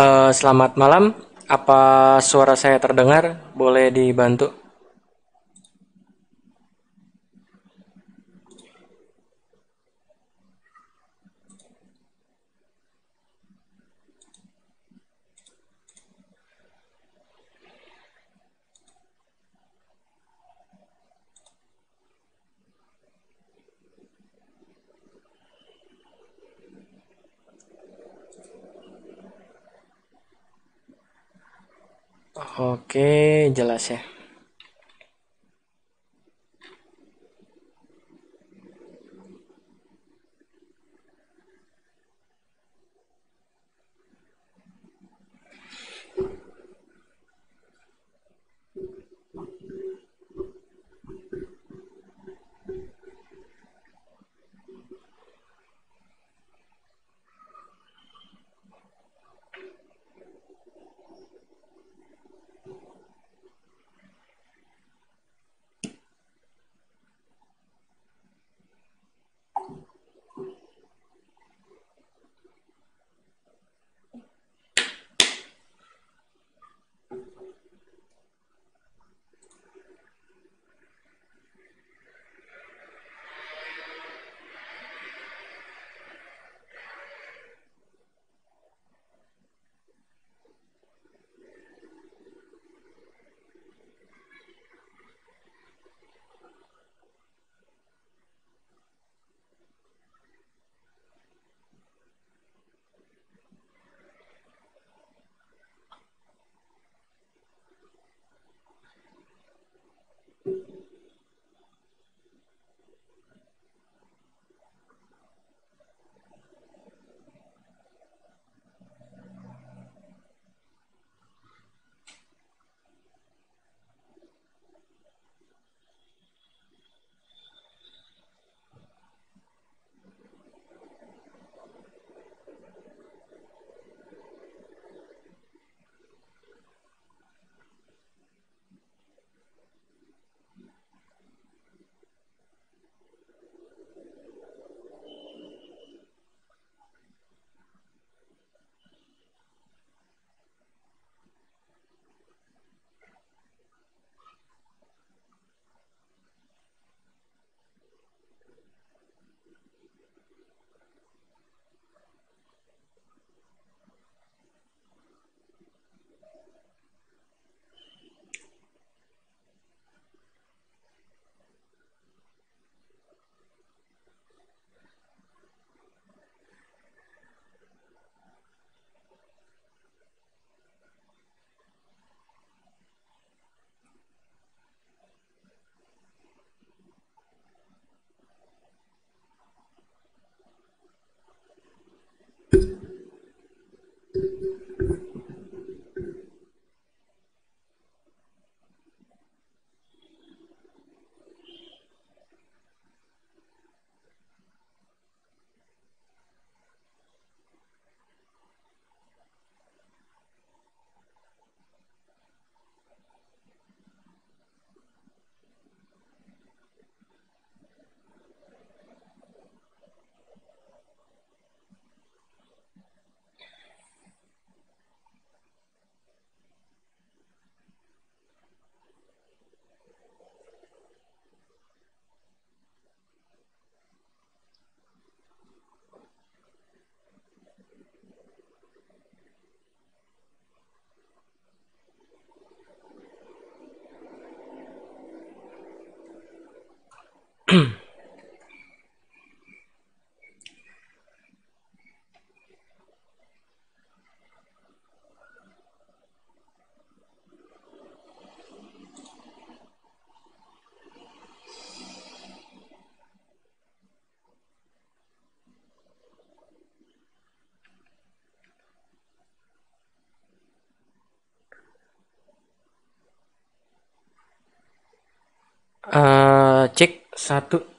Eh, selamat malam. Apa suara saya terdengar? Boleh dibantu? Oke, jelas ya. satu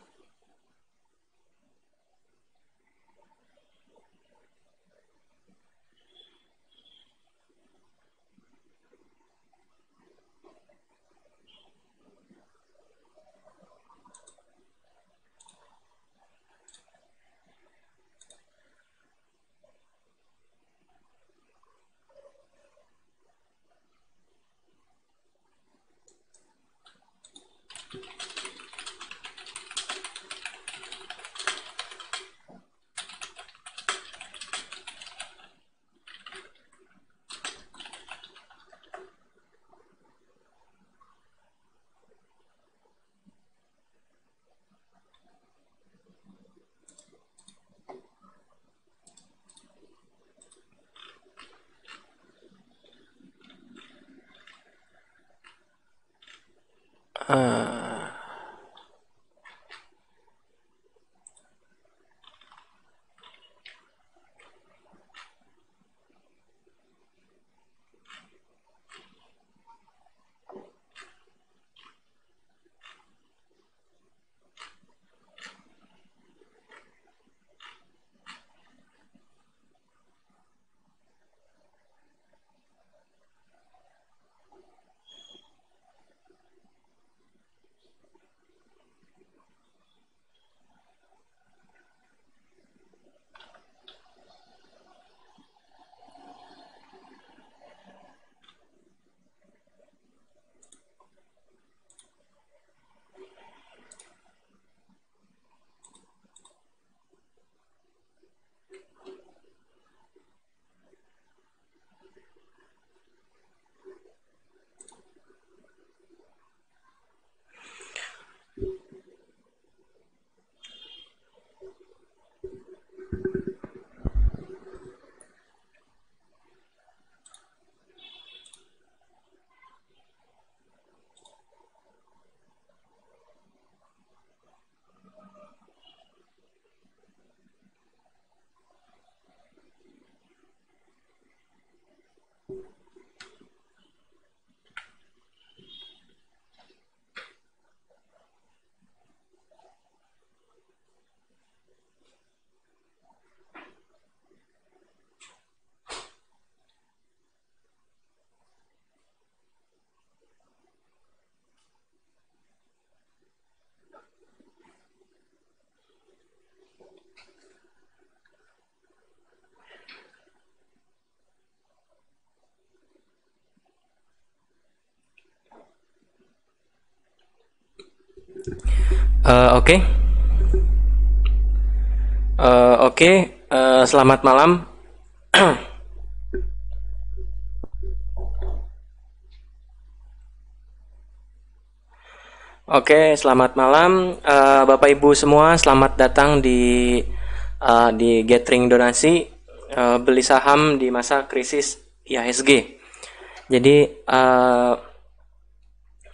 Uh, Oke, okay. uh, eh, oke. Okay. Uh, eh, selamat malam. Oke, okay, selamat malam uh, Bapak Ibu semua. Selamat datang di uh, di gathering donasi uh, beli saham di masa krisis IHSG. Jadi uh,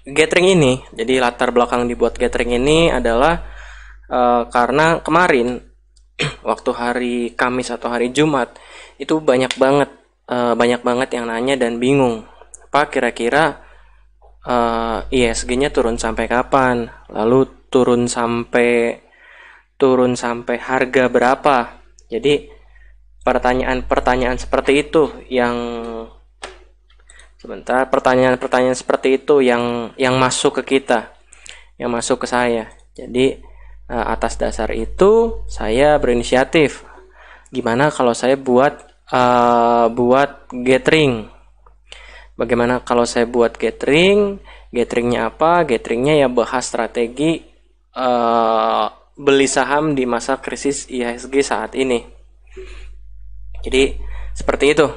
gathering ini, jadi latar belakang dibuat gathering ini adalah uh, karena kemarin waktu hari Kamis atau hari Jumat itu banyak banget uh, banyak banget yang nanya dan bingung pak kira-kira uh, eh, ISG-nya turun sampai kapan, lalu turun sampai turun sampai harga berapa. Jadi pertanyaan-pertanyaan seperti itu yang Sebentar, pertanyaan-pertanyaan seperti itu yang yang masuk ke kita, yang masuk ke saya. Jadi eh, atas dasar itu saya berinisiatif. Gimana kalau saya buat uh, buat gathering? Bagaimana kalau saya buat gathering? Gatheringnya apa? Gatheringnya ya bahas strategi uh, beli saham di masa krisis IHSG saat ini. Jadi seperti itu.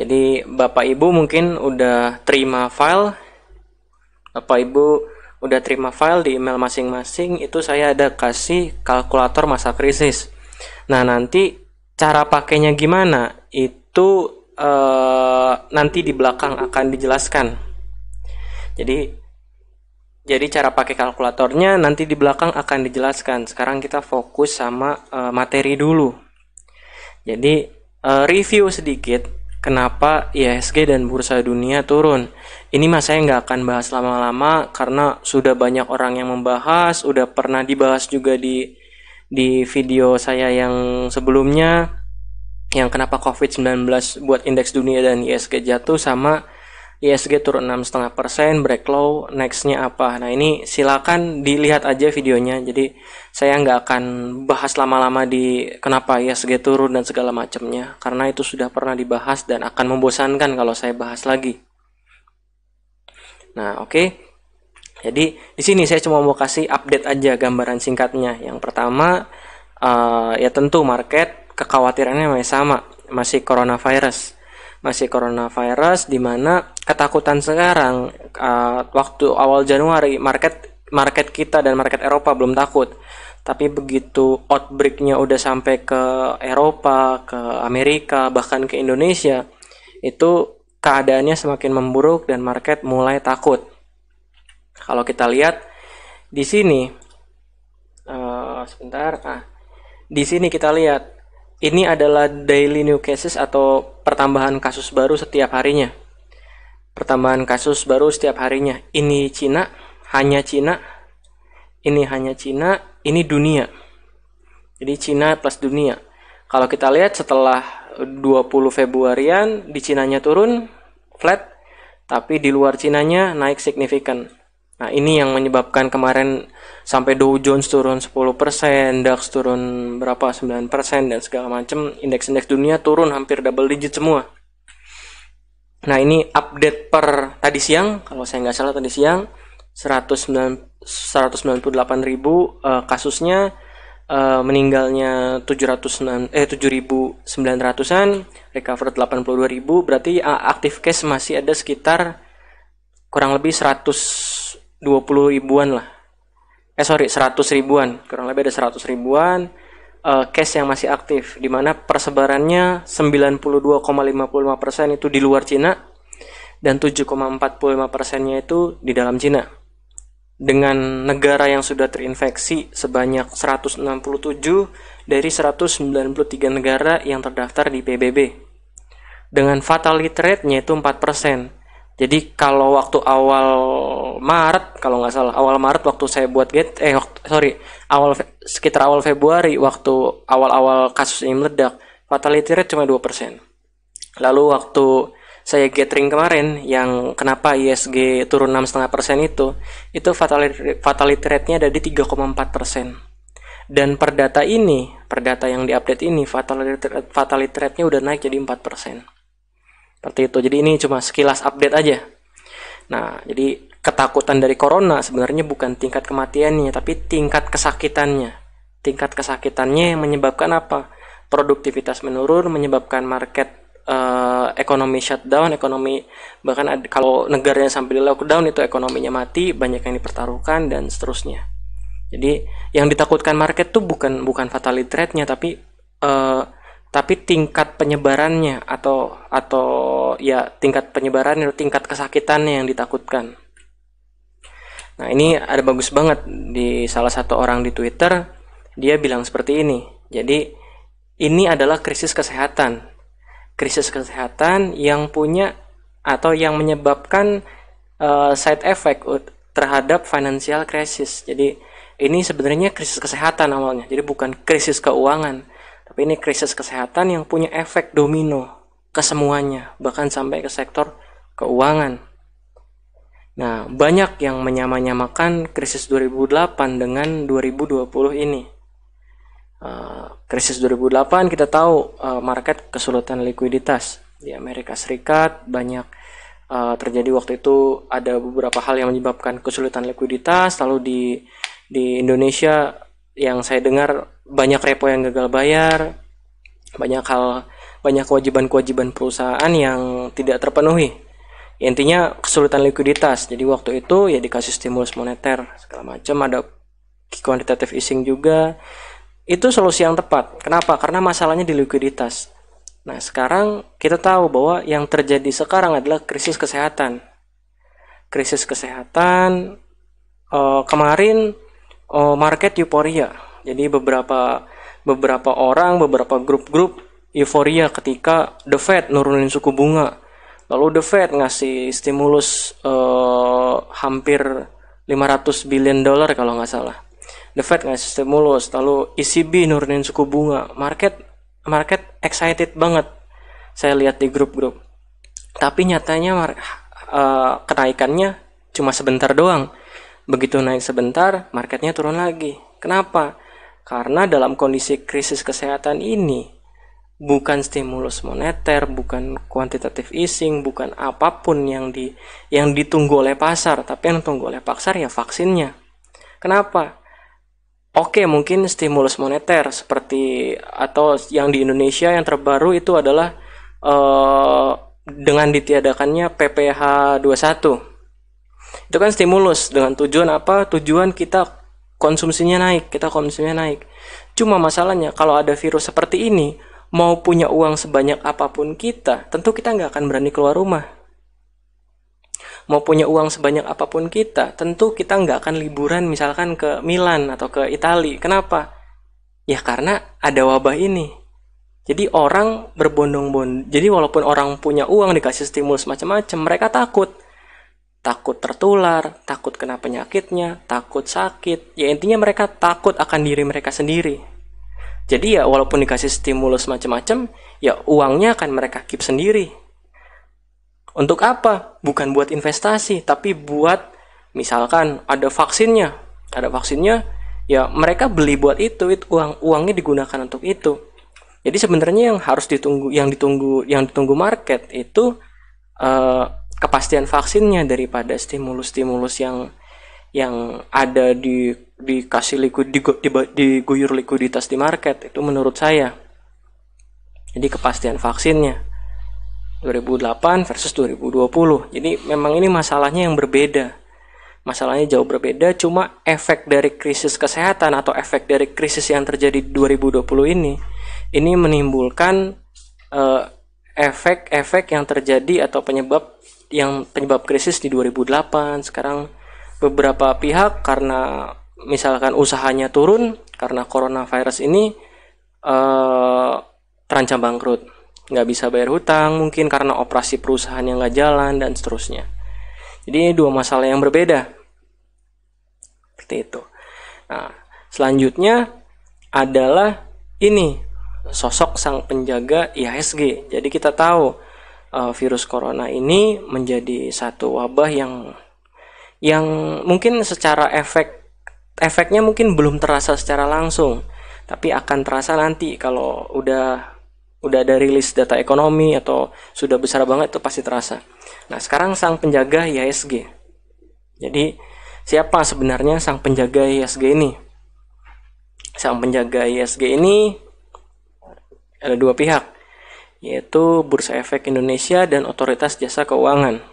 Jadi Bapak Ibu mungkin udah terima file. Bapak Ibu udah terima file di email masing-masing itu saya ada kasih kalkulator masa krisis. Nah, nanti cara pakainya gimana itu eh, nanti di belakang akan dijelaskan. Jadi jadi cara pakai kalkulatornya nanti di belakang akan dijelaskan. Sekarang kita fokus sama eh, materi dulu. Jadi eh, review sedikit kenapa IHSG dan bursa dunia turun. Ini mas saya nggak akan bahas lama-lama karena sudah banyak orang yang membahas, sudah pernah dibahas juga di di video saya yang sebelumnya yang kenapa COVID-19 buat indeks dunia dan ISG jatuh sama ISG iya, turun enam setengah persen, break low, nextnya apa? Nah ini silakan dilihat aja videonya. Jadi saya nggak akan bahas lama-lama di kenapa ya ISG turun dan segala macamnya, karena itu sudah pernah dibahas dan akan membosankan kalau saya bahas lagi. Nah oke, okay. jadi di sini saya cuma mau kasih update aja gambaran singkatnya. Yang pertama uh, ya tentu market kekhawatirannya masih sama, masih coronavirus masih coronavirus di mana ketakutan sekarang uh, waktu awal Januari market market kita dan market Eropa belum takut. Tapi begitu outbreaknya udah sampai ke Eropa, ke Amerika, bahkan ke Indonesia, itu keadaannya semakin memburuk dan market mulai takut. Kalau kita lihat di sini, uh, sebentar, ah, di sini kita lihat ini adalah daily new cases atau pertambahan kasus baru setiap harinya. Pertambahan kasus baru setiap harinya. Ini Cina, hanya Cina, ini hanya Cina, ini dunia. Jadi Cina plus dunia. Kalau kita lihat setelah 20 Februarian di Cinanya turun flat, tapi di luar Cinanya naik signifikan. Nah, ini yang menyebabkan kemarin sampai Dow Jones turun 10%, DAX turun berapa 9% dan segala macam, indeks-indeks dunia turun hampir double digit semua. Nah, ini update per tadi siang, kalau saya nggak salah tadi siang 198.000 uh, eh, kasusnya uh, meninggalnya 700 eh 7.900-an, recovered 82.000, berarti uh, aktif case masih ada sekitar kurang lebih 120 ribuan lah eh sorry 100 ribuan kurang lebih ada 100 ribuan uh, case yang masih aktif di mana persebarannya 92,55% itu di luar Cina dan 7,45 persennya itu di dalam Cina. Dengan negara yang sudah terinfeksi sebanyak 167 dari 193 negara yang terdaftar di PBB. Dengan fatality rate-nya itu 4 jadi kalau waktu awal Maret kalau nggak salah awal Maret waktu saya buat get eh waktu, sorry awal sekitar awal Februari waktu awal-awal kasus ini meledak fatality rate cuma dua persen. Lalu waktu saya gathering kemarin yang kenapa ISG turun enam setengah persen itu itu fatality, fatality rate-nya ada di persen, Dan per data ini, per data yang diupdate ini fatality, rate-nya udah naik jadi 4%. Seperti itu. Jadi ini cuma sekilas update aja. Nah, jadi ketakutan dari corona sebenarnya bukan tingkat kematiannya, tapi tingkat kesakitannya. Tingkat kesakitannya yang menyebabkan apa? Produktivitas menurun, menyebabkan market uh, ekonomi shutdown, ekonomi bahkan ada, kalau negaranya sampai di lockdown itu ekonominya mati, banyak yang dipertaruhkan dan seterusnya. Jadi yang ditakutkan market tuh bukan bukan fatality rate-nya tapi uh, tapi tingkat penyebarannya atau atau ya tingkat penyebaran atau tingkat kesakitannya yang ditakutkan. Nah, ini ada bagus banget di salah satu orang di Twitter, dia bilang seperti ini. Jadi, ini adalah krisis kesehatan. Krisis kesehatan yang punya atau yang menyebabkan uh, side effect terhadap financial crisis. Jadi, ini sebenarnya krisis kesehatan awalnya. Jadi bukan krisis keuangan tapi ini krisis kesehatan yang punya efek domino ke semuanya, bahkan sampai ke sektor keuangan. Nah, banyak yang menyamanyamakan krisis 2008 dengan 2020 ini. Uh, krisis 2008 kita tahu uh, market kesulitan likuiditas di Amerika Serikat banyak uh, terjadi waktu itu ada beberapa hal yang menyebabkan kesulitan likuiditas lalu di di Indonesia yang saya dengar banyak repo yang gagal bayar, banyak hal banyak kewajiban-kewajiban perusahaan yang tidak terpenuhi. intinya kesulitan likuiditas. Jadi waktu itu ya dikasih stimulus moneter segala macam, ada kuantitatif easing juga. Itu solusi yang tepat. Kenapa? Karena masalahnya di likuiditas. Nah, sekarang kita tahu bahwa yang terjadi sekarang adalah krisis kesehatan. Krisis kesehatan uh, kemarin uh, market euphoria jadi beberapa beberapa orang, beberapa grup-grup euforia ketika The Fed nurunin suku bunga. Lalu The Fed ngasih stimulus uh, hampir 500 billion dollar kalau nggak salah. The Fed ngasih stimulus, lalu ECB nurunin suku bunga. Market market excited banget. Saya lihat di grup-grup. Tapi nyatanya uh, kenaikannya cuma sebentar doang. Begitu naik sebentar, marketnya turun lagi. Kenapa? Karena dalam kondisi krisis kesehatan ini, bukan stimulus moneter, bukan kuantitatif easing, bukan apapun yang di yang ditunggu oleh pasar, tapi yang ditunggu oleh pasar ya vaksinnya. Kenapa? Oke, mungkin stimulus moneter seperti atau yang di Indonesia yang terbaru itu adalah eh, dengan ditiadakannya PPH 21. Itu kan stimulus dengan tujuan apa? Tujuan kita konsumsinya naik, kita konsumsinya naik. Cuma masalahnya kalau ada virus seperti ini, mau punya uang sebanyak apapun kita, tentu kita nggak akan berani keluar rumah. Mau punya uang sebanyak apapun kita, tentu kita nggak akan liburan misalkan ke Milan atau ke Italia. Kenapa? Ya karena ada wabah ini. Jadi orang berbondong-bondong. Jadi walaupun orang punya uang dikasih stimulus macam-macam, mereka takut takut tertular, takut kena penyakitnya, takut sakit. Ya intinya mereka takut akan diri mereka sendiri. Jadi ya walaupun dikasih stimulus macam-macam, ya uangnya akan mereka keep sendiri. Untuk apa? Bukan buat investasi, tapi buat misalkan ada vaksinnya. Ada vaksinnya, ya mereka beli buat itu, itu uang uangnya digunakan untuk itu. Jadi sebenarnya yang harus ditunggu, yang ditunggu, yang ditunggu market itu uh, kepastian vaksinnya daripada stimulus-stimulus yang yang ada di dikasih liku, di, diguyur likuiditas di market itu menurut saya jadi kepastian vaksinnya 2008 versus 2020 jadi memang ini masalahnya yang berbeda masalahnya jauh berbeda cuma efek dari krisis kesehatan atau efek dari krisis yang terjadi 2020 ini ini menimbulkan uh, eh, efek -efek yang terjadi atau penyebab yang penyebab krisis di 2008 sekarang beberapa pihak karena misalkan usahanya turun karena coronavirus ini uh, terancam bangkrut nggak bisa bayar hutang mungkin karena operasi perusahaan yang nggak jalan dan seterusnya jadi ini dua masalah yang berbeda seperti itu nah selanjutnya adalah ini sosok sang penjaga IHSG jadi kita tahu uh, virus corona ini menjadi satu wabah yang yang mungkin secara efek efeknya mungkin belum terasa secara langsung tapi akan terasa nanti kalau udah udah ada rilis data ekonomi atau sudah besar banget itu pasti terasa. Nah, sekarang sang penjaga IHSG. Jadi, siapa sebenarnya sang penjaga IHSG ini? Sang penjaga IHSG ini ada dua pihak yaitu Bursa Efek Indonesia dan Otoritas Jasa Keuangan.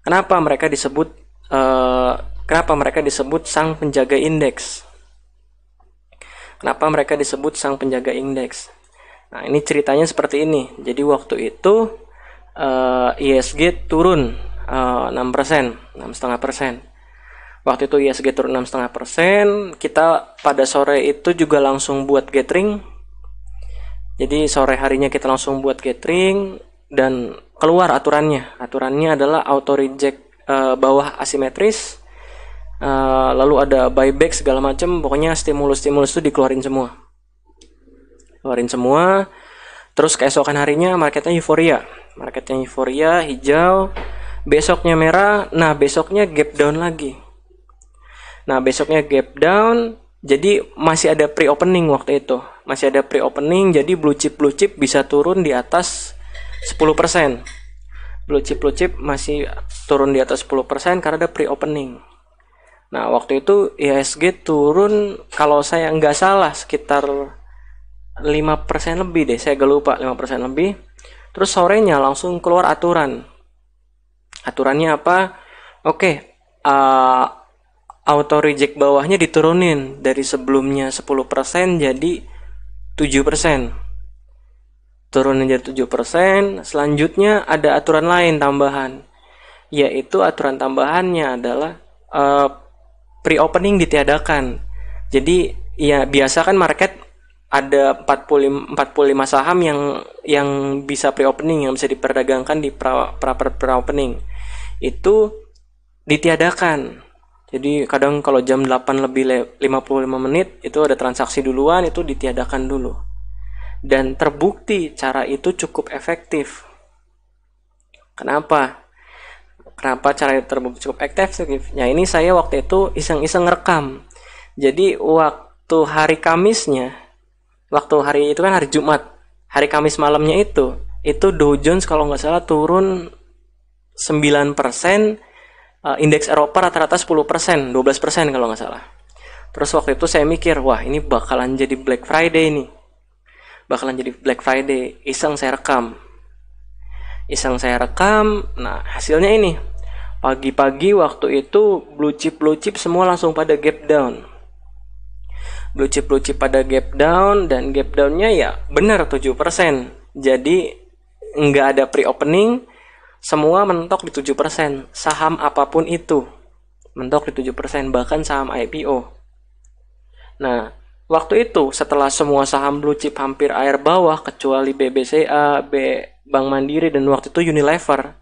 Kenapa mereka disebut eh, kenapa mereka disebut sang penjaga indeks? Kenapa mereka disebut sang penjaga indeks? Nah, ini ceritanya seperti ini. Jadi waktu itu eh, ISG turun eh, 6%, 6,5%. Waktu itu ISG turun 6,5%, kita pada sore itu juga langsung buat gathering jadi sore harinya kita langsung buat gathering dan keluar aturannya. Aturannya adalah auto reject uh, bawah asimetris. Uh, lalu ada buyback segala macam, pokoknya stimulus-stimulus itu dikeluarin semua. Keluarin semua. Terus keesokan harinya marketnya euforia. Marketnya euforia, hijau. Besoknya merah. Nah, besoknya gap down lagi. Nah, besoknya gap down. Jadi masih ada pre-opening waktu itu masih ada pre-opening jadi blue chip blue chip bisa turun di atas 10%. Blue chip blue chip masih turun di atas 10% karena ada pre-opening. Nah, waktu itu isg turun kalau saya nggak salah sekitar 5% lebih deh, saya gak lupa 5% lebih. Terus sorenya langsung keluar aturan. Aturannya apa? Oke, okay, uh, eh, auto reject bawahnya diturunin dari sebelumnya 10% jadi 7%. Turun menjadi 7%, selanjutnya ada aturan lain tambahan, yaitu aturan tambahannya adalah uh, pre-opening ditiadakan. Jadi ya biasa kan market ada 45 45 saham yang yang bisa pre-opening yang bisa diperdagangkan di pra pra, pra, opening. Itu ditiadakan jadi kadang kalau jam 8 lebih 55 menit itu ada transaksi duluan itu ditiadakan dulu. Dan terbukti cara itu cukup efektif. Kenapa? Kenapa cara itu terbukti cukup efektif? Ya ini saya waktu itu iseng-iseng rekam. Jadi waktu hari Kamisnya, waktu hari itu kan hari Jumat, hari Kamis malamnya itu, itu Dow Jones kalau nggak salah turun 9 persen, uh, indeks Eropa rata-rata 10%, 12% kalau nggak salah. Terus waktu itu saya mikir, wah ini bakalan jadi Black Friday ini, Bakalan jadi Black Friday, iseng saya rekam. Iseng saya rekam, nah hasilnya ini. Pagi-pagi waktu itu blue chip-blue chip semua langsung pada gap down. Blue chip-blue chip pada gap down dan gap downnya ya benar 7%. Jadi nggak ada pre-opening, semua mentok di 7%, saham apapun itu. Mentok di 7%, bahkan saham IPO. Nah, waktu itu setelah semua saham blue chip hampir air bawah kecuali BBCA, B, Bank Mandiri dan waktu itu Unilever.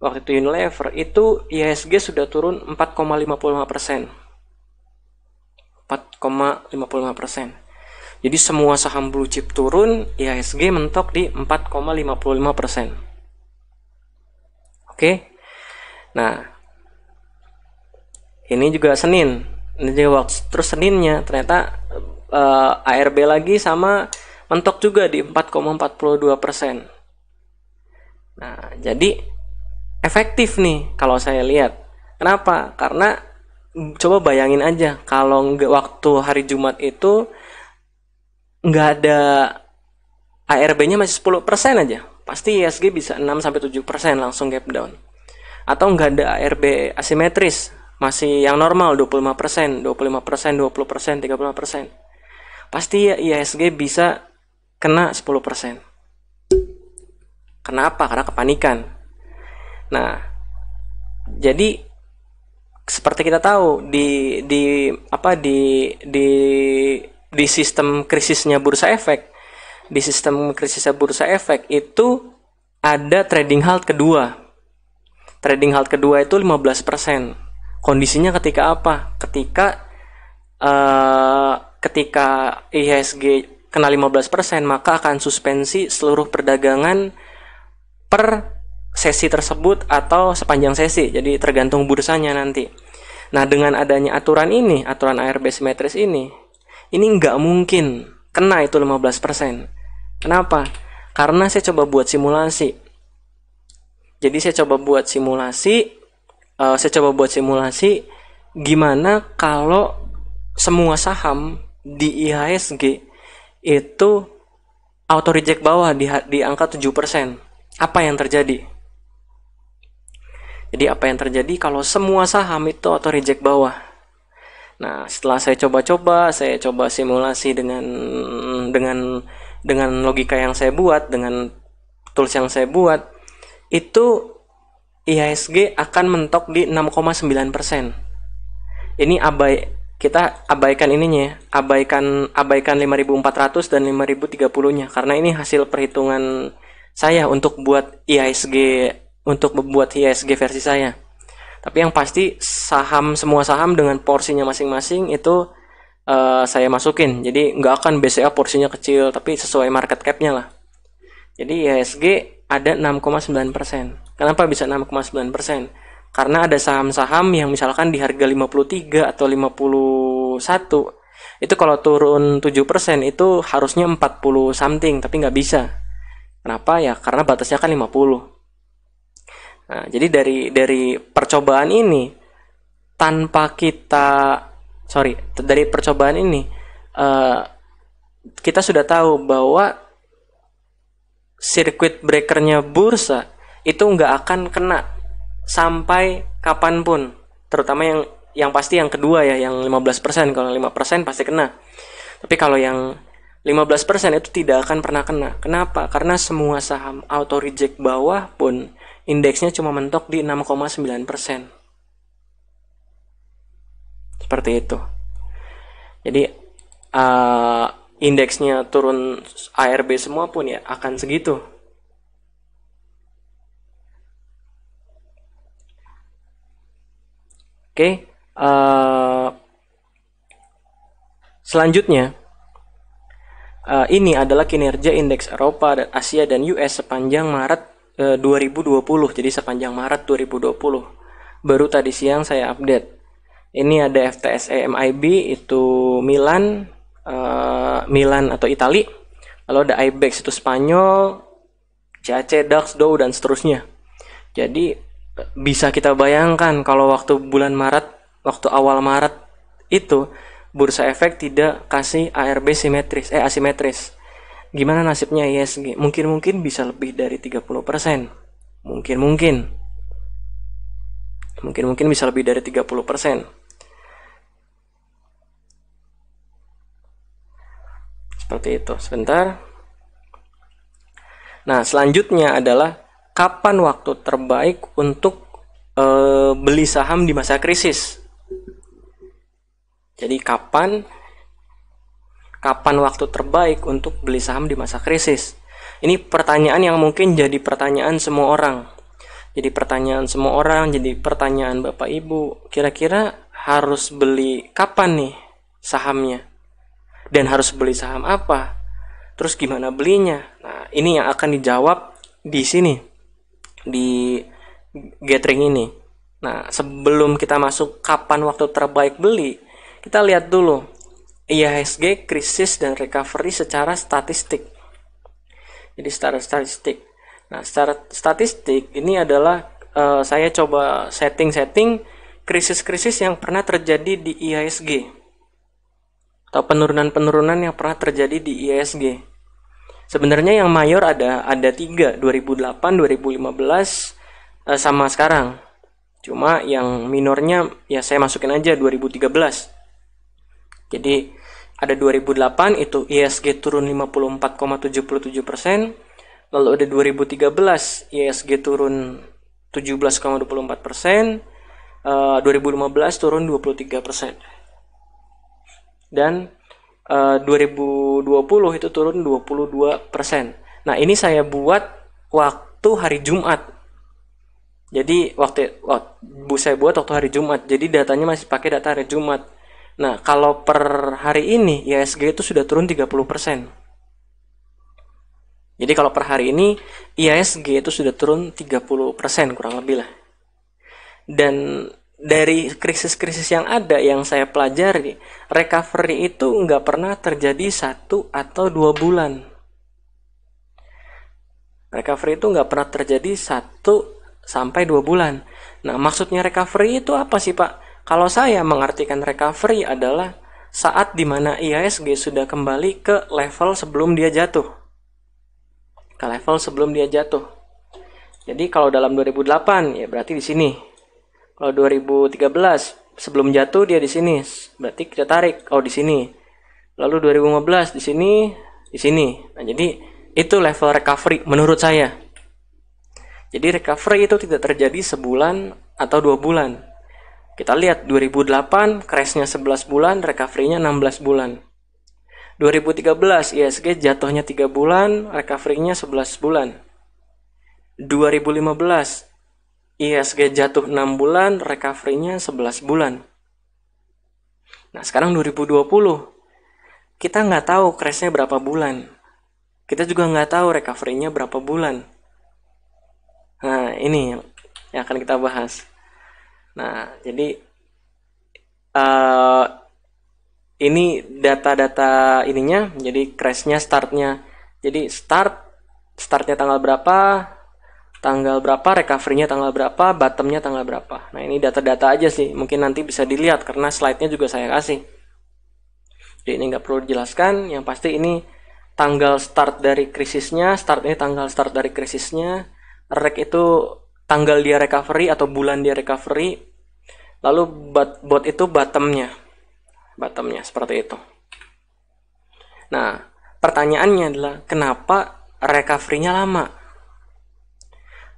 Waktu itu Unilever itu IHSG sudah turun 4,55%. 4,55%. Jadi semua saham blue chip turun, IHSG mentok di 4,55%. Oke. Nah, ini juga Senin. Ini juga waktu terus Seninnya ternyata uh, eh, ARB lagi sama mentok juga di 4,42 persen. Nah, jadi efektif nih kalau saya lihat. Kenapa? Karena coba bayangin aja kalau nggak waktu hari Jumat itu nggak ada ARB-nya masih 10% aja pasti ISG e bisa 6-7% langsung gap down. Atau nggak ada ARB asimetris, masih yang normal 25%, 25%, 20%, 35%. Pasti ISG e bisa kena 10%. Kenapa? Karena kepanikan. Nah, jadi seperti kita tahu di di apa di di di sistem krisisnya bursa efek di sistem krisis bursa efek itu ada trading halt kedua. Trading halt kedua itu 15%. Kondisinya ketika apa? Ketika uh, ketika IHSG kena 15%, maka akan suspensi seluruh perdagangan per sesi tersebut atau sepanjang sesi. Jadi tergantung bursanya nanti. Nah, dengan adanya aturan ini, aturan ARB simetris ini, ini nggak mungkin kena itu 15%. Kenapa? Karena saya coba buat simulasi. Jadi saya coba buat simulasi, uh, saya coba buat simulasi gimana kalau semua saham di IHSG itu auto reject bawah di, di angka 7%. Apa yang terjadi? Jadi apa yang terjadi kalau semua saham itu auto reject bawah? Nah, setelah saya coba-coba, saya coba simulasi dengan dengan dengan logika yang saya buat dengan tools yang saya buat itu IHSG akan mentok di 6,9 persen ini abai kita abaikan ininya ya, abaikan abaikan 5400 dan 5030 nya karena ini hasil perhitungan saya untuk buat IHSG untuk membuat IHSG versi saya tapi yang pasti saham semua saham dengan porsinya masing-masing itu uh, saya masukin jadi nggak akan BCA porsinya kecil tapi sesuai market capnya lah jadi ISG ada 6,9 kenapa bisa 6,9 karena ada saham-saham yang misalkan di harga 53 atau 51 itu kalau turun 7% itu harusnya 40 something tapi nggak bisa kenapa ya karena batasnya kan 50 nah jadi dari dari percobaan ini tanpa kita sorry dari percobaan ini uh, kita sudah tahu bahwa sirkuit breakernya bursa itu nggak akan kena sampai kapanpun terutama yang yang pasti yang kedua ya yang 15% kalau 5% pasti kena tapi kalau yang 15% itu tidak akan pernah kena kenapa karena semua saham auto reject bawah pun indeksnya cuma mentok di 6,9% seperti itu jadi uh, indeksnya turun ARB semua pun ya akan segitu oke okay. uh, eh, selanjutnya uh, ini adalah kinerja indeks Eropa dan Asia dan US sepanjang Maret uh, 2020. Jadi sepanjang Maret 2020. Baru tadi siang saya update. Ini ada FTSE MIB itu Milan, uh, Milan atau Itali. Lalu ada IBEX itu Spanyol, CAC, DAX, Dow dan seterusnya. Jadi eh, bisa kita bayangkan kalau waktu bulan Maret, waktu awal Maret itu bursa efek tidak kasih ARB simetris eh asimetris. Gimana nasibnya ISG? Mungkin-mungkin bisa lebih dari 30%. Mungkin-mungkin mungkin mungkin bisa lebih dari 30%. seperti itu sebentar nah selanjutnya adalah kapan waktu terbaik untuk e, beli saham di masa krisis jadi kapan kapan waktu terbaik untuk beli saham di masa krisis ini pertanyaan yang mungkin jadi pertanyaan semua orang jadi pertanyaan semua orang jadi pertanyaan bapak ibu kira-kira harus beli kapan nih sahamnya dan harus beli saham apa, terus gimana belinya. Nah, ini yang akan dijawab di sini di gathering ini. Nah, sebelum kita masuk kapan waktu terbaik beli, kita lihat dulu IHSG krisis dan recovery secara statistik. Jadi secara statistik. Nah, secara statistik ini adalah uh, saya coba setting-setting krisis-krisis yang pernah terjadi di IHSG atau penurunan-penurunan yang pernah terjadi di ISG. Sebenarnya yang mayor ada ada tiga 2008, 2015 eh, sama sekarang. Cuma yang minornya ya saya masukin aja 2013. Jadi ada 2008 itu ISG turun 54,77 persen, lalu ada 2013 ISG turun 17,24 persen, 2015 eh, turun 23 persen dan e, eh, 2020 itu turun 22 persen. Nah ini saya buat waktu hari Jumat. Jadi waktu bu saya buat waktu hari Jumat. Jadi datanya masih pakai data hari Jumat. Nah kalau per hari ini ISG itu sudah turun 30 persen. Jadi kalau per hari ini ISG itu sudah turun 30% kurang lebih lah. Dan dari krisis-krisis yang ada yang saya pelajari, recovery itu nggak pernah terjadi satu atau dua bulan. Recovery itu nggak pernah terjadi satu sampai dua bulan. Nah, maksudnya recovery itu apa sih, Pak? Kalau saya mengartikan recovery adalah saat dimana IHSG sudah kembali ke level sebelum dia jatuh. Ke level sebelum dia jatuh. Jadi kalau dalam 2008 ya berarti di sini kalau 2013 sebelum jatuh dia di sini, berarti kita tarik. Oh di sini. Lalu 2015 di sini, di sini. Nah jadi itu level recovery menurut saya. Jadi recovery itu tidak terjadi sebulan atau dua bulan. Kita lihat 2008 crashnya 11 bulan, recovery-nya 16 bulan. 2013 ISG jatuhnya 3 bulan, recovery-nya 11 bulan. 2015 ISG iya, jatuh 6 bulan, recovery-nya 11 bulan. Nah, sekarang 2020. Kita nggak tahu crash-nya berapa bulan. Kita juga nggak tahu recovery-nya berapa bulan. Nah, ini yang akan kita bahas. Nah, jadi uh, ini data-data ininya, jadi crash-nya start-nya. Jadi start, start-nya tanggal berapa, tanggal berapa, recovery-nya tanggal berapa, bottom-nya tanggal berapa. Nah ini data-data aja sih, mungkin nanti bisa dilihat karena slide-nya juga saya kasih. Jadi ini nggak perlu dijelaskan, yang pasti ini tanggal start dari krisisnya, start ini tanggal start dari krisisnya, rek itu tanggal dia recovery atau bulan dia recovery, lalu bot, bot itu bottom-nya bottom-nya seperti itu. Nah, pertanyaannya adalah kenapa recovery-nya lama?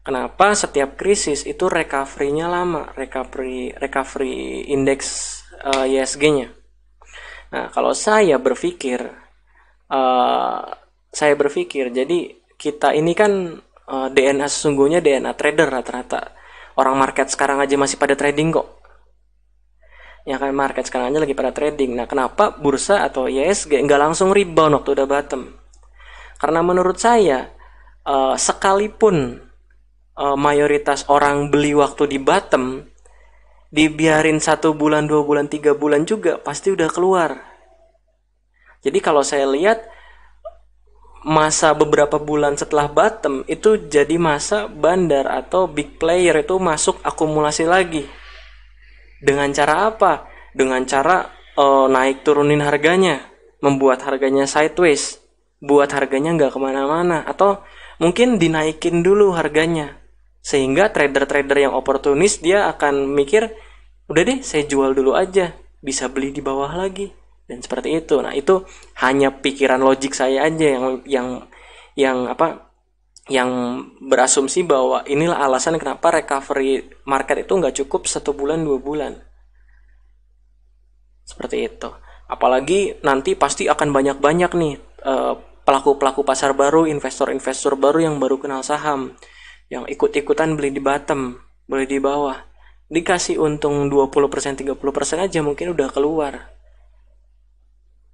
Kenapa setiap krisis itu recovery-nya lama, recovery recovery indeks uh, eh, ISG-nya. Nah, kalau saya berpikir uh, saya berpikir jadi kita ini kan uh, eh, DNA sesungguhnya DNA trader rata-rata. Orang market sekarang aja masih pada trading kok. Ya kan market sekarang aja lagi pada trading. Nah, kenapa bursa atau ISG nggak langsung rebound waktu udah bottom? Karena menurut saya uh, sekalipun uh, mayoritas orang beli waktu di bottom dibiarin satu bulan dua bulan tiga bulan juga pasti udah keluar jadi kalau saya lihat masa beberapa bulan setelah bottom itu jadi masa bandar atau big player itu masuk akumulasi lagi. Dengan cara apa? Dengan cara uh, naik turunin harganya, membuat harganya sideways, buat harganya nggak kemana-mana, atau mungkin dinaikin dulu harganya sehingga trader-trader yang oportunis dia akan mikir udah deh saya jual dulu aja bisa beli di bawah lagi dan seperti itu nah itu hanya pikiran logik saya aja yang yang yang apa yang berasumsi bahwa inilah alasan kenapa recovery market itu nggak cukup satu bulan dua bulan seperti itu apalagi nanti pasti akan banyak banyak nih eh, pelaku-pelaku pasar baru investor-investor baru yang baru kenal saham yang ikut-ikutan beli di bottom, beli di bawah. Dikasih untung 20%, 30% aja mungkin udah keluar.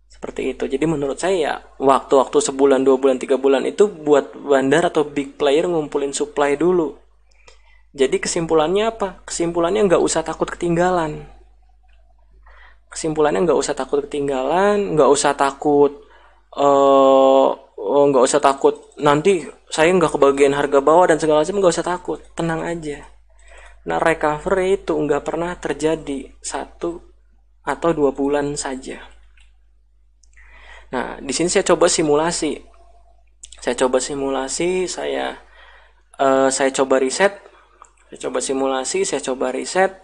Seperti itu. Jadi menurut saya ya, waktu-waktu sebulan, dua bulan, tiga bulan itu buat bandar atau big player ngumpulin supply dulu. Jadi kesimpulannya apa? Kesimpulannya nggak usah takut ketinggalan. Kesimpulannya nggak usah takut ketinggalan, nggak usah takut eh, oh, nggak uh, usah takut nanti saya nggak kebagian harga bawah dan segala macam nggak usah takut tenang aja nah recovery itu nggak pernah terjadi satu atau dua bulan saja nah di sini saya coba simulasi saya coba simulasi saya uh, saya coba riset saya coba simulasi saya coba riset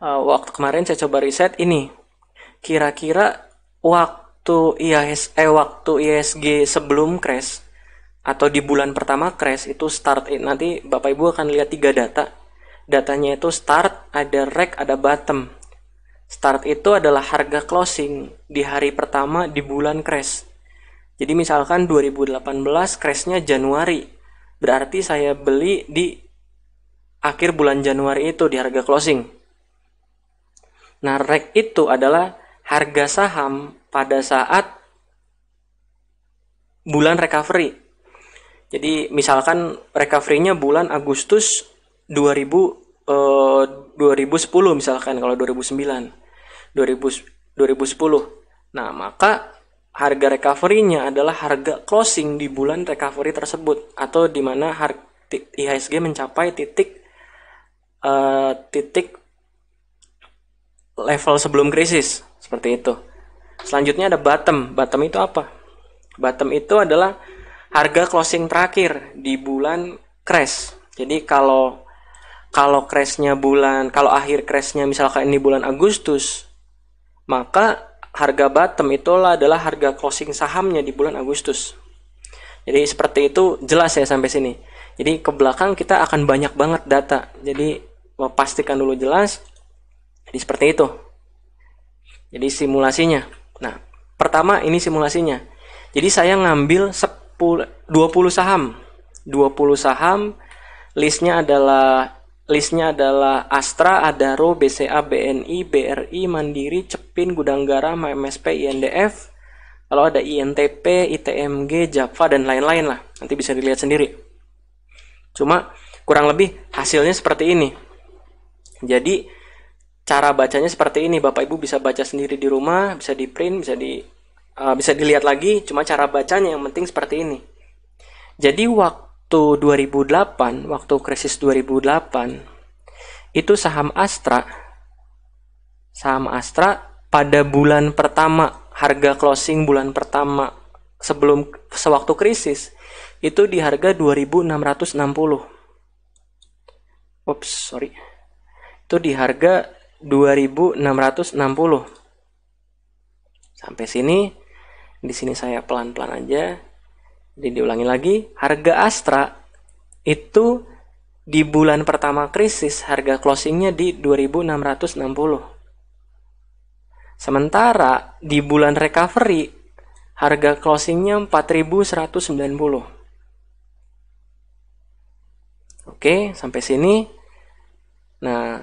uh, waktu kemarin saya coba riset ini kira-kira waktu IHS eh waktu ISG sebelum crash atau di bulan pertama crash itu start it. Eh, nanti Bapak Ibu akan lihat tiga data. Datanya itu start, ada rek ada bottom. Start itu adalah harga closing di hari pertama di bulan crash. Jadi misalkan 2018 crashnya Januari. Berarti saya beli di akhir bulan Januari itu di harga closing. Nah, rek itu adalah harga saham pada saat bulan recovery jadi misalkan recovery-nya bulan Agustus 2000 eh, 2010 misalkan kalau 2009 2000 2010. Nah, maka harga recovery-nya adalah harga closing di bulan recovery tersebut atau di mana IHSG mencapai titik eh, titik level sebelum krisis seperti itu. Selanjutnya ada bottom. Bottom itu apa? Bottom itu adalah harga closing terakhir di bulan crash. Jadi kalau kalau crashnya bulan, kalau akhir crashnya misalkan ini bulan Agustus, maka harga bottom itulah adalah harga closing sahamnya di bulan Agustus. Jadi seperti itu jelas ya sampai sini. Jadi ke belakang kita akan banyak banget data. Jadi pastikan dulu jelas. Jadi seperti itu. Jadi simulasinya. Nah, pertama ini simulasinya. Jadi saya ngambil 20 saham. 20 saham listnya adalah listnya adalah Astra, Adaro, BCA, BNI, BRI, Mandiri, Cepin, Gudang Garam, MSP, INDF, kalau ada INTP, ITMG, Java, dan lain-lain lah. Nanti bisa dilihat sendiri. Cuma kurang lebih hasilnya seperti ini. Jadi cara bacanya seperti ini, Bapak Ibu bisa baca sendiri di rumah, bisa di print, bisa di uh, bisa dilihat lagi cuma cara bacanya yang penting seperti ini jadi waktu 2008 waktu krisis 2008 itu saham Astra saham Astra pada bulan pertama harga closing bulan pertama sebelum sewaktu krisis itu di harga 2660 ups sorry itu di harga 2660 sampai sini di sini saya pelan-pelan aja. Jadi diulangi lagi, harga Astra itu di bulan pertama krisis harga closingnya di 2660. Sementara di bulan recovery harga closingnya 4190. Oke, sampai sini. Nah,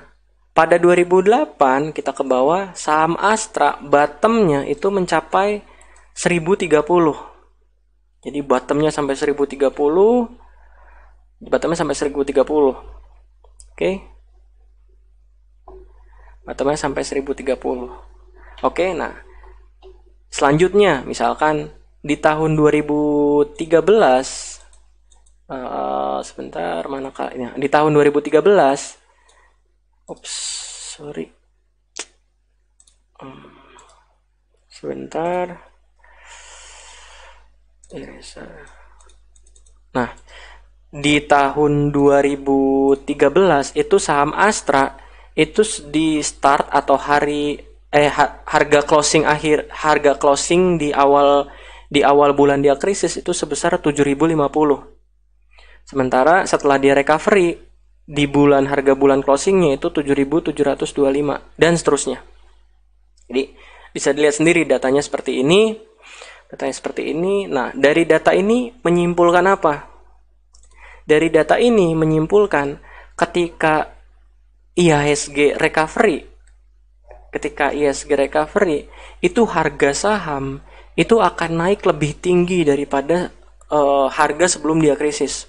pada 2008 kita ke bawah saham Astra bottomnya itu mencapai 1030. Jadi bottomnya sampai 1030, bottomnya sampai 1030. Oke. Okay. Bottomnya sampai 1030. Oke, okay, nah. Selanjutnya, misalkan di tahun 2013 uh, eh, sebentar mana kak ya, di tahun 2013 ups sorry. Um, sebentar nah di tahun 2013 itu saham Astra itu di start atau hari eh harga closing akhir harga closing di awal di awal bulan dia krisis itu sebesar 7050 sementara setelah dia recovery di bulan harga bulan closingnya itu 7725 dan seterusnya jadi bisa dilihat sendiri datanya seperti ini datanya seperti ini. Nah, dari data ini menyimpulkan apa? Dari data ini menyimpulkan ketika IHSG recovery, ketika IHSG recovery itu harga saham itu akan naik lebih tinggi daripada uh, harga sebelum dia krisis.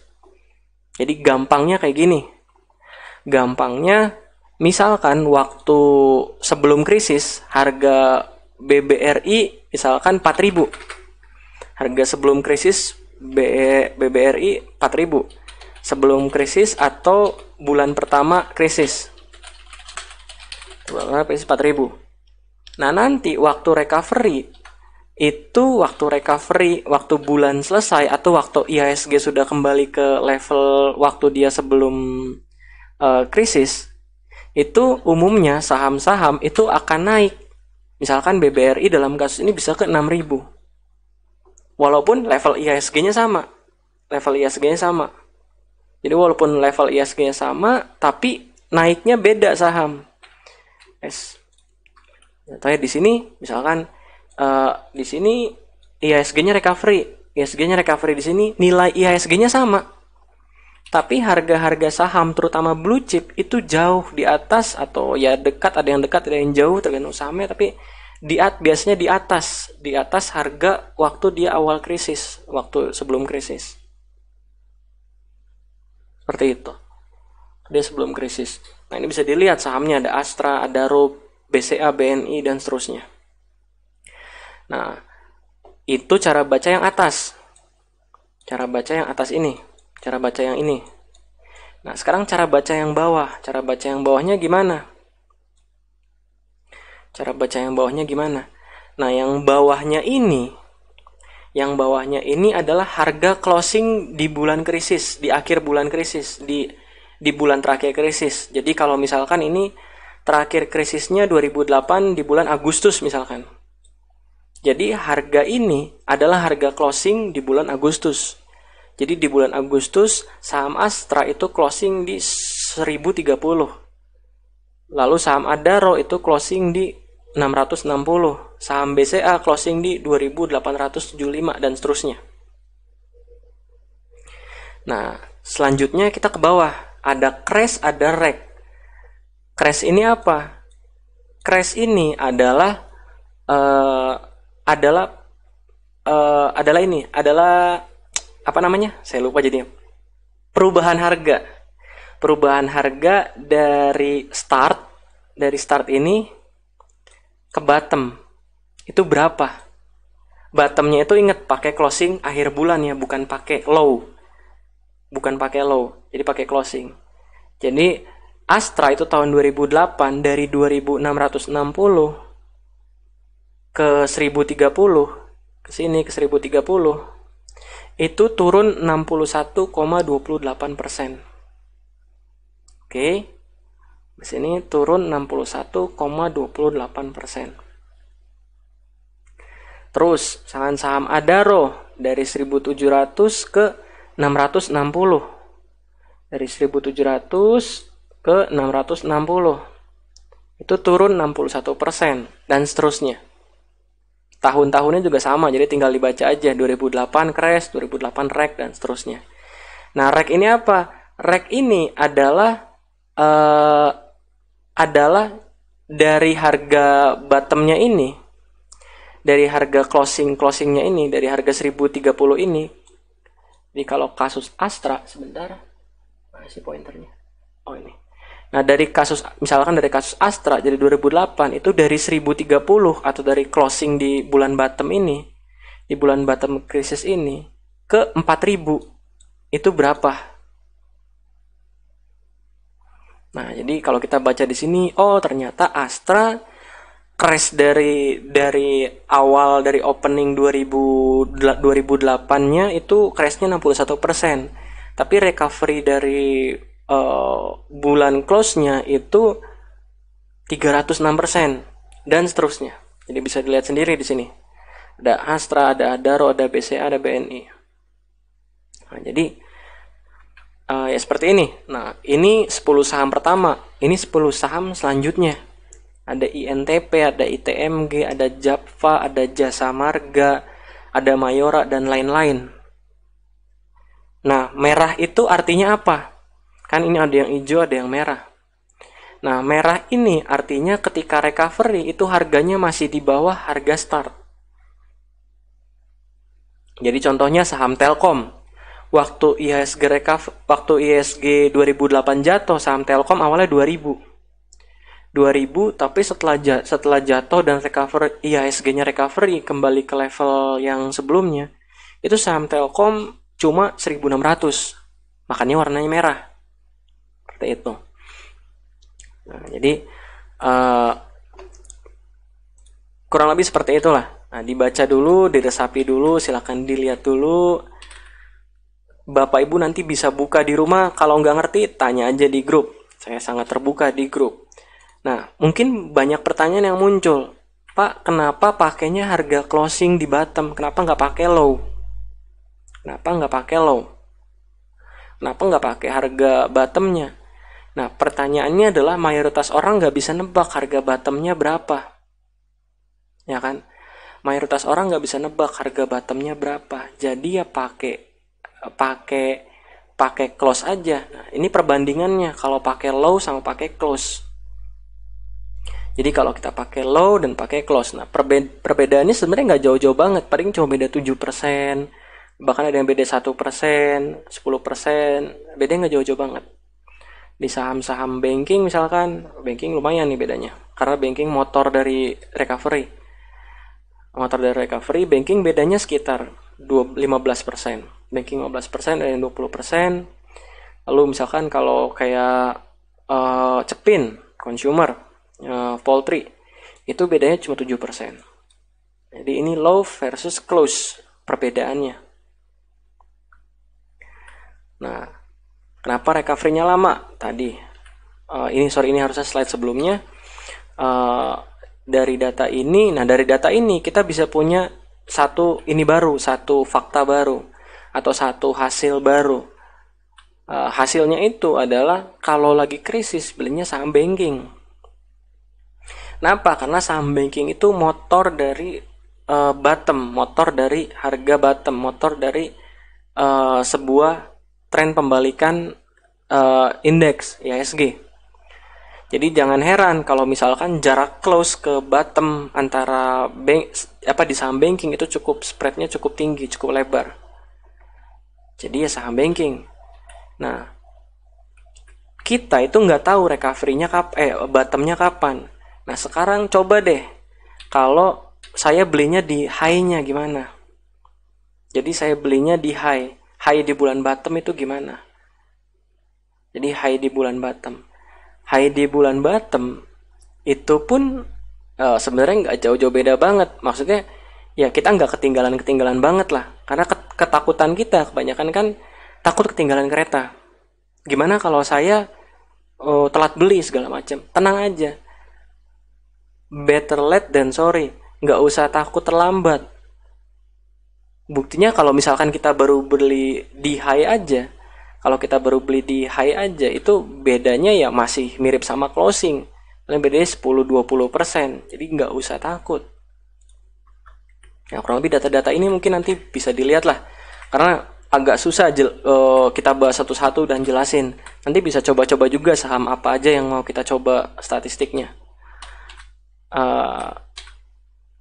Jadi gampangnya kayak gini. Gampangnya misalkan waktu sebelum krisis harga BBRI misalkan 4000 harga sebelum krisis BBRI 4000 sebelum krisis atau bulan pertama krisis bulan pertama krisis 4000 nah nanti waktu recovery itu waktu recovery, waktu bulan selesai atau waktu IHSG sudah kembali ke level waktu dia sebelum uh, krisis, itu umumnya saham-saham itu akan naik Misalkan BBRI dalam kasus ini bisa ke 6000. Walaupun level IHSG-nya sama. Level IHSG-nya sama. Jadi walaupun level IHSG-nya sama, tapi naiknya beda saham. Yes. Contohnya di sini misalkan uh, di sini IHSG-nya recovery, isg nya recovery di sini nilai isg nya sama, tapi harga-harga saham terutama blue chip itu jauh di atas atau ya dekat ada yang dekat ada yang jauh tergantung sahamnya tapi di at, biasanya di atas di atas harga waktu dia awal krisis waktu sebelum krisis seperti itu dia sebelum krisis nah ini bisa dilihat sahamnya ada Astra ada Rob BCA BNI dan seterusnya nah itu cara baca yang atas cara baca yang atas ini cara baca yang ini nah sekarang cara baca yang bawah cara baca yang bawahnya gimana cara baca yang bawahnya gimana nah yang bawahnya ini yang bawahnya ini adalah harga closing di bulan krisis di akhir bulan krisis di di bulan terakhir krisis jadi kalau misalkan ini terakhir krisisnya 2008 di bulan Agustus misalkan jadi harga ini adalah harga closing di bulan Agustus jadi di bulan Agustus saham Astra itu closing di 1030. Lalu saham Adaro itu closing di 660, saham BCA closing di 2875 dan seterusnya. Nah, selanjutnya kita ke bawah. Ada crash, ada rek. Crash ini apa? Crash ini adalah uh, adalah uh, adalah ini, adalah apa namanya? Saya lupa jadinya. Perubahan harga. Perubahan harga dari start dari start ini ke bottom itu berapa? Bottomnya itu inget pakai closing akhir bulan ya, bukan pakai low. Bukan pakai low, jadi pakai closing. Jadi Astra itu tahun 2008 dari 2660 ke 1030 ke sini ke 1030 itu turun 61,28 persen. Oke, di sini turun 61,28 persen. Terus, saham saham Adaro dari 1.700 ke 660. Dari 1.700 ke 660. Itu turun 61 persen dan seterusnya tahun-tahunnya juga sama jadi tinggal dibaca aja 2008 crash 2008 rek dan seterusnya nah rek ini apa rek ini adalah uh, adalah dari harga bottomnya ini dari harga closing closingnya ini dari harga 1030 ini ini kalau kasus Astra sebentar mana sih pointernya oh ini Nah, dari kasus misalkan dari kasus Astra jadi 2008 itu dari 1030 atau dari closing di bulan bottom ini, di bulan bottom krisis ini ke 4000. Itu berapa? Nah, jadi kalau kita baca di sini, oh ternyata Astra crash dari dari awal dari opening 2000 2008-nya itu crashnya 61%. Tapi recovery dari Eh, bulan close-nya itu 306% dan seterusnya. Jadi bisa dilihat sendiri di sini. Ada Astra, ada Adaro, ada BCA, ada BNI. Nah, jadi uh, ya seperti ini. Nah, ini 10 saham pertama, ini 10 saham selanjutnya. Ada INTP, ada ITMG, ada Japfa, ada Jasa Marga, ada Mayora dan lain-lain. Nah, merah itu artinya apa? Kan ini ada yang hijau, ada yang merah. Nah, merah ini artinya ketika recovery itu harganya masih di bawah harga start. Jadi contohnya saham Telkom. Waktu ISG recover, waktu ISG 2008 jatuh, saham Telkom awalnya 2000. 2000 tapi setelah setelah jatuh dan recover IHSG-nya recovery kembali ke level yang sebelumnya itu saham Telkom cuma 1600 makanya warnanya merah seperti itu nah, jadi uh, kurang lebih seperti itulah nah, dibaca dulu diresapi dulu silahkan dilihat dulu Bapak Ibu nanti bisa buka di rumah. Kalau nggak ngerti, tanya aja di grup. Saya sangat terbuka di grup. Nah, mungkin banyak pertanyaan yang muncul. Pak, kenapa pakainya harga closing di bottom? Kenapa nggak pakai low? Kenapa nggak pakai low? Kenapa nggak pakai harga bottomnya? Nah, pertanyaannya adalah mayoritas orang nggak bisa nebak harga bottomnya berapa. Ya kan? Mayoritas orang nggak bisa nebak harga bottomnya berapa. Jadi ya pakai pakai pakai close aja. Nah, ini perbandingannya kalau pakai low sama pakai close. Jadi kalau kita pakai low dan pakai close, nah perbed perbedaannya sebenarnya nggak jauh-jauh banget, paling cuma beda 7%, bahkan ada yang beda 1%, 10%, bedanya nggak jauh-jauh banget di saham-saham banking misalkan banking lumayan nih bedanya karena banking motor dari recovery motor dari recovery banking bedanya sekitar 15% banking 15% dan 20% lalu misalkan kalau kayak uh, cepin consumer uh, poultry itu bedanya cuma 7% jadi ini low versus close perbedaannya nah Kenapa recovery-nya lama? Tadi uh, ini sorry ini harusnya slide sebelumnya. Uh, dari data ini, nah dari data ini kita bisa punya satu ini baru, satu fakta baru atau satu hasil baru. Uh, hasilnya itu adalah kalau lagi krisis belinya saham banking. Kenapa? Karena saham banking itu motor dari uh, bottom, motor dari harga bottom, motor dari uh, sebuah tren pembalikan uh, indeks IHSG. Jadi jangan heran kalau misalkan jarak close ke bottom antara bank apa di saham banking itu cukup spreadnya cukup tinggi, cukup lebar. Jadi ya saham banking. Nah, kita itu nggak tahu recovery-nya kap eh bottomnya kapan. Nah sekarang coba deh kalau saya belinya di high-nya gimana? Jadi saya belinya di high Hai di bulan Batam itu gimana? Jadi Hai di bulan Batam. Hai di bulan Batam itu pun uh, sebenarnya nggak jauh-jauh beda banget. Maksudnya ya kita nggak ketinggalan-ketinggalan banget lah. Karena ketakutan kita kebanyakan kan takut ketinggalan kereta. Gimana kalau saya uh, telat beli segala macam? Tenang aja. Better late than sorry. Nggak usah takut terlambat buktinya kalau misalkan kita baru beli di high aja kalau kita baru beli di high aja itu bedanya ya masih mirip sama closing paling bedanya 10-20 jadi nggak usah takut ya kurang lebih data-data ini mungkin nanti bisa dilihat lah karena agak susah jel, uh, kita bahas satu-satu dan jelasin nanti bisa coba-coba juga saham apa aja yang mau kita coba statistiknya uh,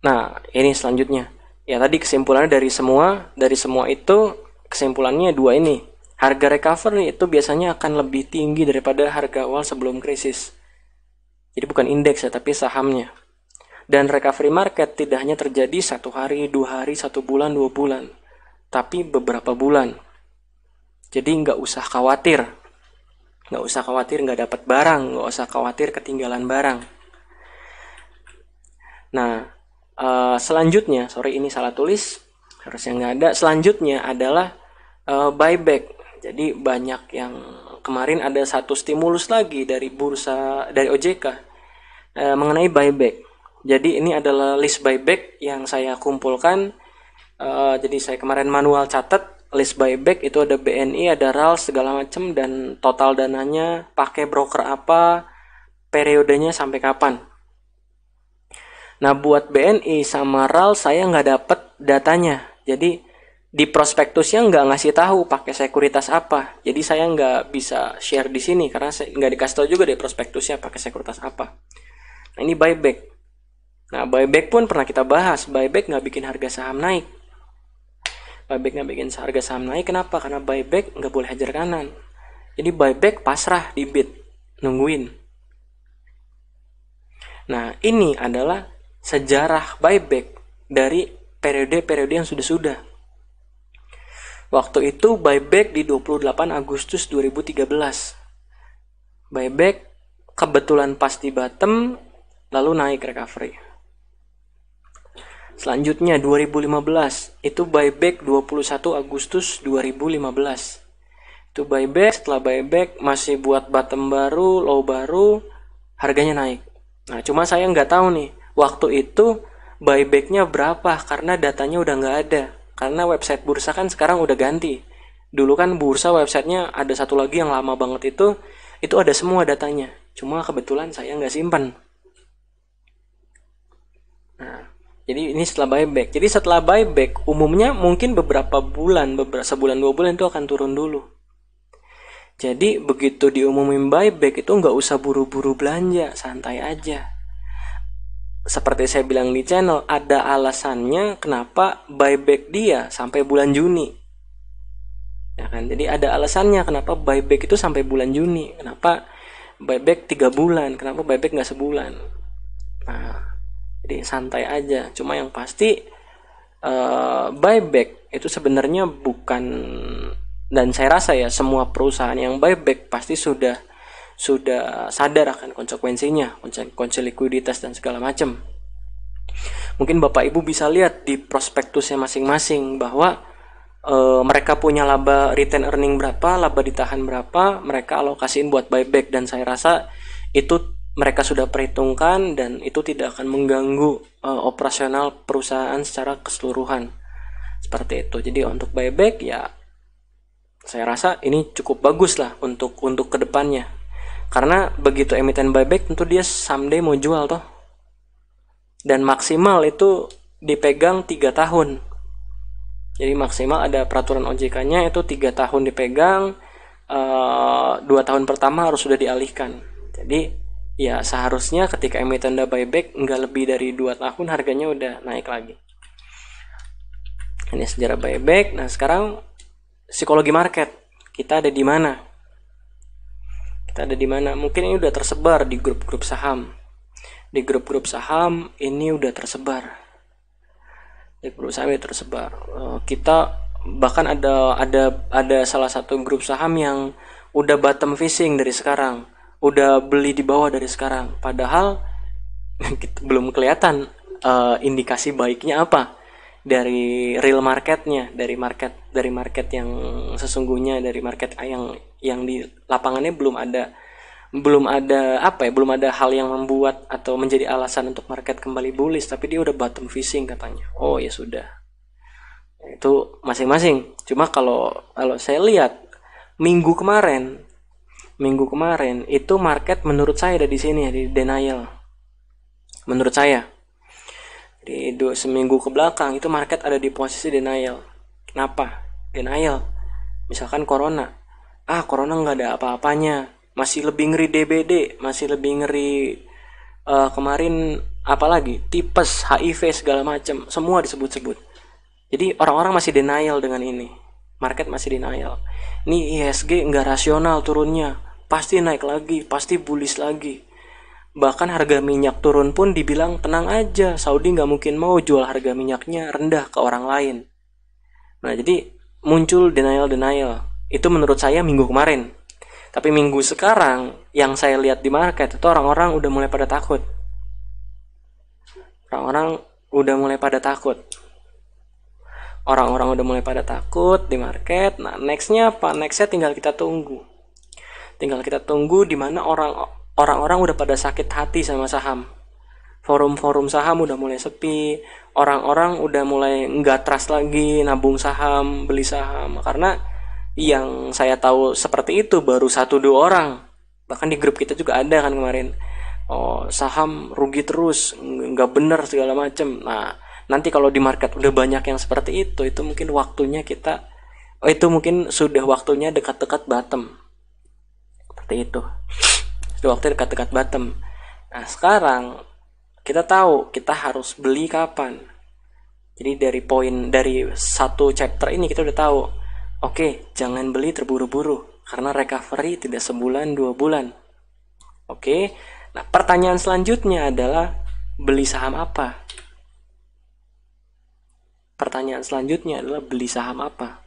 nah ini selanjutnya ya tadi kesimpulannya dari semua dari semua itu kesimpulannya dua ini harga recovery itu biasanya akan lebih tinggi daripada harga awal sebelum krisis jadi bukan indeks ya tapi sahamnya dan recovery market tidak hanya terjadi satu hari dua hari satu bulan dua bulan tapi beberapa bulan jadi nggak usah khawatir nggak usah khawatir nggak dapat barang nggak usah khawatir ketinggalan barang nah Eh, selanjutnya sorry ini salah tulis harusnya nggak ada selanjutnya adalah uh, buyback jadi banyak yang kemarin ada satu stimulus lagi dari bursa dari OJK uh, eh, mengenai buyback jadi ini adalah list buyback yang saya kumpulkan uh, jadi saya kemarin manual catat list buyback itu ada BNI ada RAL segala macam dan total dananya pakai broker apa periodenya sampai kapan Nah buat BNI sama RAL saya nggak dapet datanya. Jadi di prospektusnya nggak ngasih tahu pakai sekuritas apa. Jadi saya nggak bisa share di sini karena saya nggak dikasih tahu juga deh prospektusnya pakai sekuritas apa. Nah ini buyback. Nah buyback pun pernah kita bahas. Buyback nggak bikin harga saham naik. Buyback nggak bikin harga saham naik kenapa? Karena buyback nggak boleh hajar kanan. Jadi buyback pasrah di bid nungguin. Nah ini adalah sejarah buyback dari periode-periode yang sudah-sudah. Waktu itu buyback di 28 Agustus 2013. Buyback kebetulan pas di bottom lalu naik recovery. Selanjutnya 2015 itu buyback 21 Agustus 2015 itu buyback setelah buyback masih buat bottom baru low baru harganya naik nah cuma saya nggak tahu nih waktu itu buybacknya berapa karena datanya udah nggak ada karena website bursa kan sekarang udah ganti dulu kan bursa websitenya ada satu lagi yang lama banget itu itu ada semua datanya cuma kebetulan saya nggak simpan nah jadi ini setelah buyback jadi setelah buyback umumnya mungkin beberapa bulan beberapa sebulan dua bulan itu akan turun dulu jadi begitu diumumin buyback itu nggak usah buru-buru belanja santai aja seperti saya bilang di channel, ada alasannya kenapa buyback dia sampai bulan Juni. Ya kan? Jadi ada alasannya kenapa buyback itu sampai bulan Juni. Kenapa buyback tiga bulan, kenapa buyback nggak sebulan. Nah, jadi santai aja. Cuma yang pasti uh, buyback itu sebenarnya bukan dan saya rasa ya semua perusahaan yang buyback pasti sudah sudah sadar akan konsekuensinya, konsekuensi likuiditas dan segala macam. Mungkin Bapak Ibu bisa lihat di prospektusnya masing-masing bahwa e, mereka punya laba return earning berapa, laba ditahan berapa, mereka alokasiin buat buyback dan saya rasa itu mereka sudah perhitungkan dan itu tidak akan mengganggu e, operasional perusahaan secara keseluruhan. Seperti itu. Jadi untuk buyback ya saya rasa ini cukup bagus lah untuk untuk kedepannya karena begitu emiten buyback tentu dia someday mau jual toh dan maksimal itu dipegang tiga tahun jadi maksimal ada peraturan OJK-nya itu tiga tahun dipegang eh, dua tahun pertama harus sudah dialihkan jadi ya seharusnya ketika emiten udah buyback nggak lebih dari dua tahun harganya udah naik lagi ini sejarah buyback nah sekarang psikologi market kita ada di mana ada di mana mungkin ini udah tersebar di grup-grup saham di grup-grup saham ini udah tersebar di grup saham ini tersebar eh, kita bahkan ada ada ada salah satu grup saham yang udah bottom fishing dari sekarang udah beli di bawah dari sekarang padahal kita belum kelihatan uh, indikasi baiknya apa dari real marketnya dari market dari market yang sesungguhnya dari market yang yang di lapangannya belum ada belum ada apa ya belum ada hal yang membuat atau menjadi alasan untuk market kembali bullish tapi dia udah bottom fishing katanya oh ya sudah itu masing-masing cuma kalau kalau saya lihat minggu kemarin minggu kemarin itu market menurut saya ada di sini ya di denial menurut saya di dua, seminggu ke belakang itu market ada di posisi denial kenapa denial misalkan corona ah corona nggak ada apa-apanya masih lebih ngeri DBD masih lebih ngeri uh, kemarin apalagi tipes HIV segala macam semua disebut-sebut jadi orang-orang masih denial dengan ini market masih denial ini ISG nggak rasional turunnya pasti naik lagi pasti bullish lagi bahkan harga minyak turun pun dibilang tenang aja Saudi nggak mungkin mau jual harga minyaknya rendah ke orang lain nah jadi muncul denial denial itu menurut saya minggu kemarin tapi minggu sekarang yang saya lihat di market itu orang-orang udah mulai pada takut orang-orang udah mulai pada takut orang-orang udah mulai pada takut di market nah nextnya apa nextnya tinggal kita tunggu tinggal kita tunggu di mana orang orang-orang udah pada sakit hati sama saham forum-forum saham udah mulai sepi orang-orang udah mulai nggak trust lagi nabung saham beli saham karena yang saya tahu seperti itu baru satu dua orang bahkan di grup kita juga ada kan kemarin oh saham rugi terus nggak bener segala macem nah nanti kalau di market udah banyak yang seperti itu itu mungkin waktunya kita oh itu mungkin sudah waktunya dekat-dekat bottom seperti itu sudah waktu dekat-dekat bottom nah sekarang kita tahu kita harus beli kapan jadi dari poin dari satu chapter ini kita udah tahu Oke, jangan beli terburu-buru karena recovery tidak sebulan dua bulan. Oke, nah pertanyaan selanjutnya adalah beli saham apa? Pertanyaan selanjutnya adalah beli saham apa?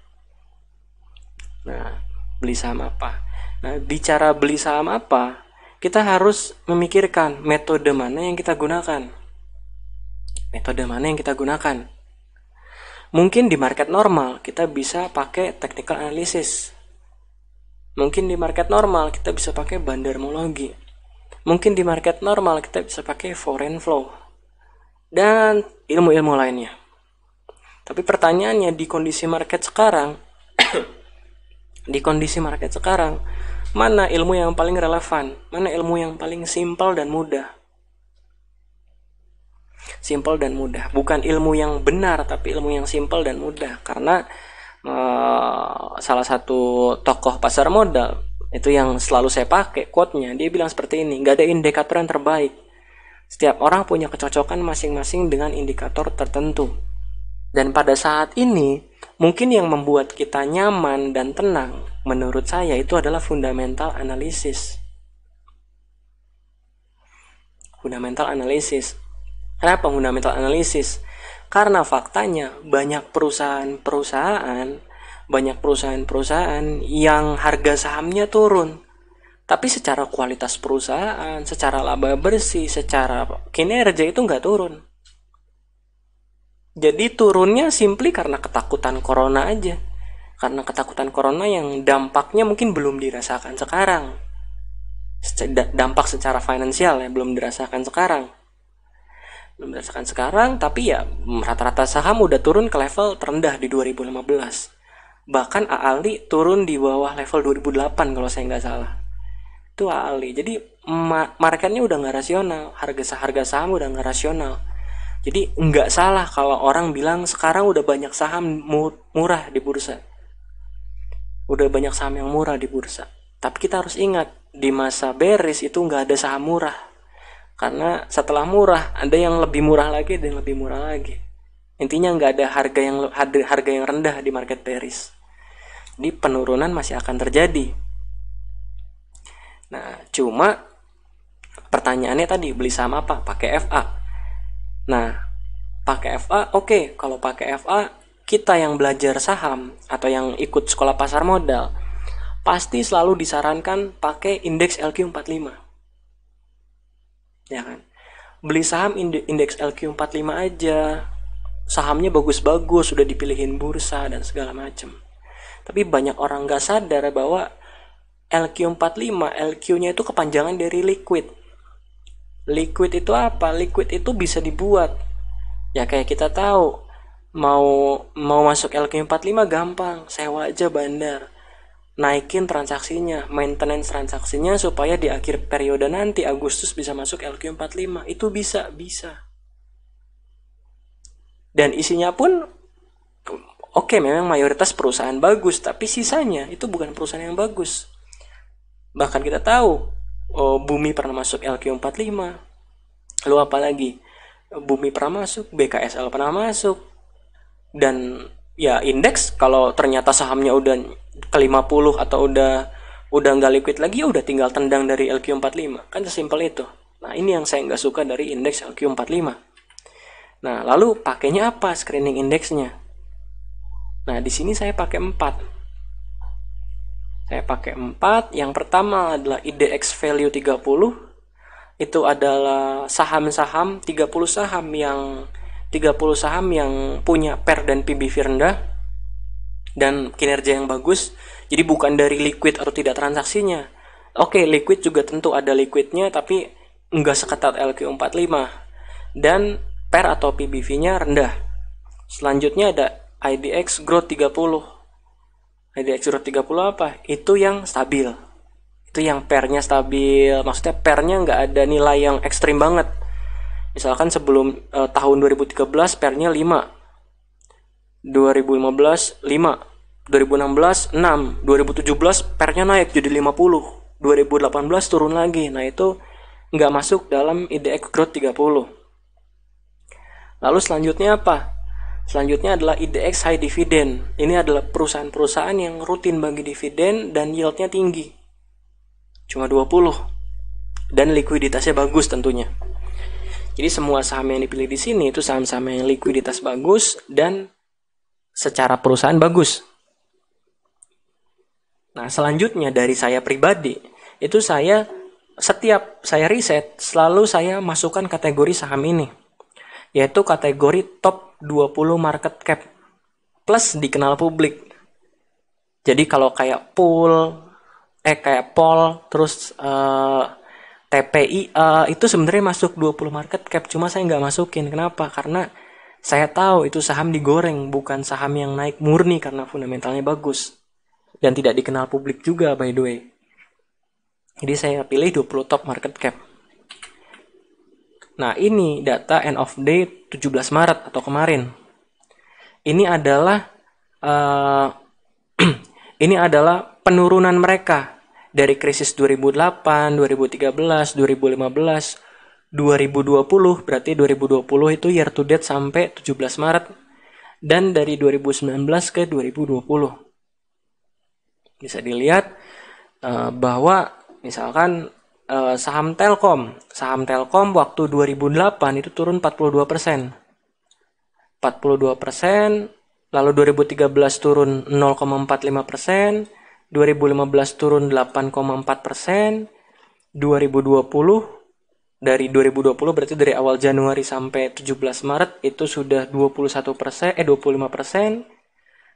Nah, beli saham apa? Nah, bicara beli saham apa, kita harus memikirkan metode mana yang kita gunakan. Metode mana yang kita gunakan? Mungkin di market normal kita bisa pakai technical analysis. Mungkin di market normal kita bisa pakai bandarmologi. Mungkin di market normal kita bisa pakai foreign flow. Dan ilmu-ilmu lainnya. Tapi pertanyaannya di kondisi market sekarang di kondisi market sekarang, mana ilmu yang paling relevan, mana ilmu yang paling simpel dan mudah? simple dan mudah bukan ilmu yang benar tapi ilmu yang simple dan mudah karena e, salah satu tokoh pasar modal itu yang selalu saya pakai quote-nya dia bilang seperti ini nggak ada indikator yang terbaik setiap orang punya kecocokan masing-masing dengan indikator tertentu dan pada saat ini mungkin yang membuat kita nyaman dan tenang menurut saya itu adalah fundamental analisis fundamental analisis Kenapa fundamental analysis? Karena faktanya banyak perusahaan-perusahaan, banyak perusahaan-perusahaan yang harga sahamnya turun. Tapi secara kualitas perusahaan, secara laba bersih, secara kinerja itu nggak turun. Jadi turunnya simply karena ketakutan corona aja. Karena ketakutan corona yang dampaknya mungkin belum dirasakan sekarang. Dampak secara finansial ya belum dirasakan sekarang belum dirasakan sekarang tapi ya hmm, rata-rata saham udah turun ke level terendah di 2015 bahkan AALI turun di bawah level 2008 kalau saya nggak salah itu AALI jadi ma marketnya udah nggak rasional harga sah harga saham udah nggak rasional jadi nggak salah kalau orang bilang sekarang udah banyak saham murah di bursa udah banyak saham yang murah di bursa tapi kita harus ingat di masa beris itu nggak ada saham murah karena setelah murah ada yang lebih murah lagi dan lebih murah lagi intinya nggak ada harga yang harga yang rendah di market marketplace di penurunan masih akan terjadi nah cuma pertanyaannya tadi beli saham apa pakai FA nah pakai FA oke okay. kalau pakai FA kita yang belajar saham atau yang ikut sekolah pasar modal pasti selalu disarankan pakai indeks LQ45 ya kan beli saham indeks LQ45 aja sahamnya bagus-bagus sudah dipilihin bursa dan segala macem tapi banyak orang nggak sadar bahwa LQ45 LQ-nya itu kepanjangan dari liquid liquid itu apa liquid itu bisa dibuat ya kayak kita tahu mau mau masuk LQ45 gampang sewa aja bandar naikin transaksinya, maintenance transaksinya supaya di akhir periode nanti Agustus bisa masuk LQ45. Itu bisa, bisa. Dan isinya pun oke okay, memang mayoritas perusahaan bagus, tapi sisanya itu bukan perusahaan yang bagus. Bahkan kita tahu oh, Bumi pernah masuk LQ45. Lu apa lagi? Bumi pernah masuk, BKSL pernah masuk, dan ya indeks kalau ternyata sahamnya udah ke 50 atau udah udah nggak liquid lagi ya udah tinggal tendang dari LQ45 kan sesimpel itu nah ini yang saya nggak suka dari indeks LQ45 nah lalu pakainya apa screening indeksnya nah di sini saya pakai empat saya pakai empat yang pertama adalah IDX value 30 itu adalah saham-saham 30 saham yang 30 saham yang punya PER dan PBV rendah dan kinerja yang bagus. Jadi bukan dari liquid atau tidak transaksinya. Oke, liquid juga tentu ada liquidnya tapi nggak seketat LQ45 dan PER atau PBV-nya rendah. Selanjutnya ada IDX Growth 30. IDX Growth 30 apa? Itu yang stabil. Itu yang pernya stabil. Maksudnya pernya nggak ada nilai yang ekstrim banget Misalkan sebelum uh, tahun 2013 pernya 5. 2015 5. 2016 6. 2017 pernya naik jadi 50. 2018 turun lagi. Nah, itu nggak masuk dalam IDX Growth 30. Lalu selanjutnya apa? Selanjutnya adalah IDX High Dividend. Ini adalah perusahaan-perusahaan yang rutin bagi dividen dan yieldnya tinggi. Cuma 20. Dan likuiditasnya bagus tentunya. Jadi semua saham yang dipilih di sini itu saham-saham yang likuiditas bagus dan secara perusahaan bagus. Nah, selanjutnya dari saya pribadi, itu saya setiap saya riset selalu saya masukkan kategori saham ini yaitu kategori top 20 market cap plus dikenal publik. Jadi kalau kayak pool eh kayak pol terus uh, TPI uh, eh, itu sebenarnya masuk 20 market cap cuma saya nggak masukin kenapa karena saya tahu itu saham digoreng bukan saham yang naik murni karena fundamentalnya bagus dan tidak dikenal publik juga by the way jadi saya pilih 20 top market cap nah ini data end of day 17 Maret atau kemarin ini adalah uh, ini adalah penurunan mereka dari krisis 2008, 2013, 2015, 2020 berarti 2020 itu year to date sampai 17 Maret dan dari 2019 ke 2020. Bisa dilihat eh, bahwa misalkan eh, saham Telkom, saham Telkom waktu 2008 itu turun 42 persen. 42 persen, lalu 2013 turun 0,45 persen, 2015 turun 8,4 persen, 2020 dari 2020 berarti dari awal Januari sampai 17 Maret itu sudah 21 persen, eh 25 persen,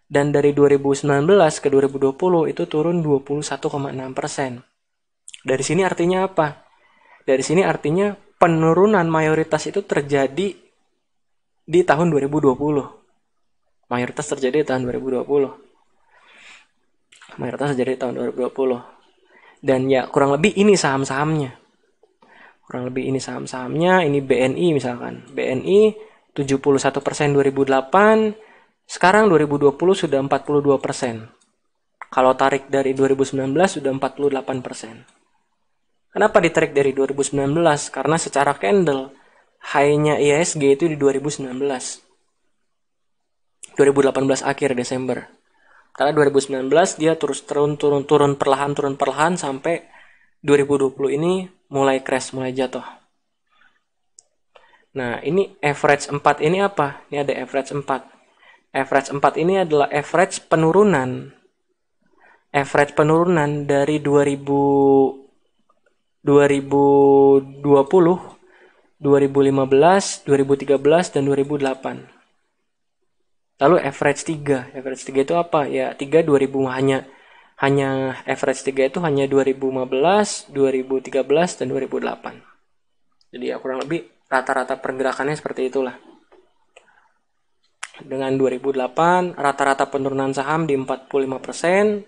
dan dari 2019 ke 2020 itu turun 21,6 persen. Dari sini artinya apa? Dari sini artinya penurunan mayoritas itu terjadi di tahun 2020. Mayoritas terjadi di tahun 2020 mayoritas dari tahun 2020 dan ya kurang lebih ini saham-sahamnya kurang lebih ini saham-sahamnya ini BNI misalkan BNI 71% 2008 sekarang 2020 sudah 42 persen. Kalau tarik dari 2019 sudah 48 persen. Kenapa ditarik dari 2019? Karena secara candle high-nya ISG itu di 2019. 2018 akhir Desember. Karena 2019 dia terus turun turun turun perlahan turun perlahan sampai 2020 ini mulai crash, mulai jatuh. Nah, ini average 4 ini apa? Ini ada average 4. Average 4 ini adalah average penurunan. Average penurunan dari 2000 2020 2015, 2013, dan 2008. Lalu average 3. Average 3 itu apa? Ya 3 2000 hanya hanya average 3 itu hanya 2015, 2013 dan 2008. Jadi ya kurang lebih rata-rata pergerakannya seperti itulah. Dengan 2008 rata-rata penurunan saham di 45%.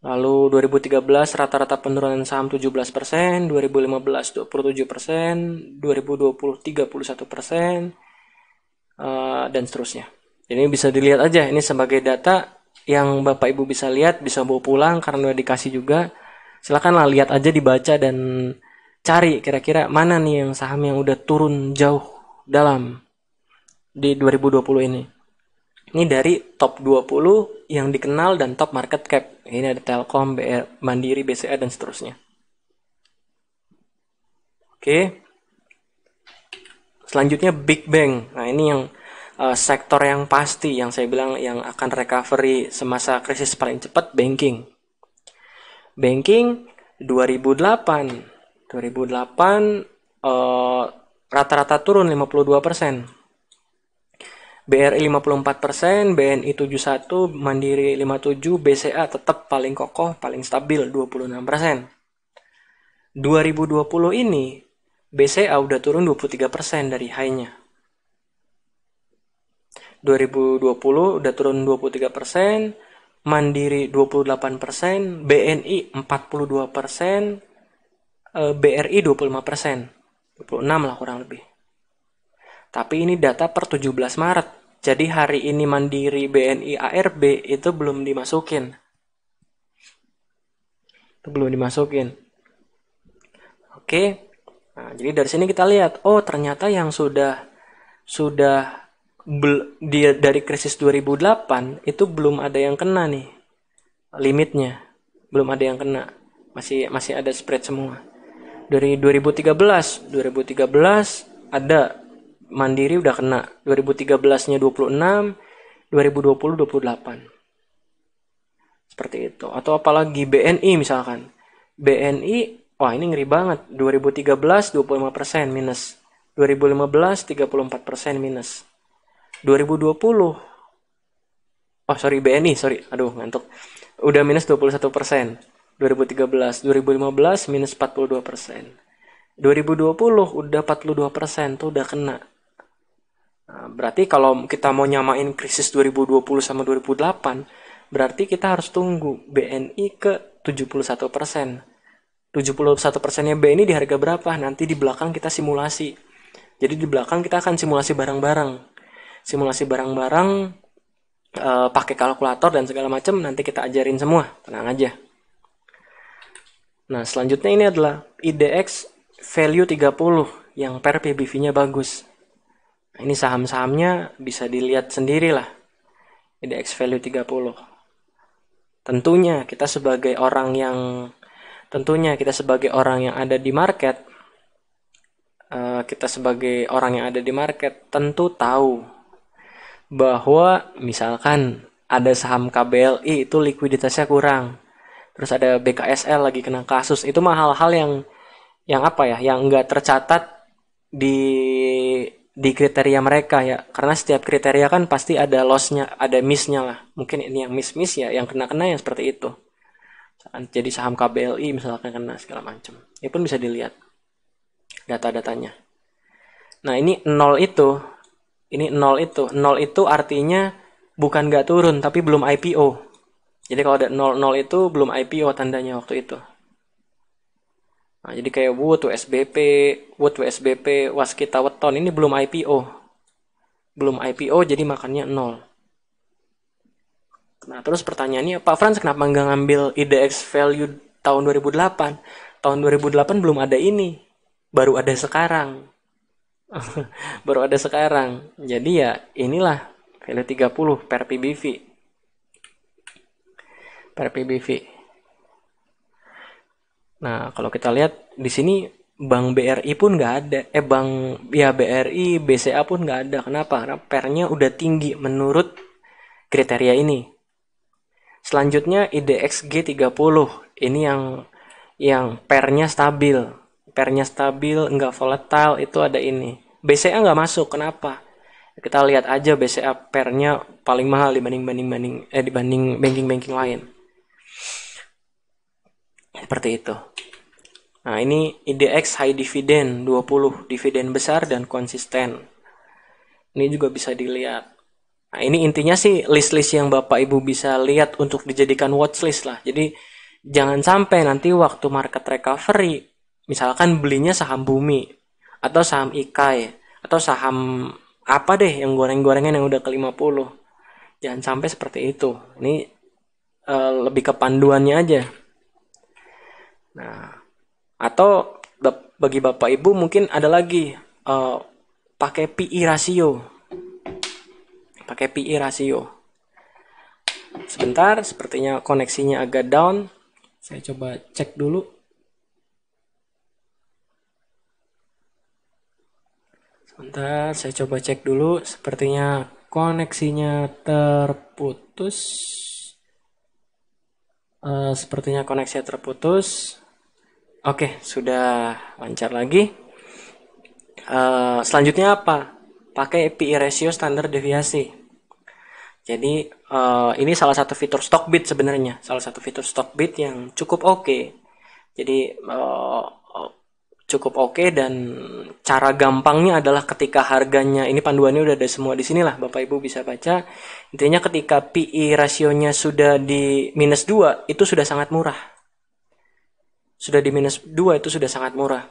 Lalu 2013 rata-rata penurunan saham 17%, 2015 27%, 2020 31%, Eh, dan seterusnya. Ini bisa dilihat aja ini sebagai data yang Bapak Ibu bisa lihat, bisa bawa pulang karena udah dikasih juga. Silakanlah lihat aja dibaca dan cari kira-kira mana nih yang saham yang udah turun jauh dalam di 2020 ini. Ini dari top 20 yang dikenal dan top market cap. Ini ada Telkom, BR, Mandiri, BCA dan seterusnya. Oke. Okay. Selanjutnya Big Bang. Nah, ini yang uh, sektor yang pasti yang saya bilang yang akan recovery semasa krisis paling cepat banking. Banking 2008. 2008 rata rata-rata turun 52%. BRI 54%, BNI 71, Mandiri 57, BCA tetap paling kokoh, paling stabil 26%. 2020 ini BCA udah turun 23% dari high-nya. 2020 udah turun 23%, Mandiri 28%, BNI 42%, BRI 25%. 26 lah kurang lebih. Tapi ini data per 17 Maret. Jadi hari ini Mandiri, BNI, ARB itu belum dimasukin. Itu belum dimasukin. Oke. Okay Nah, jadi dari sini kita lihat, oh ternyata yang sudah sudah dia dari krisis 2008 itu belum ada yang kena nih limitnya, belum ada yang kena, masih masih ada spread semua. Dari 2013, 2013 ada Mandiri udah kena, 2013-nya 26, 2020 28 seperti itu atau apalagi BNI misalkan BNI Wah ini ngeri banget. 2013 25% minus. 2015 34% minus. 2020 Oh sorry BNI sorry aduh ngantuk udah minus 21 persen 2013 2015 minus 42 persen 2020 udah 42 persen tuh udah kena nah, berarti kalau kita mau nyamain krisis 2020 sama 2008 berarti kita harus tunggu BNI ke 71 persen 71%-nya B ini di harga berapa? Nanti di belakang kita simulasi. Jadi di belakang kita akan simulasi barang-barang. Simulasi barang-barang e, pakai kalkulator dan segala macam nanti kita ajarin semua. Tenang aja. Nah, selanjutnya ini adalah IDX value 30 yang per PBV-nya bagus. Nah, ini saham-sahamnya bisa dilihat sendiri lah. IDX value 30. Tentunya kita sebagai orang yang tentunya kita sebagai orang yang ada di market eh, kita sebagai orang yang ada di market tentu tahu bahwa misalkan ada saham KBLI itu likuiditasnya kurang terus ada BKSL lagi kena kasus itu mah hal-hal yang yang apa ya yang enggak tercatat di di kriteria mereka ya karena setiap kriteria kan pasti ada lossnya ada missnya lah mungkin ini yang miss miss ya yang kena kena yang seperti itu jadi saham KBLI misalkan kena segala macam itu pun bisa dilihat data-datanya nah ini nol itu ini nol itu nol itu artinya bukan nggak turun tapi belum IPO jadi kalau ada nol nol itu belum IPO tandanya waktu itu Nah, jadi kayak Wood SBP, Wood SBP Waskita Weton ini belum IPO. Belum IPO jadi makannya nol. Nah, terus pertanyaannya, Pak Frans kenapa nggak ngambil IDX value tahun 2008? Tahun 2008 belum ada ini, baru ada sekarang. baru ada sekarang. Jadi ya inilah value 30 per PBV. Per PBV. Nah, kalau kita lihat di sini Bank BRI pun nggak ada, eh Bank ya BRI, BCA pun nggak ada. Kenapa? Karena pernya udah tinggi menurut kriteria ini Selanjutnya IDX G30. Ini yang yang pernya stabil. Pernya stabil, nggak volatile, itu ada ini. BCA nggak masuk, kenapa? Kita lihat aja BCA pernya paling mahal dibanding banding banding eh dibanding banking banking lain. Seperti itu. Nah, ini IDX high dividend 20, dividen besar dan konsisten. Ini juga bisa dilihat. Nah, ini intinya sih list-list yang Bapak Ibu bisa lihat untuk dijadikan watchlist lah. Jadi jangan sampai nanti waktu market recovery, misalkan belinya saham bumi, atau saham IKAI, atau saham apa deh yang goreng-gorengan yang udah ke 50. Jangan sampai seperti itu. Ini uh, lebih ke panduannya aja. Nah, atau bagi Bapak Ibu mungkin ada lagi uh, pakai PI ratio pakai PI rasio. Sebentar, sepertinya koneksinya agak down. Saya coba cek dulu. Sebentar, saya coba cek dulu. Sepertinya koneksinya terputus. Uh, sepertinya koneksi terputus. Oke, sudah lancar lagi. Uh, selanjutnya apa? Pakai PI ratio standar deviasi. Jadi uh, ini salah satu fitur Stockbit sebenarnya, salah satu fitur Stockbit yang cukup oke. Okay. Jadi uh, cukup oke okay dan cara gampangnya adalah ketika harganya ini panduannya udah ada semua di sinilah Bapak Ibu bisa baca. Intinya ketika PI e rasionya sudah di minus 2 itu sudah sangat murah. Sudah di minus 2 itu sudah sangat murah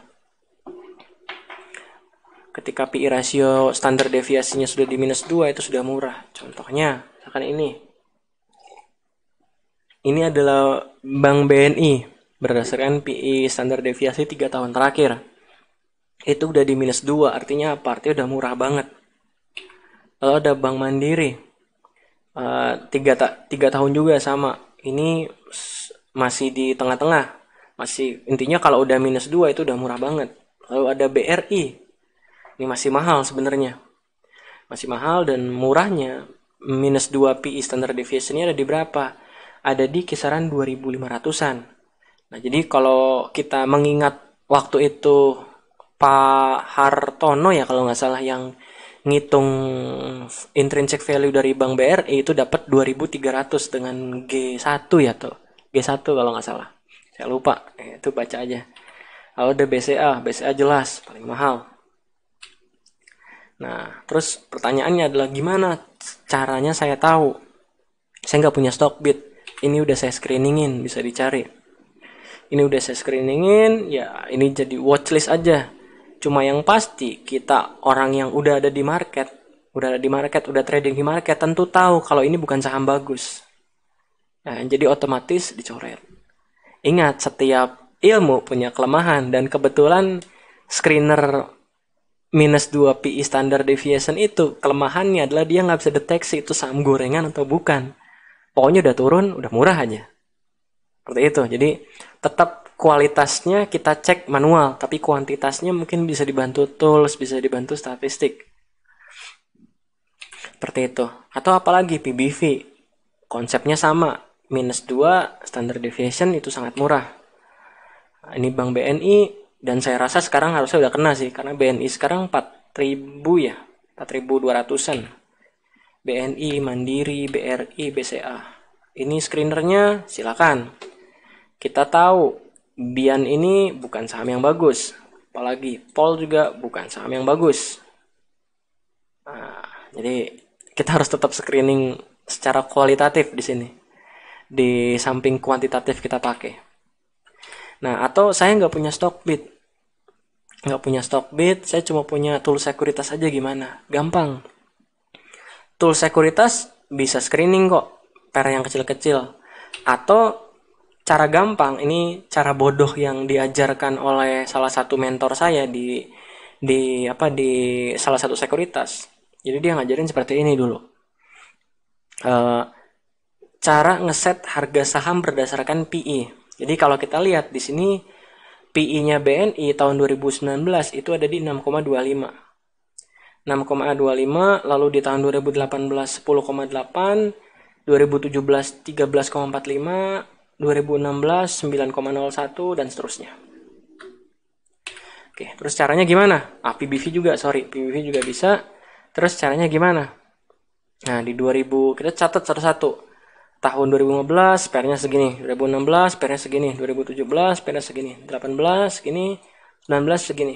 ketika PI rasio standar deviasinya sudah di minus 2 itu sudah murah contohnya misalkan ini ini adalah Bank BNI berdasarkan PI standar deviasi 3 tahun terakhir itu udah di minus 2 artinya apa? artinya udah murah banget lalu ada Bank Mandiri uh, eh, 3, ta tahun juga sama ini masih di tengah-tengah masih intinya kalau udah minus 2 itu udah murah banget lalu ada BRI ini masih mahal sebenarnya masih mahal dan murahnya minus 2 PI e standar deviation ini ada di berapa ada di kisaran 2500-an nah jadi kalau kita mengingat waktu itu Pak Hartono ya kalau nggak salah yang ngitung intrinsic value dari Bank BRI e itu dapat 2300 dengan G1 ya tuh. G1 kalau nggak salah. Saya lupa, eh, itu baca aja. Kalau ada BCA, BCA jelas paling mahal. Nah, terus pertanyaannya adalah gimana caranya saya tahu? Saya nggak punya stock bid. Ini udah saya screeningin, bisa dicari. Ini udah saya screeningin, ya ini jadi watchlist aja. Cuma yang pasti kita orang yang udah ada di market, udah ada di market, udah trading di market, tentu tahu kalau ini bukan saham bagus. Nah, jadi otomatis dicoret. Ingat, setiap ilmu punya kelemahan dan kebetulan screener minus 2 PI standard deviation itu kelemahannya adalah dia nggak bisa deteksi itu saham gorengan atau bukan. Pokoknya udah turun, udah murah aja. Seperti itu. Jadi tetap kualitasnya kita cek manual, tapi kuantitasnya mungkin bisa dibantu tools, bisa dibantu statistik. Seperti itu. Atau apalagi PBV. Konsepnya sama. Minus 2 standard deviation itu sangat murah. Ini Bank BNI dan saya rasa sekarang harusnya udah kena sih karena BNI sekarang 4000 ya 4200an BNI Mandiri BRI BCA ini screenernya silakan kita tahu Bian ini bukan saham yang bagus apalagi Pol juga bukan saham yang bagus nah, jadi kita harus tetap screening secara kualitatif di sini di samping kuantitatif kita pakai Nah, atau saya nggak punya stock bid. Nggak punya stock bid, saya cuma punya tool sekuritas aja gimana. Gampang. Tool sekuritas bisa screening kok, per yang kecil-kecil. Atau cara gampang, ini cara bodoh yang diajarkan oleh salah satu mentor saya di di apa di salah satu sekuritas. Jadi dia ngajarin seperti ini dulu. E, cara ngeset harga saham berdasarkan PE jadi kalau kita lihat di sini PI-nya BNI tahun 2019 itu ada di 6,25. 6,25, lalu di tahun 2018 10,8, 2017 13,45, 2016 9,01 dan seterusnya. Oke, terus caranya gimana? Ah, PBV juga, sorry, PBV juga bisa. Terus caranya gimana? Nah, di 2000 kita catat satu-satu tahun 2015 pernya segini 2016 pernya segini 2017 pernya segini 18 segini 19 segini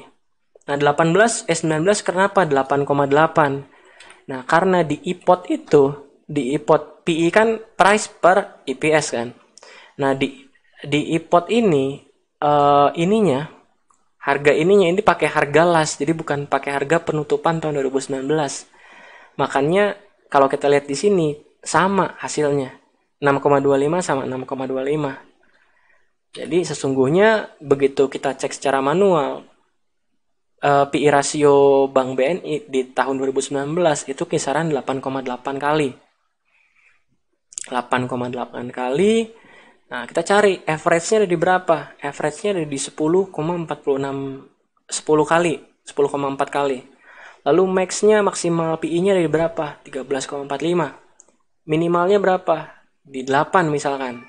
nah 18 eh 19 kenapa 8,8 nah karena di ipot itu di ipot PI kan price per IPS kan nah di di ipot ini uh, ininya harga ininya ini pakai harga las jadi bukan pakai harga penutupan tahun 2019 makanya kalau kita lihat di sini sama hasilnya 6,25 sama 6,25 jadi sesungguhnya begitu kita cek secara manual eh, PI rasio Bank BNI di tahun 2019 itu kisaran 8,8 kali 8,8 kali Nah, kita cari average-nya ada di berapa? Average-nya ada di 10,46 10 kali, 10,4 kali. Lalu max-nya maksimal PI-nya ada di berapa? 13,45. Minimalnya berapa? di 8 misalkan.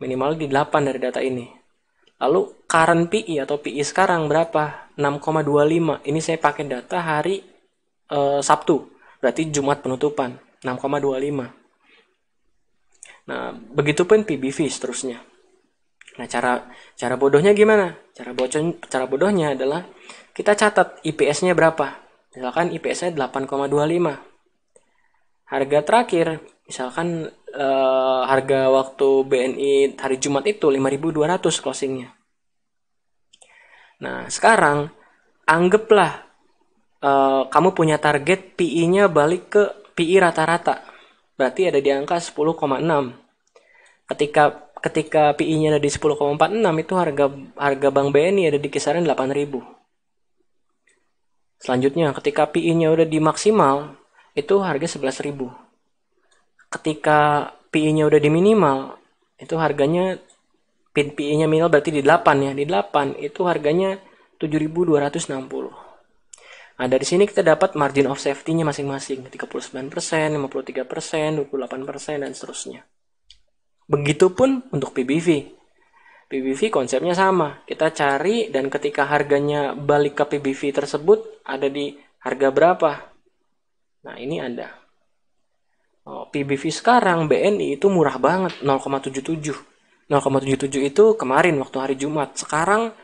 Minimal di 8 dari data ini. Lalu current PI atau PI sekarang berapa? 6,25. Ini saya pakai data hari e, Sabtu. Berarti Jumat penutupan 6,25. Nah, begitupun PBV seterusnya. Nah, cara cara bodohnya gimana? Cara bocon cara bodohnya adalah kita catat IPS-nya berapa. Misalkan IPS-nya 8,25 harga terakhir misalkan eh, harga waktu BNI hari Jumat itu 5.200 closingnya. Nah sekarang anggaplah eh, kamu punya target PI-nya balik ke PI rata-rata. Berarti ada di angka 10,6. Ketika ketika PI-nya ada di 10,46 itu harga harga Bank BNI ada di kisaran 8.000. Selanjutnya ketika PI-nya udah di maksimal itu harga 11.000 ketika PI-nya udah di minimal itu harganya pin PI-nya minimal berarti di 8 ya di 8 itu harganya 7.260 Nah, dari sini kita dapat margin of safety-nya masing-masing, 39%, 53%, 28%, dan seterusnya. Begitupun untuk PBV. PBV konsepnya sama, kita cari dan ketika harganya balik ke PBV tersebut ada di harga berapa. Nah, ini ada Oh, PBV sekarang BNI itu murah banget, 0,77. 0,77 itu kemarin waktu hari Jumat. Sekarang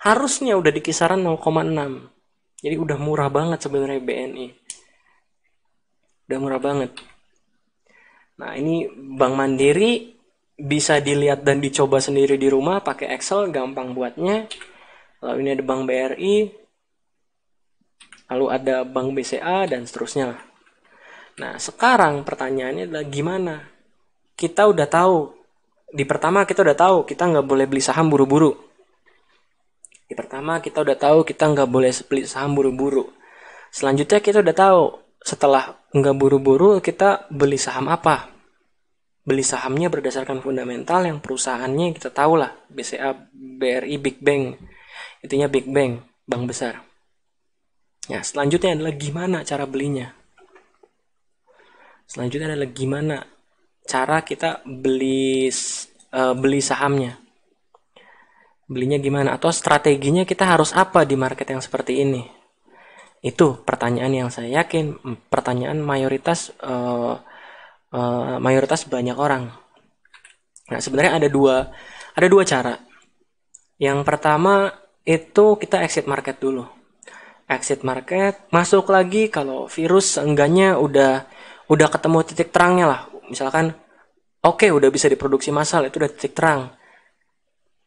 harusnya udah di kisaran 0,6. Jadi udah murah banget sebenarnya BNI. Udah murah banget. Nah, ini Bank Mandiri bisa dilihat dan dicoba sendiri di rumah pakai Excel gampang buatnya. Lalu ini ada Bank BRI, lalu ada bank BCA dan seterusnya lah. Nah, sekarang pertanyaannya adalah gimana? Kita udah tahu. Di pertama kita udah tahu kita nggak boleh beli saham buru-buru. Di pertama kita udah tahu kita nggak boleh beli saham buru-buru. Selanjutnya kita udah tahu setelah nggak buru-buru kita beli saham apa. Beli sahamnya berdasarkan fundamental yang perusahaannya kita tahu lah. BCA, BRI, Big Bang. Intinya Big Bang, bank besar. Ya, selanjutnya adalah gimana cara belinya. Selanjutnya adalah gimana cara kita beli uh, beli sahamnya. Belinya gimana atau strateginya kita harus apa di market yang seperti ini? Itu pertanyaan yang saya yakin pertanyaan mayoritas uh, uh, mayoritas banyak orang. Nah, sebenarnya ada dua ada dua cara. Yang pertama itu kita exit market dulu exit market masuk lagi kalau virus enggaknya udah udah ketemu titik terangnya lah misalkan oke okay, udah bisa diproduksi massal itu udah titik terang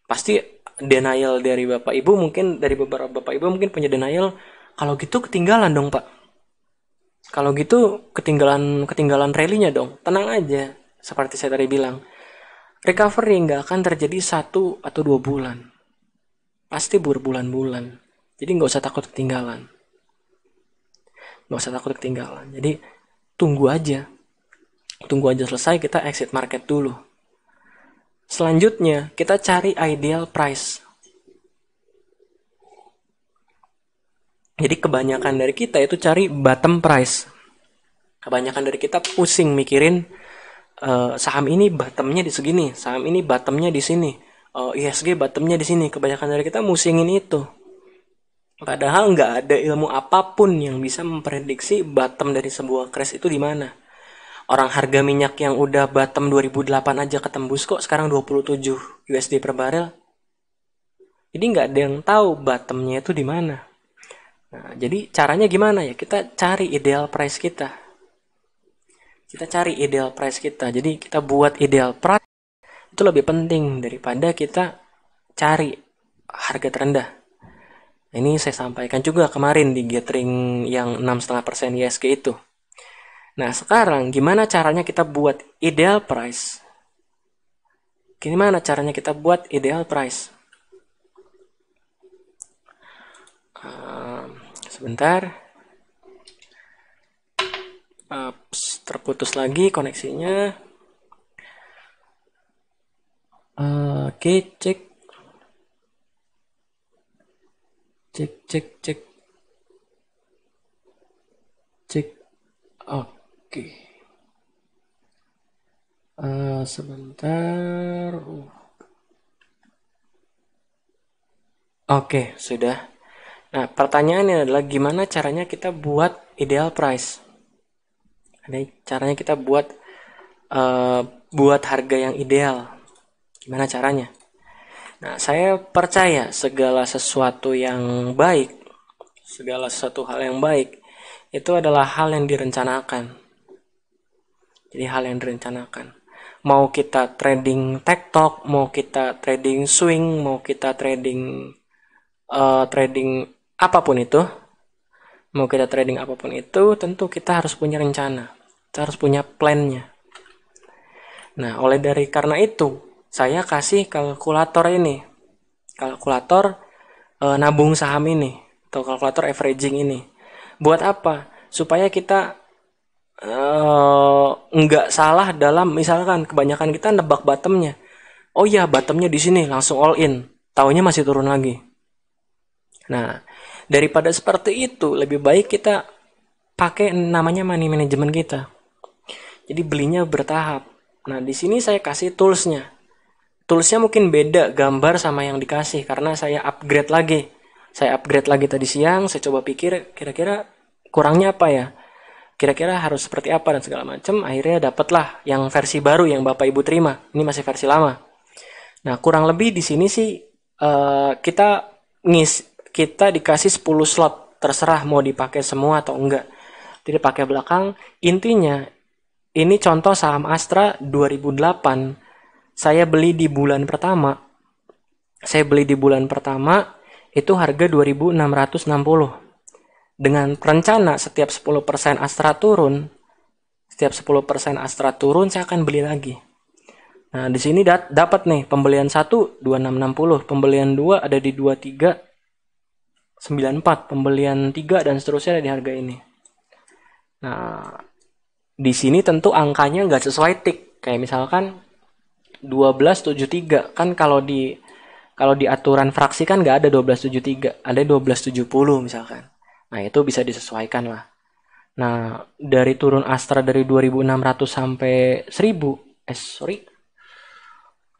pasti denial dari bapak ibu mungkin dari beberapa bapak ibu mungkin punya denial kalau gitu ketinggalan dong pak kalau gitu ketinggalan ketinggalan rallynya dong tenang aja seperti saya tadi bilang recovery nggak akan terjadi satu atau dua bulan pasti berbulan-bulan jadi nggak usah takut ketinggalan. Nggak usah takut ketinggalan. Jadi tunggu aja. Tunggu aja selesai, kita exit market dulu. Selanjutnya, kita cari ideal price. Jadi kebanyakan dari kita itu cari bottom price. Kebanyakan dari kita pusing mikirin uh, saham ini bottomnya di segini, saham ini bottomnya di sini, uh, eh, ISG bottomnya di sini. Kebanyakan dari kita musingin itu Padahal nggak ada ilmu apapun yang bisa memprediksi bottom dari sebuah crash itu di mana. Orang harga minyak yang udah bottom 2008 aja ketembus kok sekarang 27 USD per barel. Jadi nggak ada yang tahu bottomnya itu di mana. Nah, jadi caranya gimana ya? Kita cari ideal price kita. Kita cari ideal price kita. Jadi kita buat ideal price itu lebih penting daripada kita cari harga terendah. Ini saya sampaikan juga kemarin di gathering yang 6,5% ISG itu. Nah, sekarang gimana caranya kita buat ideal price? Gimana caranya kita buat ideal price? Uh, sebentar. Ups, terputus lagi koneksinya. Uh, Oke, okay, cek. cek cek cek cek oke okay. uh, eh, sebentar uh. Oke, okay, sudah. Nah, pertanyaannya adalah gimana caranya kita buat ideal price? Ada caranya kita buat uh, buat harga yang ideal. Gimana caranya? Nah, saya percaya segala sesuatu yang baik, segala sesuatu hal yang baik itu adalah hal yang direncanakan. Jadi hal yang direncanakan. Mau kita trading TikTok, mau kita trading swing, mau kita trading uh, trading apapun itu, mau kita trading apapun itu, tentu kita harus punya rencana. Kita harus punya plannya. Nah, oleh dari karena itu, saya kasih kalkulator ini kalkulator e, nabung saham ini atau kalkulator averaging ini buat apa supaya kita e, nggak salah dalam misalkan kebanyakan kita nebak bottomnya oh ya bottomnya di sini langsung all in tahunya masih turun lagi nah daripada seperti itu lebih baik kita pakai namanya money management kita jadi belinya bertahap nah di sini saya kasih toolsnya toolsnya mungkin beda gambar sama yang dikasih karena saya upgrade lagi saya upgrade lagi tadi siang saya coba pikir kira-kira kurangnya apa ya kira-kira harus seperti apa dan segala macam akhirnya dapatlah yang versi baru yang bapak ibu terima ini masih versi lama nah kurang lebih di sini sih uh, kita ngis kita dikasih 10 slot terserah mau dipakai semua atau enggak tidak pakai belakang intinya ini contoh saham Astra 2008 saya beli di bulan pertama saya beli di bulan pertama itu harga 2660 dengan rencana setiap 10% Astra turun setiap 10% Astra turun saya akan beli lagi Nah, di sini dat dapat nih pembelian 1 2660, pembelian 2 ada di 23 94, pembelian 3 dan seterusnya ada di harga ini. Nah, di sini tentu angkanya nggak sesuai tik. Kayak misalkan 1273 kan kalau di kalau di aturan fraksi kan nggak ada 1273 ada 1270 misalkan nah itu bisa disesuaikan lah nah dari turun Astra dari 2600 sampai 1000 eh sorry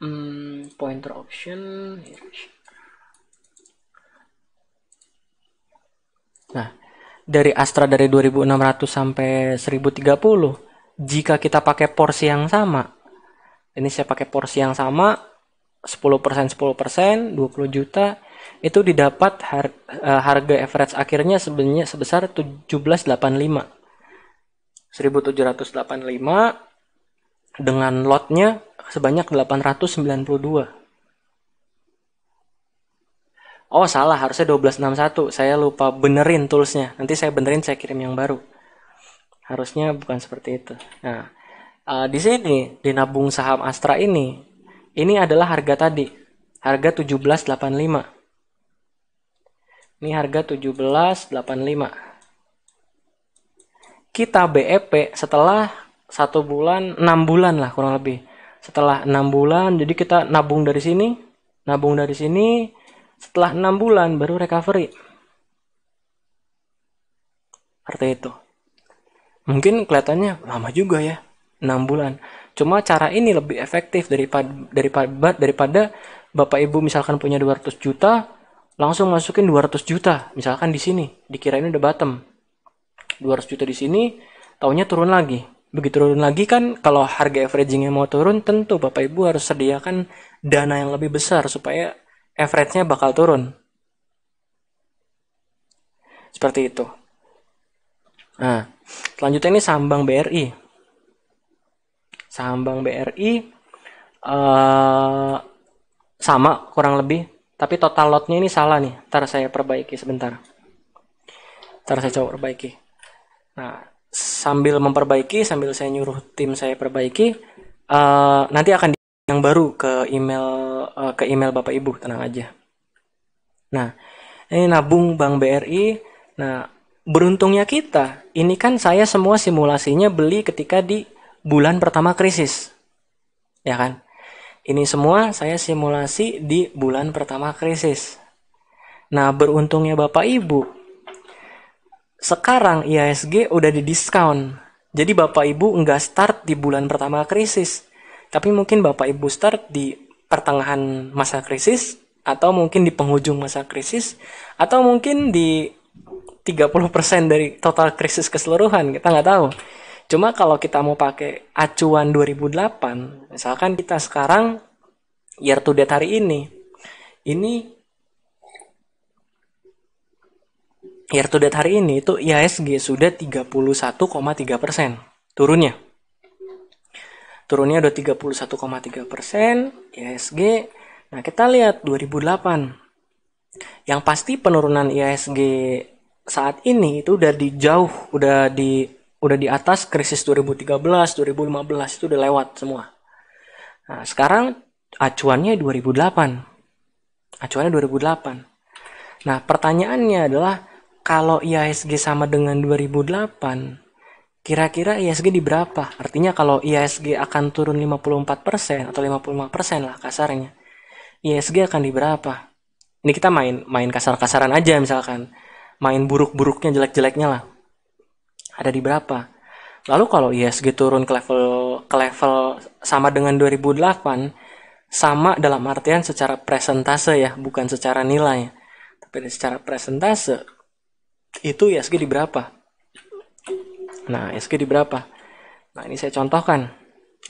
hmm, pointer option ya. nah dari Astra dari 2600 sampai 1030 jika kita pakai porsi yang sama ini saya pakai porsi yang sama 10% persen, 10% persen, 20 juta itu didapat har, eh, harga average akhirnya sebenarnya sebesar 1785 1785 dengan lotnya sebanyak 892 Oh salah harusnya 1261 saya lupa benerin toolsnya nanti saya benerin saya kirim yang baru harusnya bukan seperti itu nah uh, di sini di nabung saham Astra ini ini adalah harga tadi harga 1785 ini harga 1785 kita BEP setelah satu bulan enam bulan lah kurang lebih setelah enam bulan jadi kita nabung dari sini nabung dari sini setelah enam bulan baru recovery arti itu mungkin kelihatannya lama juga ya enam bulan. Cuma cara ini lebih efektif daripada daripada daripada Bapak Ibu misalkan punya 200 juta, langsung masukin 200 juta misalkan di sini, dikira ini udah bottom. 200 juta di sini, taunya turun lagi. Begitu turun lagi kan kalau harga averagingnya mau turun tentu Bapak Ibu harus sediakan dana yang lebih besar supaya average-nya bakal turun. Seperti itu. Nah, selanjutnya ini sambang BRI. Saham BRI uh, eh, sama kurang lebih, tapi total lotnya ini salah nih. Ntar saya perbaiki sebentar. Ntar saya coba perbaiki. Nah, sambil memperbaiki, sambil saya nyuruh tim saya perbaiki, uh, nanti akan yang baru ke email uh, ke email Bapak Ibu, tenang aja. Nah, ini nabung Bank BRI. Nah, beruntungnya kita, ini kan saya semua simulasinya beli ketika di bulan pertama krisis. Ya kan? Ini semua saya simulasi di bulan pertama krisis. Nah, beruntungnya Bapak Ibu, sekarang IASG udah di diskon. Jadi Bapak Ibu nggak start di bulan pertama krisis. Tapi mungkin Bapak Ibu start di pertengahan masa krisis, atau mungkin di penghujung masa krisis, atau mungkin di 30% dari total krisis keseluruhan, kita nggak tahu. Cuma kalau kita mau pakai acuan 2008, misalkan kita sekarang year to date hari ini, ini year to date hari ini itu IHSG sudah 31,3 persen turunnya. Turunnya udah 31,3 persen IHSG. Nah kita lihat 2008. Yang pasti penurunan IHSG saat ini itu udah di jauh, udah di udah di atas krisis 2013, 2015 itu udah lewat semua. Nah, sekarang acuannya 2008. Acuannya 2008. Nah, pertanyaannya adalah kalau IHSG sama dengan 2008, kira-kira ISG di berapa? Artinya kalau ISG akan turun 54% atau 55% lah kasarnya. ISG akan di berapa? Ini kita main main kasar-kasaran aja misalkan. Main buruk-buruknya jelek-jeleknya lah ada di berapa lalu kalau ISG turun ke level ke level sama dengan 2008 sama dalam artian secara presentase ya bukan secara nilai tapi secara presentase itu ISG di berapa nah ISG di berapa nah ini saya contohkan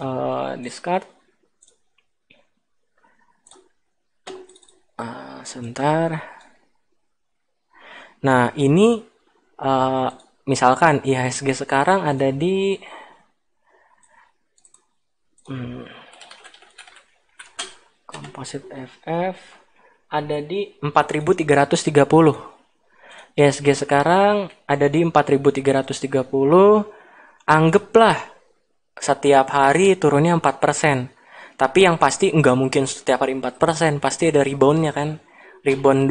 uh, discard ah, sebentar Nah, ini uh, misalkan IHSG sekarang ada di hmm, komposit FF ada di 4330 ISG sekarang ada di 4330 anggaplah setiap hari turunnya 4% tapi yang pasti nggak mungkin setiap hari 4% pasti ada reboundnya kan rebound 2%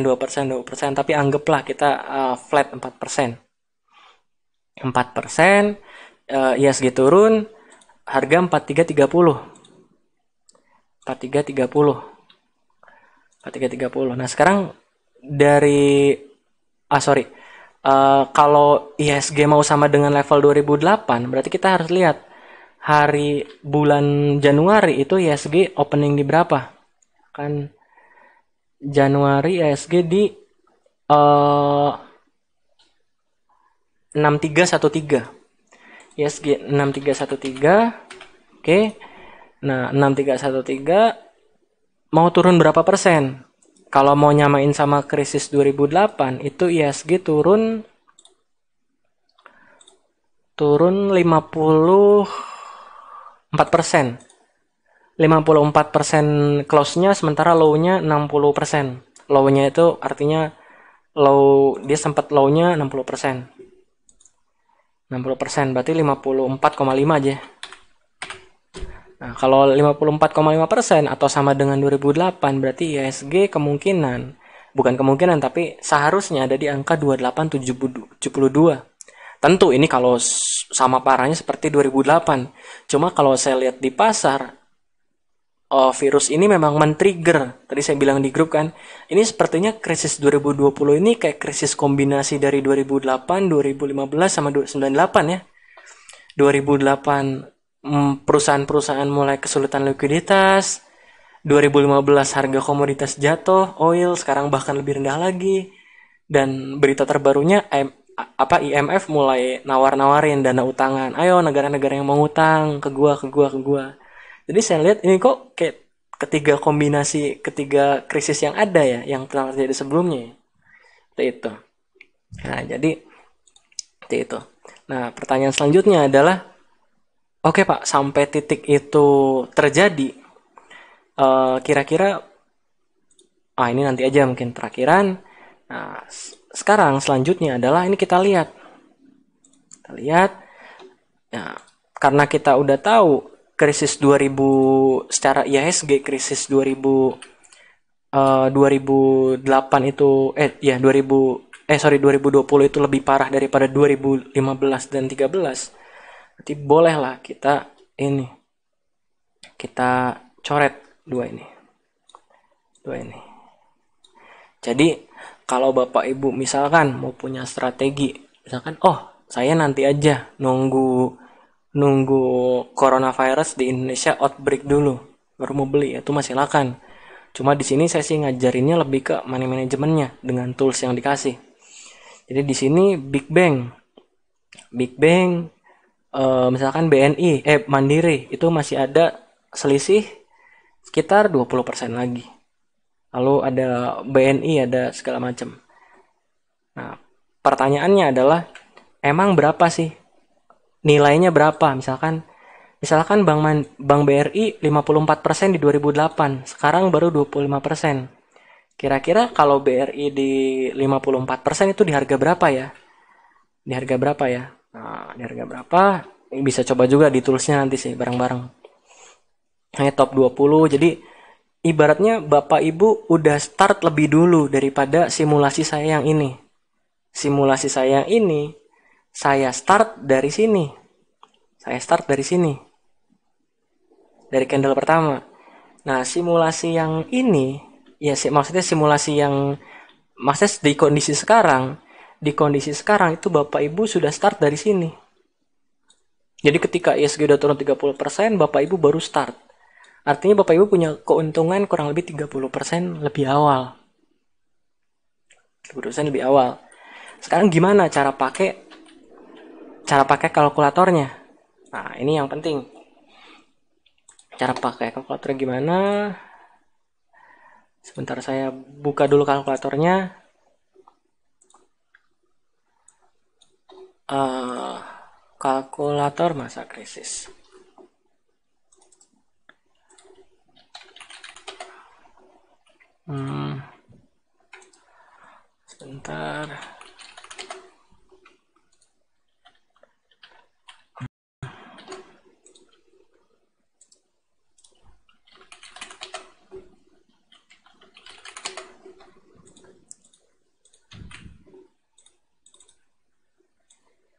2% 2% tapi anggaplah kita uh, flat 4% 4% persen uh, eh, ISG iya turun harga 4330 4330 4330 nah sekarang dari ah sorry uh, kalau ISG mau sama dengan level 2008 berarti kita harus lihat hari bulan Januari itu ISG opening di berapa kan Januari ISG di uh, 6313. Yes, 6313. Oke. Nah, 6313 mau turun berapa persen? Kalau mau nyamain sama krisis 2008 itu ISG turun turun 54 persen. 54 persen close-nya sementara low-nya 60 persen. Low-nya itu artinya low dia sempat low-nya 60 persen. 60% berarti 54,5 aja. Nah, kalau 54,5% atau sama dengan 2008 berarti ISG kemungkinan bukan kemungkinan tapi seharusnya ada di angka 2872. Tentu ini kalau sama parahnya seperti 2008. Cuma kalau saya lihat di pasar uh, virus ini memang men-trigger. Tadi saya bilang di grup kan, ini sepertinya krisis 2020 ini kayak krisis kombinasi dari 2008, 2015 sama 2098 ya. 2008 mm, perusahaan-perusahaan mulai kesulitan likuiditas, 2015 harga komoditas jatuh, oil sekarang bahkan lebih rendah lagi. Dan berita terbarunya apa IMF mulai nawar-nawarin dana utangan. Ayo negara-negara yang mengutang utang ke gua, ke gua, ke gua jadi saya lihat ini kok kayak ketiga kombinasi ketiga krisis yang ada ya yang telah terjadi sebelumnya. Seperti ya. itu. Nah, jadi itu. Nah, pertanyaan selanjutnya adalah Oke, okay, Pak, sampai titik itu terjadi kira eh, kira-kira ah ini nanti aja mungkin terakhiran. Nah, sekarang selanjutnya adalah ini kita lihat. Kita lihat. Nah, karena kita udah tahu krisis 2000 secara IHSG krisis 2000 uh, 2008 itu eh ya 2000 eh sorry 2020 itu lebih parah daripada 2015 dan 13 berarti bolehlah kita ini kita coret dua ini dua ini jadi kalau bapak ibu misalkan mau punya strategi misalkan oh saya nanti aja nunggu nunggu coronavirus di Indonesia outbreak dulu baru mau beli itu masih silakan cuma di sini saya sih ngajarinnya lebih ke money manajemennya dengan tools yang dikasih jadi di sini Big bank, Big bank, e, eh, misalkan BNI eh Mandiri itu masih ada selisih sekitar 20% lagi lalu ada BNI ada segala macam nah pertanyaannya adalah emang berapa sih nilainya berapa misalkan misalkan Bank Man, Bank BRI 54% di 2008 sekarang baru 25% kira-kira kalau BRI di 54% itu di harga berapa ya di harga berapa ya nah, di harga berapa bisa coba juga di toolsnya nanti sih bareng-bareng hanya top 20 jadi ibaratnya bapak ibu udah start lebih dulu daripada simulasi saya yang ini simulasi saya yang ini saya start dari sini. Saya start dari sini. Dari candle pertama. Nah, simulasi yang ini, ya maksudnya simulasi yang maksudnya di kondisi sekarang, di kondisi sekarang itu Bapak Ibu sudah start dari sini. Jadi ketika ISG e udah turun 30%, Bapak Ibu baru start. Artinya Bapak Ibu punya keuntungan kurang lebih 30% lebih awal. 30% lebih awal. Sekarang gimana cara pakai cara pakai kalkulatornya nah ini yang penting cara pakai kalkulator gimana sebentar saya buka dulu kalkulatornya uh, kalkulator masa krisis hmm. sebentar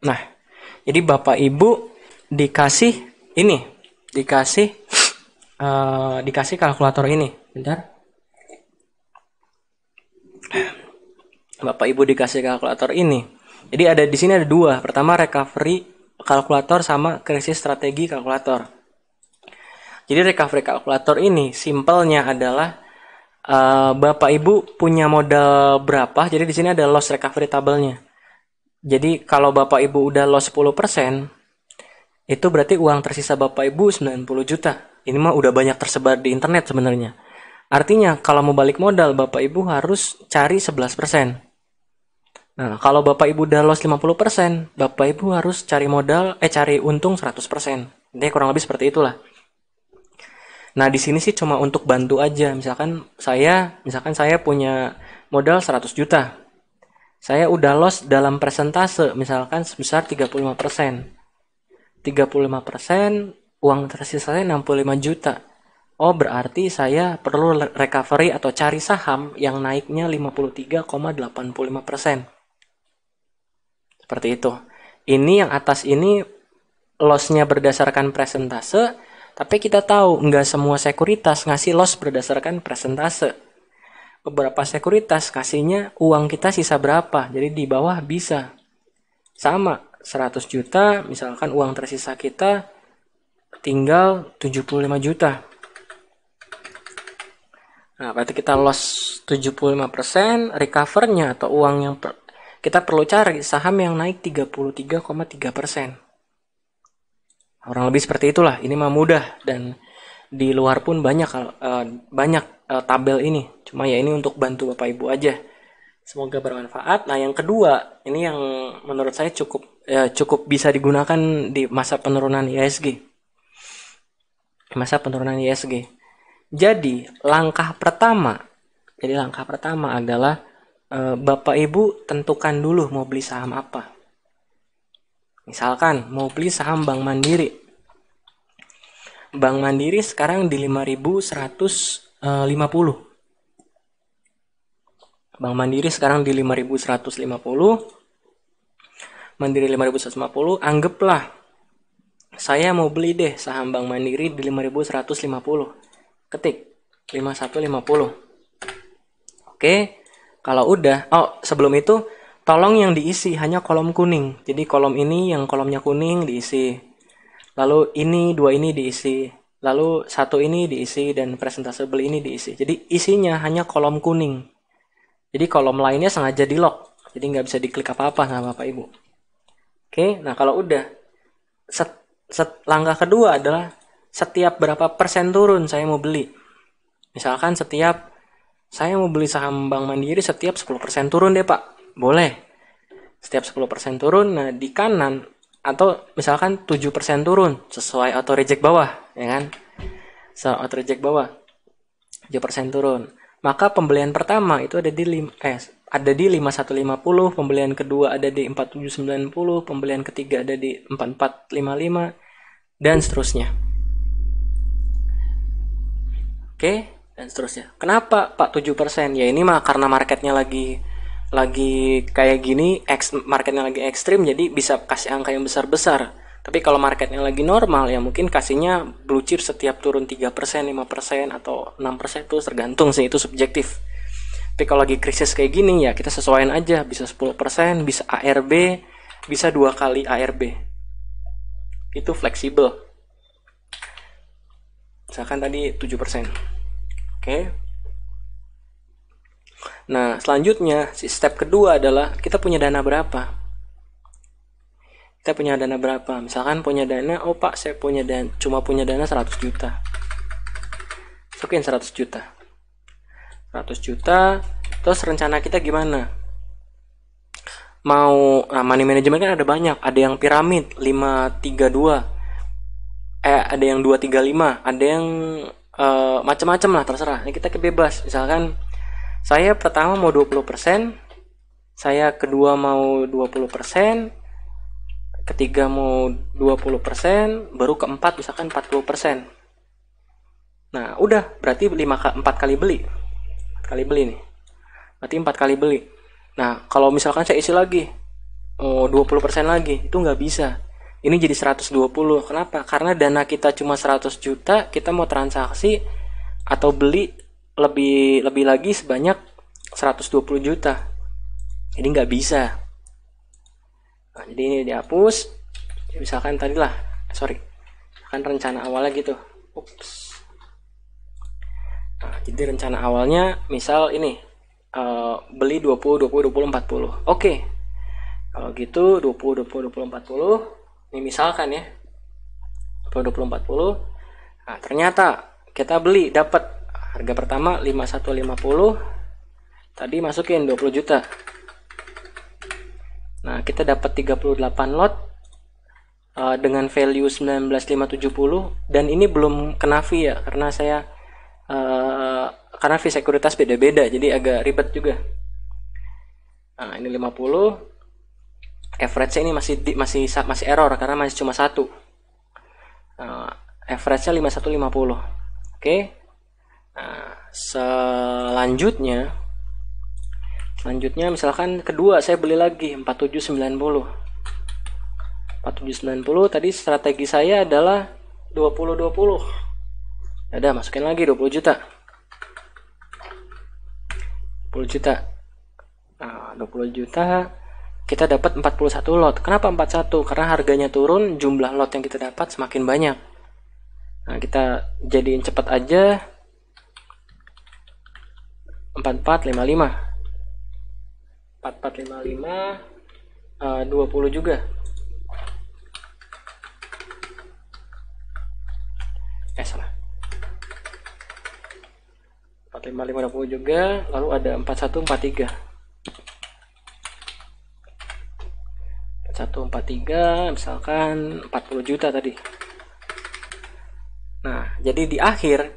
Nah, jadi Bapak Ibu dikasih ini, dikasih uh, dikasih kalkulator ini. Bentar. Bapak Ibu dikasih kalkulator ini. Jadi ada di sini ada dua. Pertama recovery kalkulator sama krisis strategi kalkulator. Jadi recovery kalkulator ini simpelnya adalah uh, Bapak Ibu punya modal berapa. Jadi di sini ada loss recovery tabelnya. Jadi kalau Bapak Ibu udah loss 10%, itu berarti uang tersisa Bapak Ibu 90 juta. Ini mah udah banyak tersebar di internet sebenarnya. Artinya kalau mau balik modal Bapak Ibu harus cari 11%. Nah, kalau Bapak Ibu udah loss 50%, Bapak Ibu harus cari modal eh cari untung 100%. Ini kurang lebih seperti itulah. Nah, di sini sih cuma untuk bantu aja. Misalkan saya, misalkan saya punya modal 100 juta. Saya udah loss dalam persentase, misalkan sebesar 35%. persen, 35% persen uang tersisa saya 65 juta. Oh, berarti saya perlu recovery atau cari saham yang naiknya 53,85%. persen. Seperti itu. Ini yang atas ini lossnya berdasarkan persentase, tapi kita tahu nggak semua sekuritas ngasih loss berdasarkan persentase beberapa sekuritas kasihnya uang kita sisa berapa. Jadi di bawah bisa. Sama 100 juta misalkan uang tersisa kita tinggal 75 juta. Nah, berarti kita loss 75%, recovernya atau uang yang per, kita perlu cari saham yang naik 33,3%. Orang lebih seperti itulah, ini mah mudah dan di luar pun banyak uh, banyak uh, tabel ini. Cuma ya ini untuk bantu Bapak Ibu aja. Semoga bermanfaat. Nah, yang kedua, ini yang menurut saya cukup ya, cukup bisa digunakan di masa penurunan ISG. Masa penurunan ISG. Jadi, langkah pertama, jadi langkah pertama adalah uh, Bapak Ibu tentukan dulu mau beli saham apa. Misalkan mau beli saham Bank Mandiri. Bank Mandiri sekarang di 5100 Eh, lima 50. Bank Mandiri sekarang di 5150. Mandiri 5150, anggaplah saya mau beli deh saham Bank Mandiri di 5150. Ketik 5150. Oke, kalau udah, oh sebelum itu tolong yang diisi hanya kolom kuning. Jadi kolom ini yang kolomnya kuning diisi. Lalu ini dua ini diisi. Lalu satu ini diisi dan presentable ini diisi. Jadi isinya hanya kolom kuning. Jadi kolom lainnya sengaja di lock. Jadi nggak bisa diklik apa-apa sama Bapak Ibu. Oke, nah kalau udah set, set, langkah kedua adalah setiap berapa persen turun saya mau beli. Misalkan setiap saya mau beli saham Bank Mandiri setiap 10% turun deh Pak. Boleh. Setiap 10% turun, nah di kanan atau misalkan 7% turun sesuai auto reject bawah ya kan so auto reject bawah 7% turun maka pembelian pertama itu ada di lim eh, ada di 5150 pembelian kedua ada di 4790 pembelian ketiga ada di 4455 dan seterusnya oke dan seterusnya kenapa pak 7% ya ini mah karena marketnya lagi lagi kayak gini ex marketnya lagi ekstrim jadi bisa kasih angka yang besar besar tapi kalau marketnya lagi normal ya mungkin kasihnya blue chip setiap turun 3%, 5% atau 6% itu tergantung sih itu subjektif. Tapi kalau lagi krisis kayak gini ya kita sesuaikan aja bisa 10%, bisa ARB, bisa dua kali ARB. Itu fleksibel. Misalkan tadi 7%. Oke. Okay. Nah, selanjutnya step kedua adalah kita punya dana berapa. Kita punya dana berapa? Misalkan punya dana, oh Pak, saya punya dana cuma punya dana 100 juta. Sekian 100 juta. 100 juta, terus rencana kita gimana? Mau nah money management kan ada banyak, ada yang piramid 532. Eh, ada yang 235, ada yang uh, macam-macam lah terserah. Ini kita kebebas. Misalkan saya pertama mau 20%, saya kedua mau 20%, ketiga mau 20%, baru keempat misalkan 40%. Nah, udah berarti 5 4 kali beli. 4 kali beli nih. Berarti 4 kali beli. Nah, kalau misalkan saya isi lagi oh 20% lagi, itu nggak bisa. Ini jadi 120. Kenapa? Karena dana kita cuma 100 juta, kita mau transaksi atau beli lebih lebih lagi sebanyak 120 juta jadi nggak bisa nah, jadi ini dihapus misalkan tadi lah sorry kan rencana awalnya gitu Ups. Nah, jadi rencana awalnya misal ini uh, beli 20 20 20 40 oke okay. kalau gitu 20 20 20 40 ini misalkan ya 20 20 40 nah ternyata kita beli dapat harga pertama 5150 tadi masukin 20 juta nah kita dapat 38 lot uh, dengan value 19570 dan ini belum kena fee ya karena saya uh, karena fee sekuritas beda-beda jadi agak ribet juga nah ini 50 average ini masih di, masih masih error karena masih cuma satu uh, average-nya 5150 oke okay selanjutnya selanjutnya misalkan kedua saya beli lagi 4790. 4790 tadi strategi saya adalah 2020 ya Ada masukin lagi 20 juta. 20 juta. Nah, 20 juta kita dapat 41 lot. Kenapa 41? Karena harganya turun, jumlah lot yang kita dapat semakin banyak. Nah, kita jadiin cepat aja 4455 4455 uh, 20 juga eh salah 45 20 juga lalu ada 4143 4143 misalkan 40 juta tadi nah jadi di akhir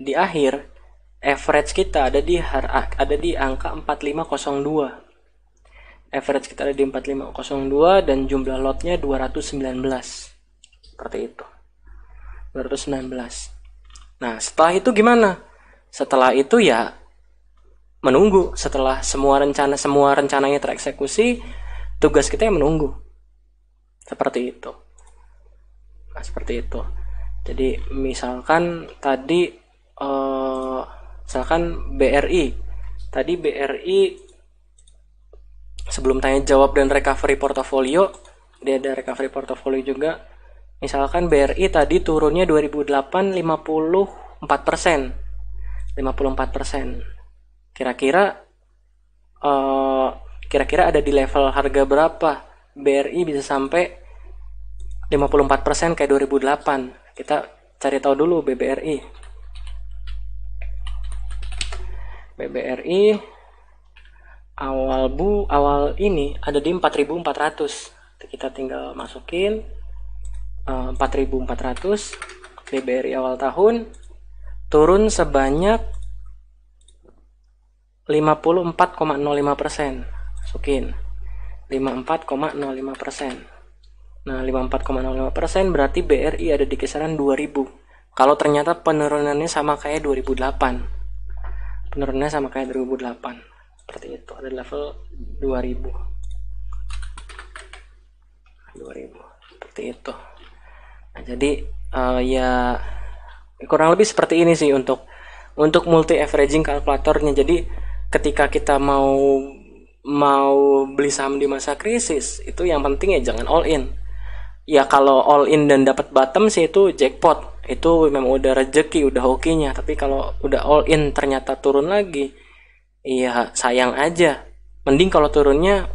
di akhir average kita ada di ada di angka 4502 average kita ada di 4502 dan jumlah lotnya 219 seperti itu 219 nah setelah itu gimana setelah itu ya menunggu setelah semua rencana semua rencananya tereksekusi tugas kita yang menunggu seperti itu nah, seperti itu jadi misalkan tadi uh, Misalkan BRI. Tadi BRI sebelum tanya jawab dan recovery portofolio, dia ada recovery portofolio juga. Misalkan BRI tadi turunnya 2008 54 persen, 54 persen. Kira-kira eh, kira-kira ada di level harga berapa BRI bisa sampai 54 persen kayak 2008? Kita cari tahu dulu BBRI. PBRI awal bu awal ini ada di 4400 kita tinggal masukin uh, 4400 BBRI awal tahun turun sebanyak 54,05 persen masukin 54,05 persen nah 54,05 persen berarti BRI ada di kisaran 2000 kalau ternyata penurunannya sama kayak 2008 penurunannya sama kayak 2008 seperti itu ada level 2000 2000 seperti itu nah jadi uh, ya kurang lebih seperti ini sih untuk untuk multi averaging kalkulatornya jadi ketika kita mau mau beli saham di masa krisis itu yang penting ya jangan all in ya kalau all in dan dapat bottom sih itu jackpot itu memang udah rezeki udah hokinya tapi kalau udah all in ternyata turun lagi iya sayang aja mending kalau turunnya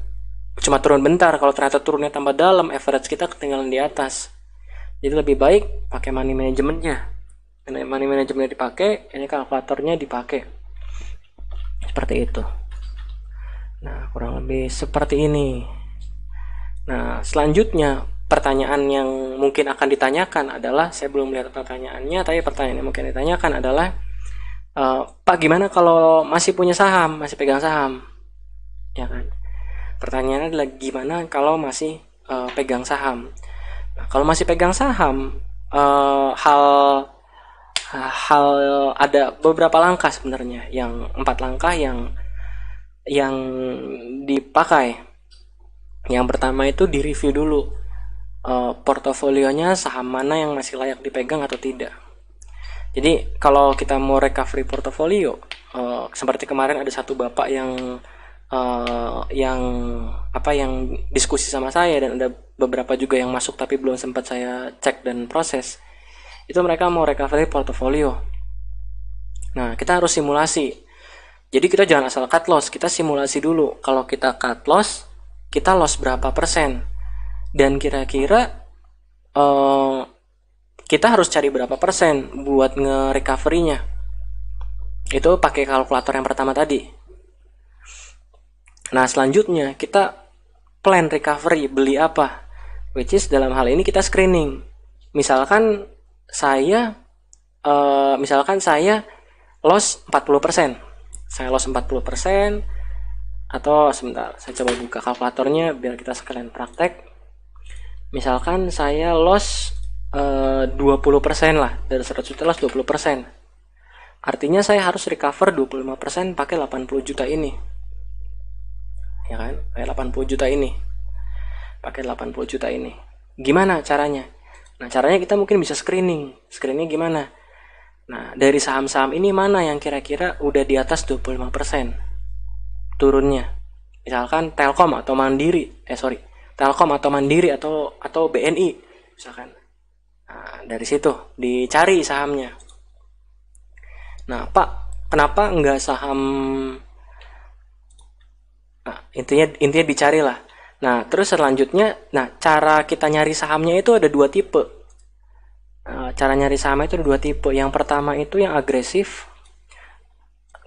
cuma turun bentar kalau ternyata turunnya tambah dalam average kita ketinggalan di atas jadi lebih baik pakai money managementnya money managementnya dipakai ini kalkulatornya dipakai seperti itu nah kurang lebih seperti ini nah selanjutnya pertanyaan yang mungkin akan ditanyakan adalah saya belum lihat pertanyaannya tapi pertanyaan yang mungkin ditanyakan adalah e, Pak gimana kalau masih punya saham masih pegang saham ya kan pertanyaannya adalah gimana kalau masih e, pegang saham nah, kalau masih pegang saham e, hal hal ada beberapa langkah sebenarnya yang empat langkah yang yang dipakai yang pertama itu di review dulu uh, portofolionya saham mana yang masih layak dipegang atau tidak. Jadi kalau kita mau recovery portofolio, uh, seperti kemarin ada satu bapak yang uh, yang apa yang diskusi sama saya dan ada beberapa juga yang masuk tapi belum sempat saya cek dan proses. Itu mereka mau recovery portofolio. Nah, kita harus simulasi. Jadi kita jangan asal cut loss, kita simulasi dulu. Kalau kita cut loss, kita loss berapa persen? dan kira-kira uh, kita harus cari berapa persen buat nge-recovery-nya itu pakai kalkulator yang pertama tadi nah selanjutnya kita plan recovery beli apa which is dalam hal ini kita screening misalkan saya uh, misalkan saya loss 40% saya loss 40% atau sebentar saya coba buka kalkulatornya biar kita sekalian praktek misalkan saya loss eh, uh, 20% lah dari 100 juta loss 20% artinya saya harus recover 25% pakai 80 juta ini ya kan pakai 80 juta ini pakai 80 juta ini gimana caranya nah caranya kita mungkin bisa screening screening gimana nah dari saham-saham ini mana yang kira-kira udah di atas 25% turunnya misalkan Telkom atau Mandiri eh sorry Telkom atau Mandiri atau atau BNI misalkan. Nah, dari situ dicari sahamnya. Nah, Pak, kenapa nggak saham Nah, intinya intinya lah. Nah, terus selanjutnya, nah cara kita nyari sahamnya itu ada dua tipe. Nah, cara nyari saham itu ada dua tipe. Yang pertama itu yang agresif,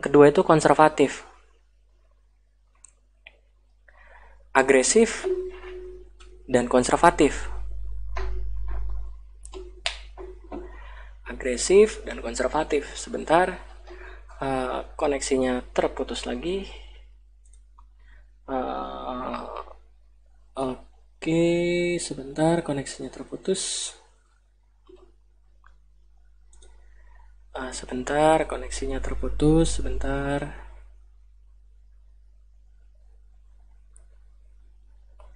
kedua itu konservatif. Agresif dan konservatif. Agresif dan konservatif. Sebentar, uh, koneksinya terputus lagi. Uh, Oke, okay, sebentar, koneksinya terputus. Uh, sebentar, koneksinya terputus. Sebentar.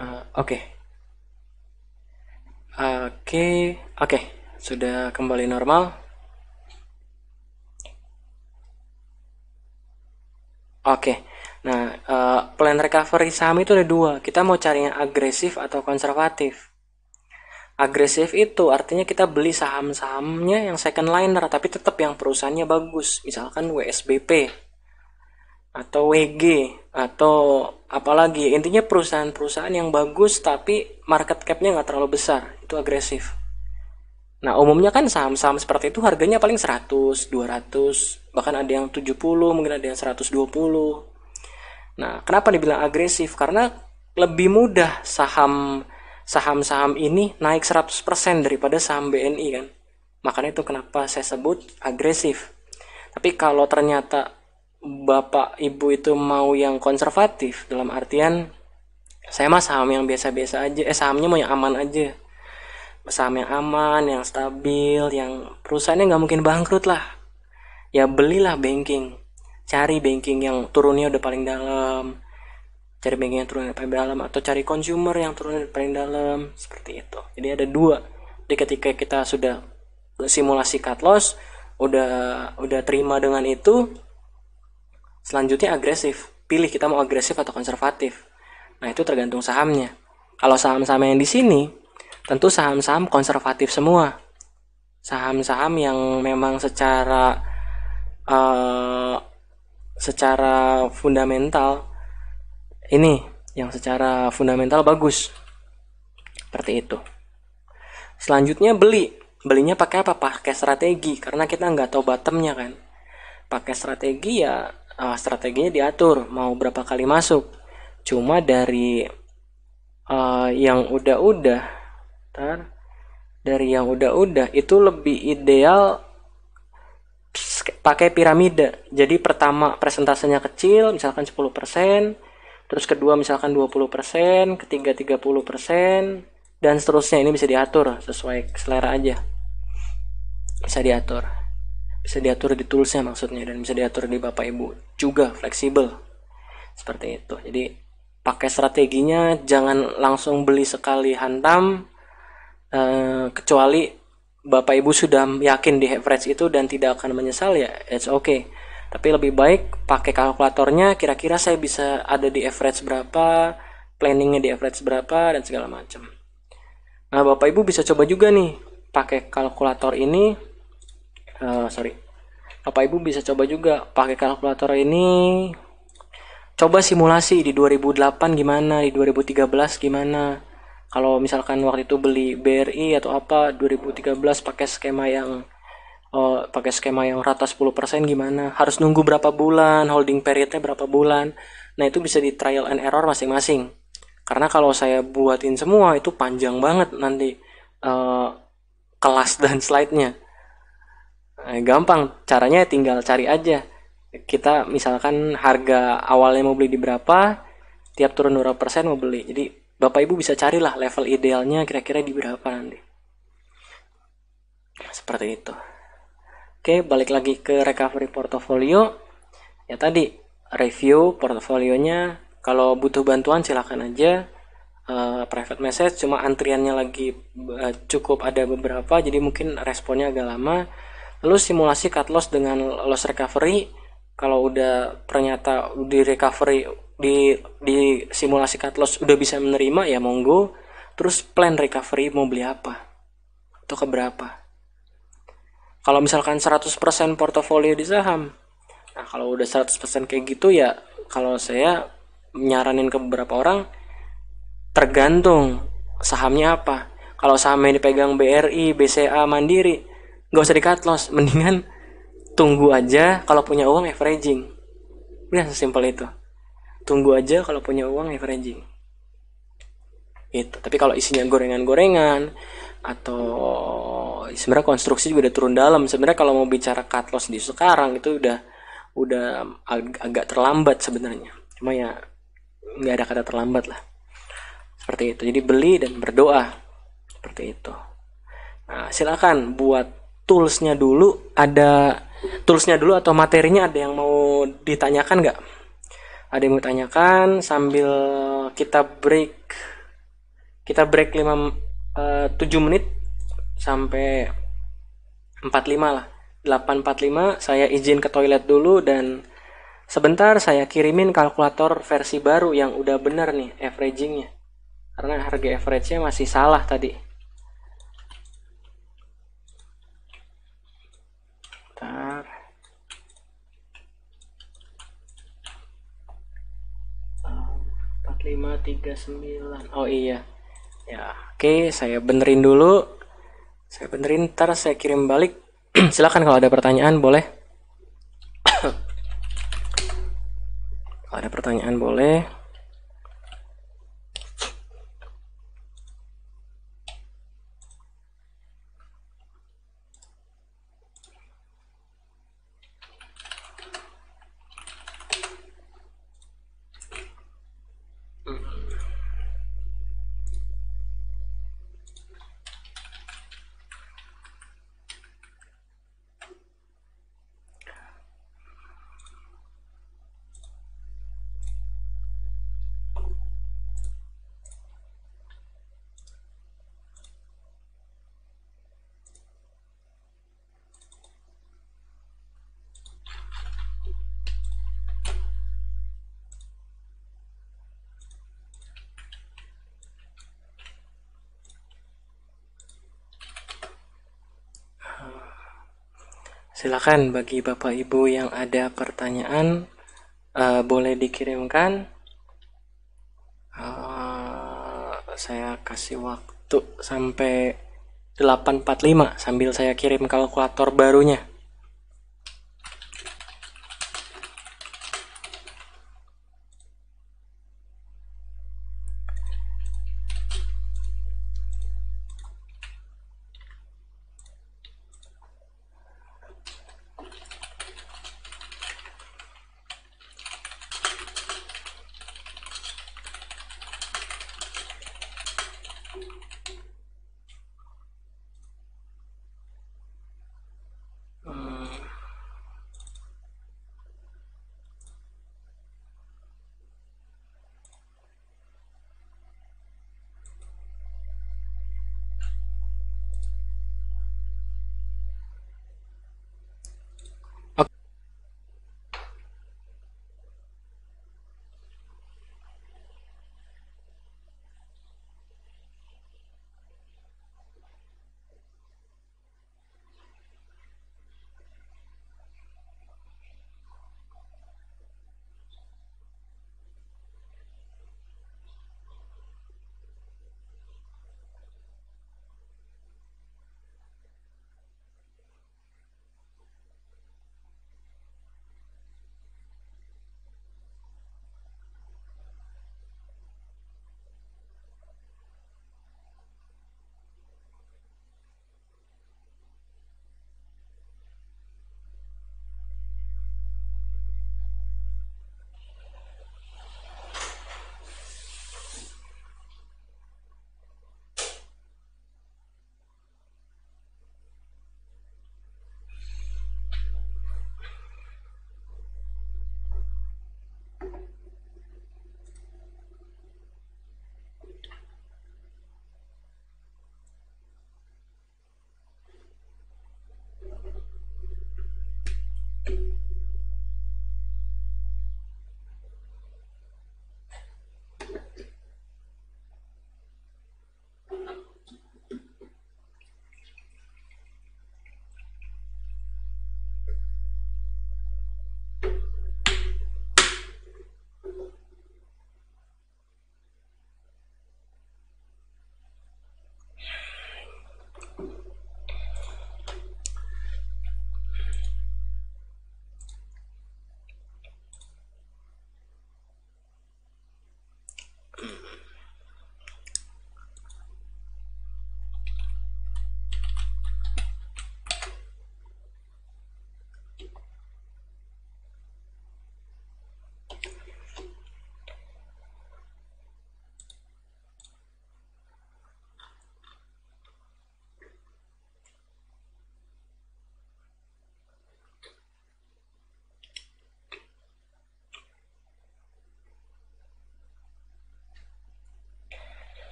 Uh, Oke. Okay. Oke, oke, sudah kembali normal. Oke, nah uh, plan recovery saham itu ada dua. Kita mau cari yang agresif atau konservatif. Agresif itu artinya kita beli saham-sahamnya yang second liner tapi tetap yang perusahaannya bagus, misalkan WSBP atau WG atau apalagi intinya perusahaan-perusahaan yang bagus tapi market capnya nggak terlalu besar itu agresif nah umumnya kan saham-saham seperti itu harganya paling 100 200 bahkan ada yang 70 mungkin ada yang 120 nah kenapa dibilang agresif karena lebih mudah saham saham-saham ini naik 100% daripada saham BNI kan makanya itu kenapa saya sebut agresif tapi kalau ternyata bapak ibu itu mau yang konservatif dalam artian saya mah saham yang biasa-biasa aja eh sahamnya mau yang aman aja saham yang aman yang stabil yang perusahaannya nggak mungkin bangkrut lah ya belilah banking cari banking yang turunnya udah paling dalam cari banking yang turunnya paling dalam atau cari consumer yang turunnya paling dalam seperti itu jadi ada dua jadi ketika kita sudah simulasi cut loss udah udah terima dengan itu Selanjutnya agresif. Pilih kita mau agresif atau konservatif. Nah, itu tergantung sahamnya. Kalau saham-saham yang di sini, tentu saham-saham konservatif semua. Saham-saham yang memang secara uh, secara fundamental ini yang secara fundamental bagus. Seperti itu. Selanjutnya beli. Belinya pakai apa? Pakai strategi karena kita nggak tahu bottomnya kan. Pakai strategi ya uh, strateginya diatur mau berapa kali masuk cuma dari uh, yang udah-udah dari yang udah-udah itu lebih ideal pakai piramida jadi pertama presentasenya kecil misalkan 10% terus kedua misalkan 20% ketiga 30% dan seterusnya ini bisa diatur sesuai selera aja bisa diatur bisa diatur di toolsnya maksudnya dan bisa diatur di bapak ibu juga fleksibel seperti itu jadi pakai strateginya jangan langsung beli sekali hantam eh, kecuali bapak ibu sudah yakin di average itu dan tidak akan menyesal ya it's okay tapi lebih baik pakai kalkulatornya kira-kira saya bisa ada di average berapa planningnya di average berapa dan segala macam nah bapak ibu bisa coba juga nih pakai kalkulator ini uh, sorry Bapak Ibu bisa coba juga pakai kalkulator ini coba simulasi di 2008 gimana di 2013 gimana kalau misalkan waktu itu beli BRI atau apa 2013 pakai skema yang uh, pakai skema yang rata 10% gimana harus nunggu berapa bulan holding periodnya berapa bulan nah itu bisa di trial and error masing-masing karena kalau saya buatin semua itu panjang banget nanti uh, kelas dan slide-nya Eh, gampang caranya tinggal cari aja kita misalkan harga awalnya mau beli di berapa tiap turun berapa persen mau beli jadi bapak ibu bisa carilah level idealnya kira-kira di berapa nanti nah, seperti itu oke balik lagi ke recovery portfolio ya tadi review portfolionya kalau butuh bantuan silahkan aja uh, private message cuma antriannya lagi uh, cukup ada beberapa jadi mungkin responnya agak lama lu simulasi cut loss dengan loss recovery kalau udah ternyata di recovery di di simulasi cut loss udah bisa menerima ya monggo terus plan recovery mau beli apa atau keberapa kalau misalkan 100% portofolio di saham nah kalau udah 100% kayak gitu ya kalau saya nyaranin ke beberapa orang tergantung sahamnya apa kalau sahamnya dipegang BRI, BCA, Mandiri nggak usah di cut loss mendingan tunggu aja kalau punya uang averaging udah sesimpel itu tunggu aja kalau punya uang averaging gitu tapi kalau isinya gorengan-gorengan atau sebenarnya konstruksi juga udah turun dalam sebenarnya kalau mau bicara cut loss di sekarang itu udah udah ag agak terlambat sebenarnya cuma ya nggak ada kata terlambat lah seperti itu jadi beli dan berdoa seperti itu nah silakan buat toolsnya dulu ada toolsnya dulu atau materinya ada yang mau ditanyakan nggak ada yang mau tanyakan sambil kita break kita break 5 uh, 7 menit sampai 45 lah 845 saya izin ke toilet dulu dan sebentar saya kirimin kalkulator versi baru yang udah bener nih averagingnya karena harga average-nya masih salah tadi 539 oh iya ya oke saya benerin dulu saya benerin ntar saya kirim balik silahkan kalau ada pertanyaan boleh kalau ada pertanyaan boleh silakan bagi Bapak Ibu yang ada pertanyaan uh, boleh dikirimkan. Uh, saya kasih waktu sampai 8.45 sambil saya kirim kalkulator barunya.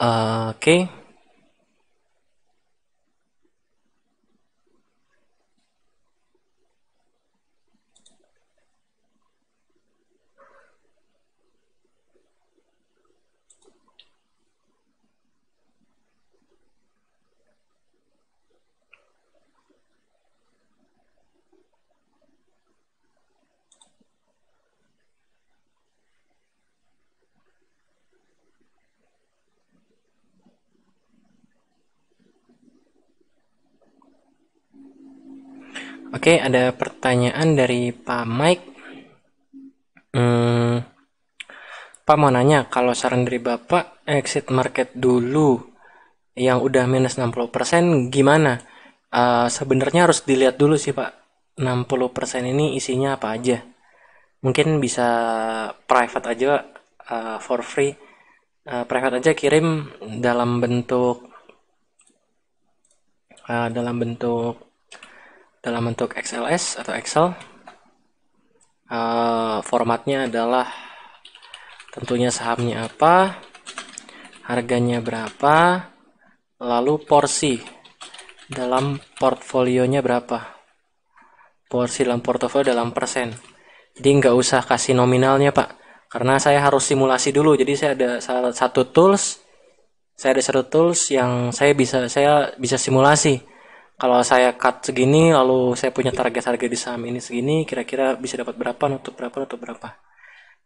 Eh, oke, okay. Oke, ada pertanyaan dari Pak Mike. Hmm, Pak mau nanya, kalau saran dari Bapak, exit market dulu yang udah minus 60% gimana? Uh, Sebenarnya harus dilihat dulu sih Pak, 60% ini isinya apa aja. Mungkin bisa private aja uh, for free. Uh, private aja kirim dalam bentuk uh, dalam bentuk dalam bentuk XLS atau Excel. Uh, formatnya adalah tentunya sahamnya apa, harganya berapa, lalu porsi dalam portfolionya berapa. Porsi dalam portofolio dalam persen. Jadi nggak usah kasih nominalnya pak, karena saya harus simulasi dulu. Jadi saya ada satu tools, saya ada satu tools yang saya bisa saya bisa simulasi kalau saya cut segini lalu saya punya target harga di saham ini segini kira-kira bisa dapat berapa nutup berapa nutup berapa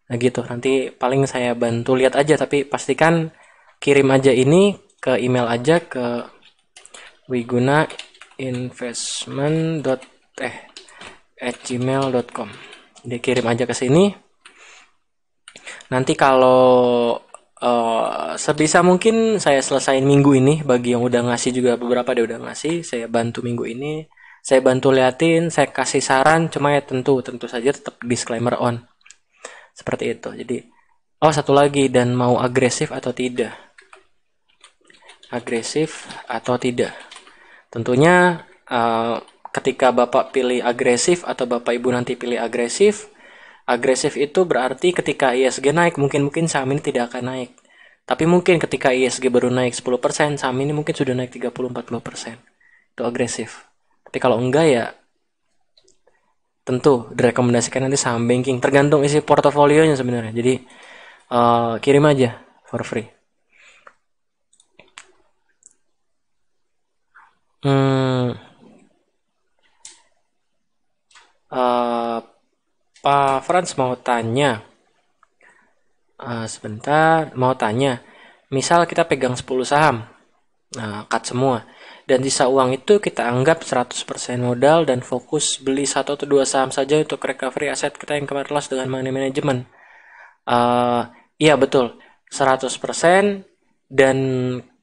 nah gitu nanti paling saya bantu lihat aja tapi pastikan kirim aja ini ke email aja ke wiguna investment eh at gmail.com dikirim aja ke sini nanti kalau uh, sebisa mungkin saya selesaiin minggu ini bagi yang udah ngasih juga beberapa dia udah ngasih saya bantu minggu ini saya bantu liatin saya kasih saran cuma ya tentu tentu saja tetap disclaimer on seperti itu jadi oh satu lagi dan mau agresif atau tidak agresif atau tidak tentunya uh, ketika bapak pilih agresif atau bapak ibu nanti pilih agresif Agresif itu berarti ketika ISG naik, mungkin-mungkin saham ini tidak akan naik. Tapi mungkin ketika ISG baru naik 10%, saham ini mungkin sudah naik 30-40%. Itu agresif. Tapi kalau enggak ya tentu direkomendasikan nanti saham banking tergantung isi portofolionya sebenarnya. Jadi uh, kirim aja for free. Hmm. Uh, Pak Franz mau tanya. Uh, sebentar, mau tanya. Misal kita pegang 10 saham. Nah, cut semua. Dan sisa uang itu kita anggap 100% modal dan fokus beli satu atau dua saham saja untuk recovery aset kita yang kemarin loss dengan money management. Uh, iya betul, 100% dan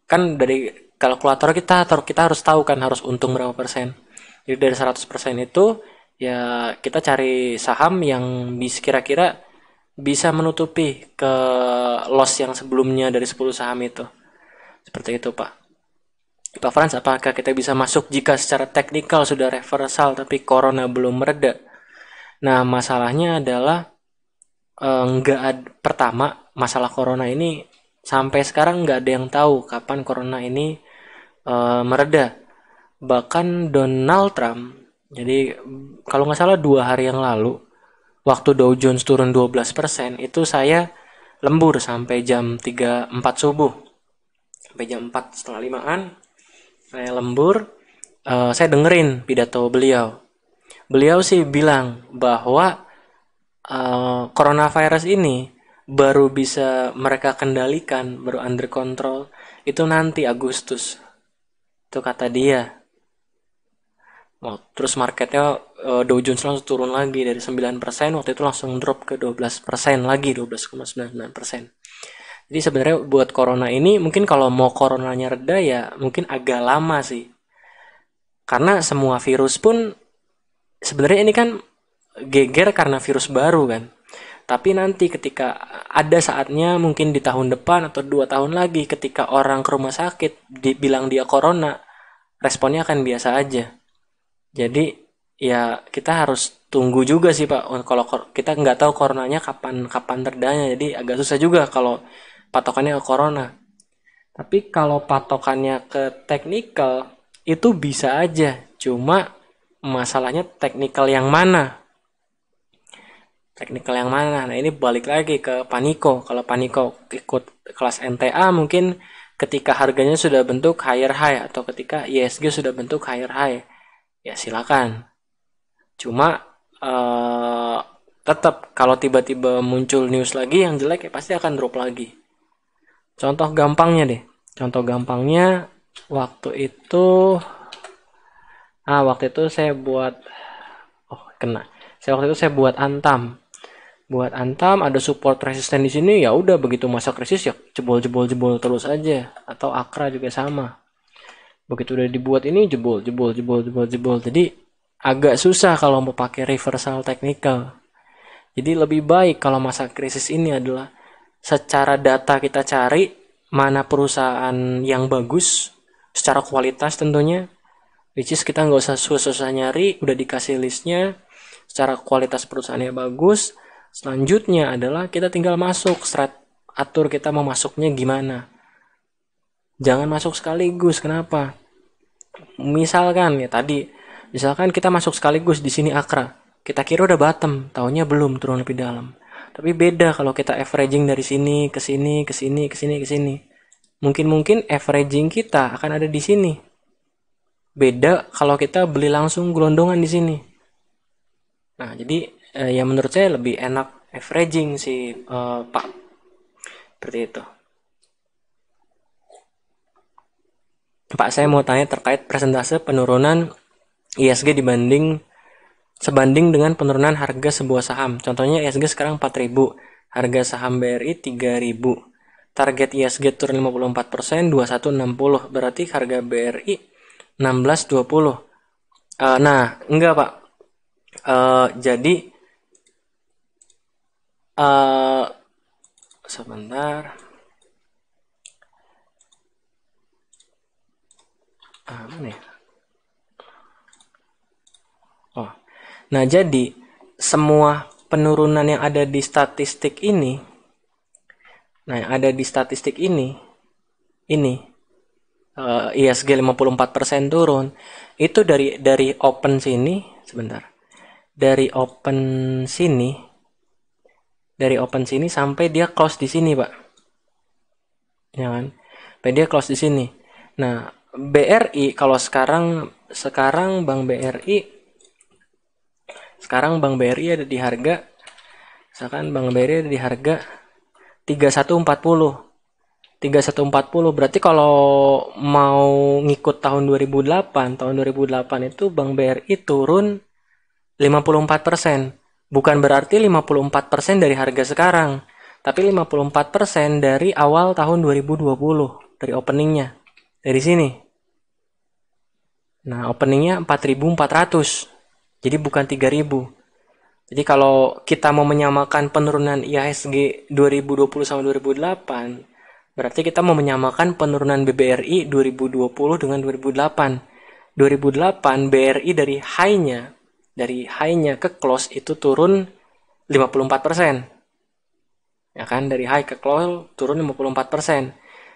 kan dari kalkulator kita, kita harus tahu kan harus untung berapa persen. Jadi dari 100% itu ya kita cari saham yang bisa kira-kira bisa menutupi ke loss yang sebelumnya dari 10 saham itu. Seperti itu, Pak. Pak Frans, apakah kita bisa masuk jika secara teknikal sudah reversal tapi corona belum mereda? Nah, masalahnya adalah enggak eh, ad, pertama masalah corona ini sampai sekarang nggak ada yang tahu kapan corona ini e, mereda. Bahkan Donald Trump jadi kalau nggak salah dua hari yang lalu waktu Dow Jones turun 12% itu saya lembur sampai jam 3 4 subuh. Sampai jam 4 setengah limaan saya lembur uh, saya dengerin pidato beliau. Beliau sih bilang bahwa uh, coronavirus ini baru bisa mereka kendalikan, baru under control itu nanti Agustus. Itu kata dia. Wow. Terus marketnya uh, Dow Jones langsung turun lagi dari 9% waktu itu langsung drop ke 12% lagi 12,99%. Jadi sebenarnya buat corona ini mungkin kalau mau coronanya reda ya mungkin agak lama sih. Karena semua virus pun sebenarnya ini kan geger karena virus baru kan. Tapi nanti ketika ada saatnya mungkin di tahun depan atau dua tahun lagi ketika orang ke rumah sakit dibilang dia corona, responnya akan biasa aja jadi ya kita harus tunggu juga sih pak oh, kalau kita nggak tahu coronanya kapan kapan terdanya, jadi agak susah juga kalau patokannya ke corona tapi kalau patokannya ke technical itu bisa aja cuma masalahnya technical yang mana technical yang mana nah ini balik lagi ke paniko kalau paniko ikut kelas NTA mungkin ketika harganya sudah bentuk higher high atau ketika ISG sudah bentuk higher high ya silakan. Cuma uh, tetap kalau tiba-tiba muncul news lagi yang jelek ya pasti akan drop lagi. Contoh gampangnya deh. Contoh gampangnya waktu itu ah waktu itu saya buat oh kena. Saya waktu itu saya buat antam. Buat antam ada support resisten di sini ya udah begitu masa krisis ya jebol jebol jebol terus aja atau akra juga sama begitu udah dibuat ini jebol jebol jebol jebol jebol jadi agak susah kalau mau pakai reversal technical jadi lebih baik kalau masa krisis ini adalah secara data kita cari mana perusahaan yang bagus secara kualitas tentunya which is kita nggak usah susah-susah nyari udah dikasih listnya secara kualitas perusahaannya bagus selanjutnya adalah kita tinggal masuk strat atur kita mau masuknya gimana jangan masuk sekaligus kenapa misalkan ya tadi misalkan kita masuk sekaligus di sini akra kita kira udah bottom tahunya belum turun lebih dalam tapi beda kalau kita averaging dari sini ke sini ke sini ke sini ke sini mungkin mungkin averaging kita akan ada di sini beda kalau kita beli langsung gelondongan di sini nah jadi eh, ya menurut saya lebih enak averaging sih eh, pak seperti itu Pak saya mau tanya terkait persentase penurunan ISG dibanding sebanding dengan penurunan harga sebuah saham. Contohnya ISG sekarang 4000, harga saham BRI 3000. Target ISG turun 54%, 2160. Berarti harga BRI 1620. Uh, nah, enggak, Pak. Uh, jadi uh, sebentar ah, mana ya? Oh, nah jadi semua penurunan yang ada di statistik ini, nah yang ada di statistik ini, ini uh, ISG 54% turun, itu dari dari open sini sebentar, dari open sini, dari open sini sampai dia close di sini pak, ya kan? Sampai dia close di sini. Nah BRI kalau sekarang sekarang Bank BRI sekarang Bank BRI ada di harga misalkan Bank BRI ada di harga 3140 3140 berarti kalau mau ngikut tahun 2008 tahun 2008 itu Bank BRI turun 54% bukan berarti 54% dari harga sekarang tapi 54% dari awal tahun 2020 dari openingnya dari sini. Nah, openingnya 4.400. Jadi bukan 3.000. Jadi kalau kita mau menyamakan penurunan IHSG 2020 sama 2008, Berarti kita mau menyamakan penurunan BBRI 2020 dengan 2008. 2008 BRI dari high-nya dari high-nya ke close itu turun 54%. Ya kan, dari high ke close turun 54%.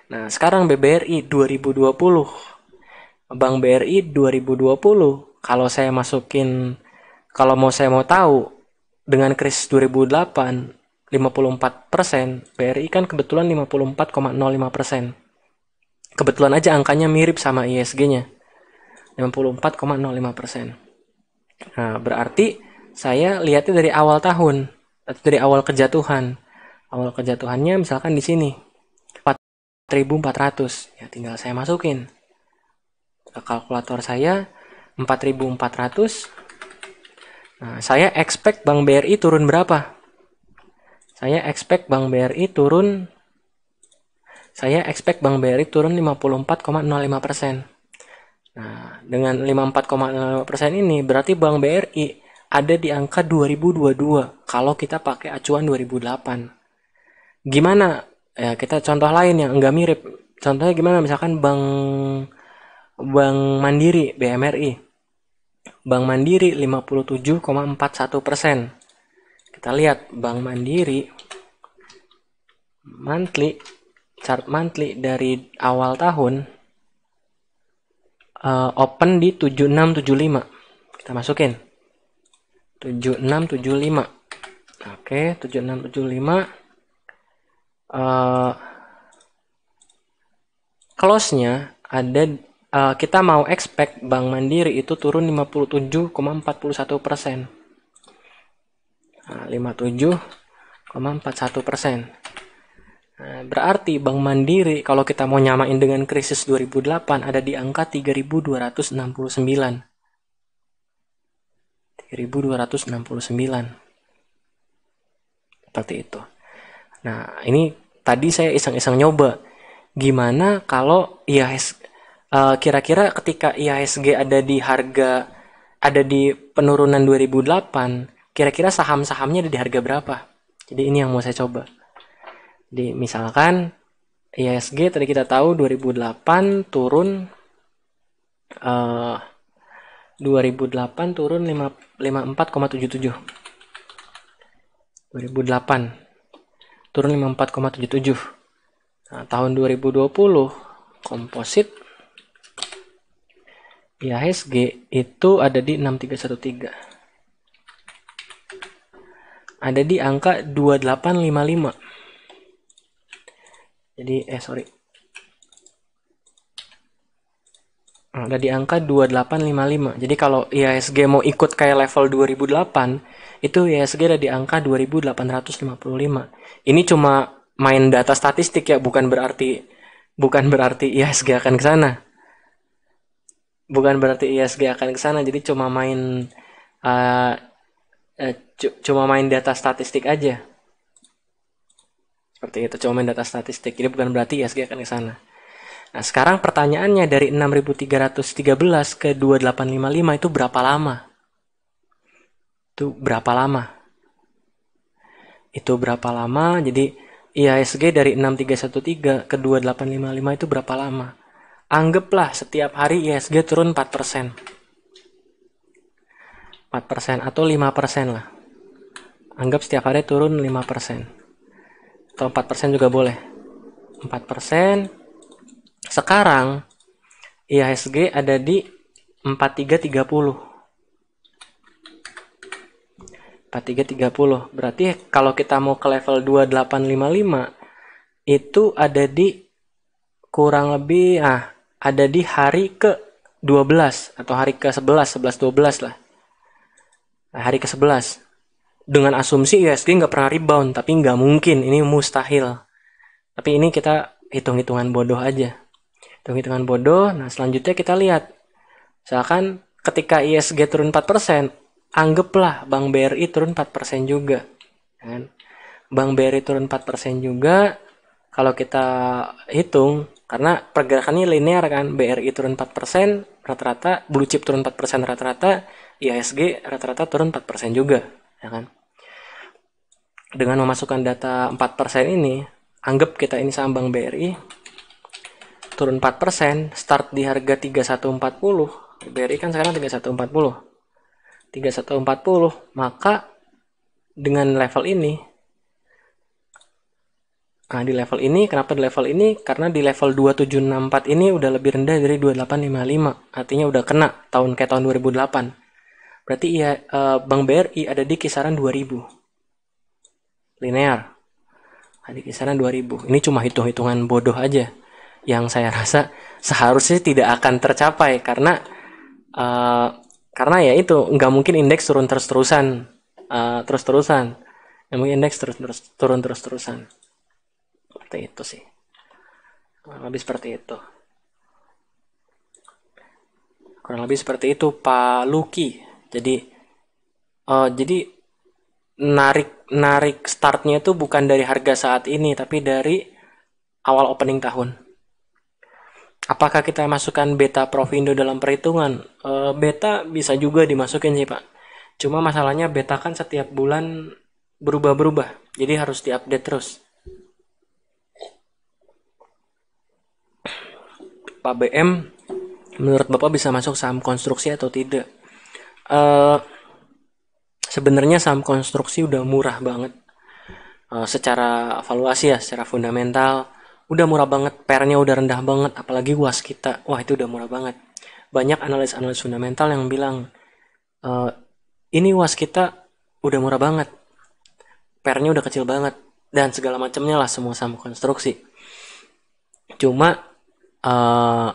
Nah, sekarang BBRI 2020. Bank BRI 2020. Kalau saya masukin kalau mau saya mau tahu dengan kris 2008 54%, BRI kan kebetulan 54,05%. Kebetulan aja angkanya mirip sama ISG-nya. 54,05%. Nah, berarti saya lihatnya dari awal tahun, atau dari awal kejatuhan. Awal kejatuhannya misalkan di sini, 4400 ya tinggal saya masukin ke kalkulator saya 4400 nah saya expect Bank BRI turun berapa saya expect Bank BRI turun saya expect Bank BRI turun 54,05% nah dengan 54,05% ini berarti Bank BRI ada di angka 2022 kalau kita pakai acuan 2008 gimana ya kita contoh lain yang enggak mirip contohnya gimana misalkan bank bank mandiri BMRI bank mandiri 57,41 persen kita lihat bank mandiri monthly chart monthly dari awal tahun uh, open di 7675 kita masukin 7675 oke 7675 uh, close-nya ada uh, kita mau expect Bank Mandiri itu turun 57,41 persen. Nah, 57,41 persen. Nah, berarti Bank Mandiri kalau kita mau nyamain dengan krisis 2008 ada di angka 3.269. 3.269. Seperti itu. Nah, ini tadi saya iseng-iseng nyoba. Gimana kalau IHS uh, eh, kira-kira ketika IHSG ada di harga ada di penurunan 2008, kira-kira saham-sahamnya ada di harga berapa? Jadi ini yang mau saya coba. Jadi misalkan IHSG tadi kita tahu 2008 turun uh, eh, 2008 turun 54,77. 2008 turun 54,77. Nah, tahun 2020 komposit IHSG itu ada di 6313. Ada di angka 2855. Jadi eh sorry. Ada di angka 2855. Jadi kalau IHSG mau ikut kayak level 2008, itu ya segera di angka 2855. Ini cuma main data statistik ya, bukan berarti bukan berarti IHSG iya, akan ke sana. Bukan berarti IHSG iya, akan ke sana, jadi cuma main uh, uh, cuma main data statistik aja. Seperti itu, cuma main data statistik. Jadi bukan berarti IHSG iya, akan ke sana. Nah, sekarang pertanyaannya dari 6313 ke 2855 itu berapa lama? itu berapa lama itu berapa lama jadi IHSG dari 6313 ke 2855 itu berapa lama anggaplah setiap hari IHSG turun 4% 4% atau 5% lah anggap setiap hari turun 5% atau 4% juga boleh 4% sekarang IHSG ada di 4330 4330. Berarti kalau kita mau ke level 2855 itu ada di kurang lebih ah ada di hari ke 12 atau hari ke 11 11 12 lah. Nah, hari ke 11 dengan asumsi ISG nggak pernah rebound tapi nggak mungkin ini mustahil tapi ini kita hitung-hitungan bodoh aja hitung-hitungan bodoh nah selanjutnya kita lihat misalkan ketika ISG turun 4% anggaplah Bank BRI turun 4% juga kan Bank BRI turun 4% juga kalau kita hitung karena pergerakannya linear kan BRI turun 4% rata-rata blue chip turun 4% rata-rata IHSG rata-rata turun 4% juga ya kan dengan memasukkan data 4% ini anggap kita ini sama Bank BRI turun 4% start di harga 3140 BRI kan sekarang 3140 3140 maka dengan level ini Nah, di level ini, kenapa di level ini? Karena di level 2764 ini udah lebih rendah dari 2855. Artinya udah kena tahun kayak tahun 2008. Berarti ya eh, Bank BRI ada di kisaran 2000. Linear. Nah, di kisaran 2000. Ini cuma hitung-hitungan bodoh aja yang saya rasa seharusnya tidak akan tercapai karena eh, karena ya itu nggak mungkin indeks turun terus terusan uh, eh, terus terusan nggak mungkin indeks terus terus turun terus terusan seperti itu sih kurang lebih seperti itu kurang lebih seperti itu Pak Luki jadi uh, jadi narik narik startnya itu bukan dari harga saat ini tapi dari awal opening tahun Apakah kita masukkan beta profindo dalam perhitungan? E, beta bisa juga dimasukin sih Pak. Cuma masalahnya beta kan setiap bulan berubah-berubah. Jadi harus diupdate terus. Pak BM, menurut Bapak bisa masuk saham konstruksi atau tidak? E, Sebenarnya saham konstruksi udah murah banget eh, secara valuasi ya, secara fundamental udah murah banget, pernya udah rendah banget, apalagi was kita, wah itu udah murah banget. Banyak analis-analis fundamental yang bilang, e, ini was kita udah murah banget, pernya udah kecil banget, dan segala macamnya lah semua sama konstruksi. Cuma uh,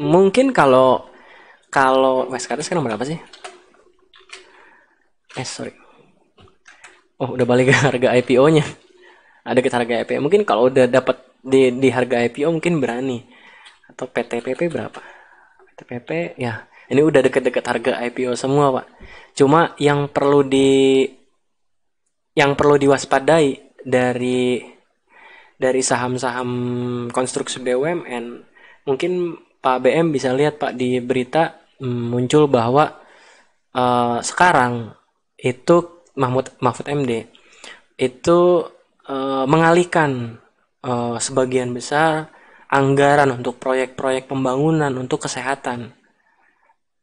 mungkin kalau kalau Westcardis sekarang berapa sih? Eh sorry, oh udah balik ke harga IPO-nya ada kita harga IPO mungkin kalau udah dapat di, di harga IPO mungkin berani atau PTPP berapa PTPP ya ini udah deket-deket harga IPO semua pak cuma yang perlu di yang perlu diwaspadai dari dari saham-saham konstruksi BUMN mungkin Pak BM bisa lihat Pak di berita hmm, muncul bahwa uh, sekarang itu Mahmud Mahfud MD itu Eh, mengalihkan uh, sebagian besar anggaran untuk proyek-proyek pembangunan untuk kesehatan.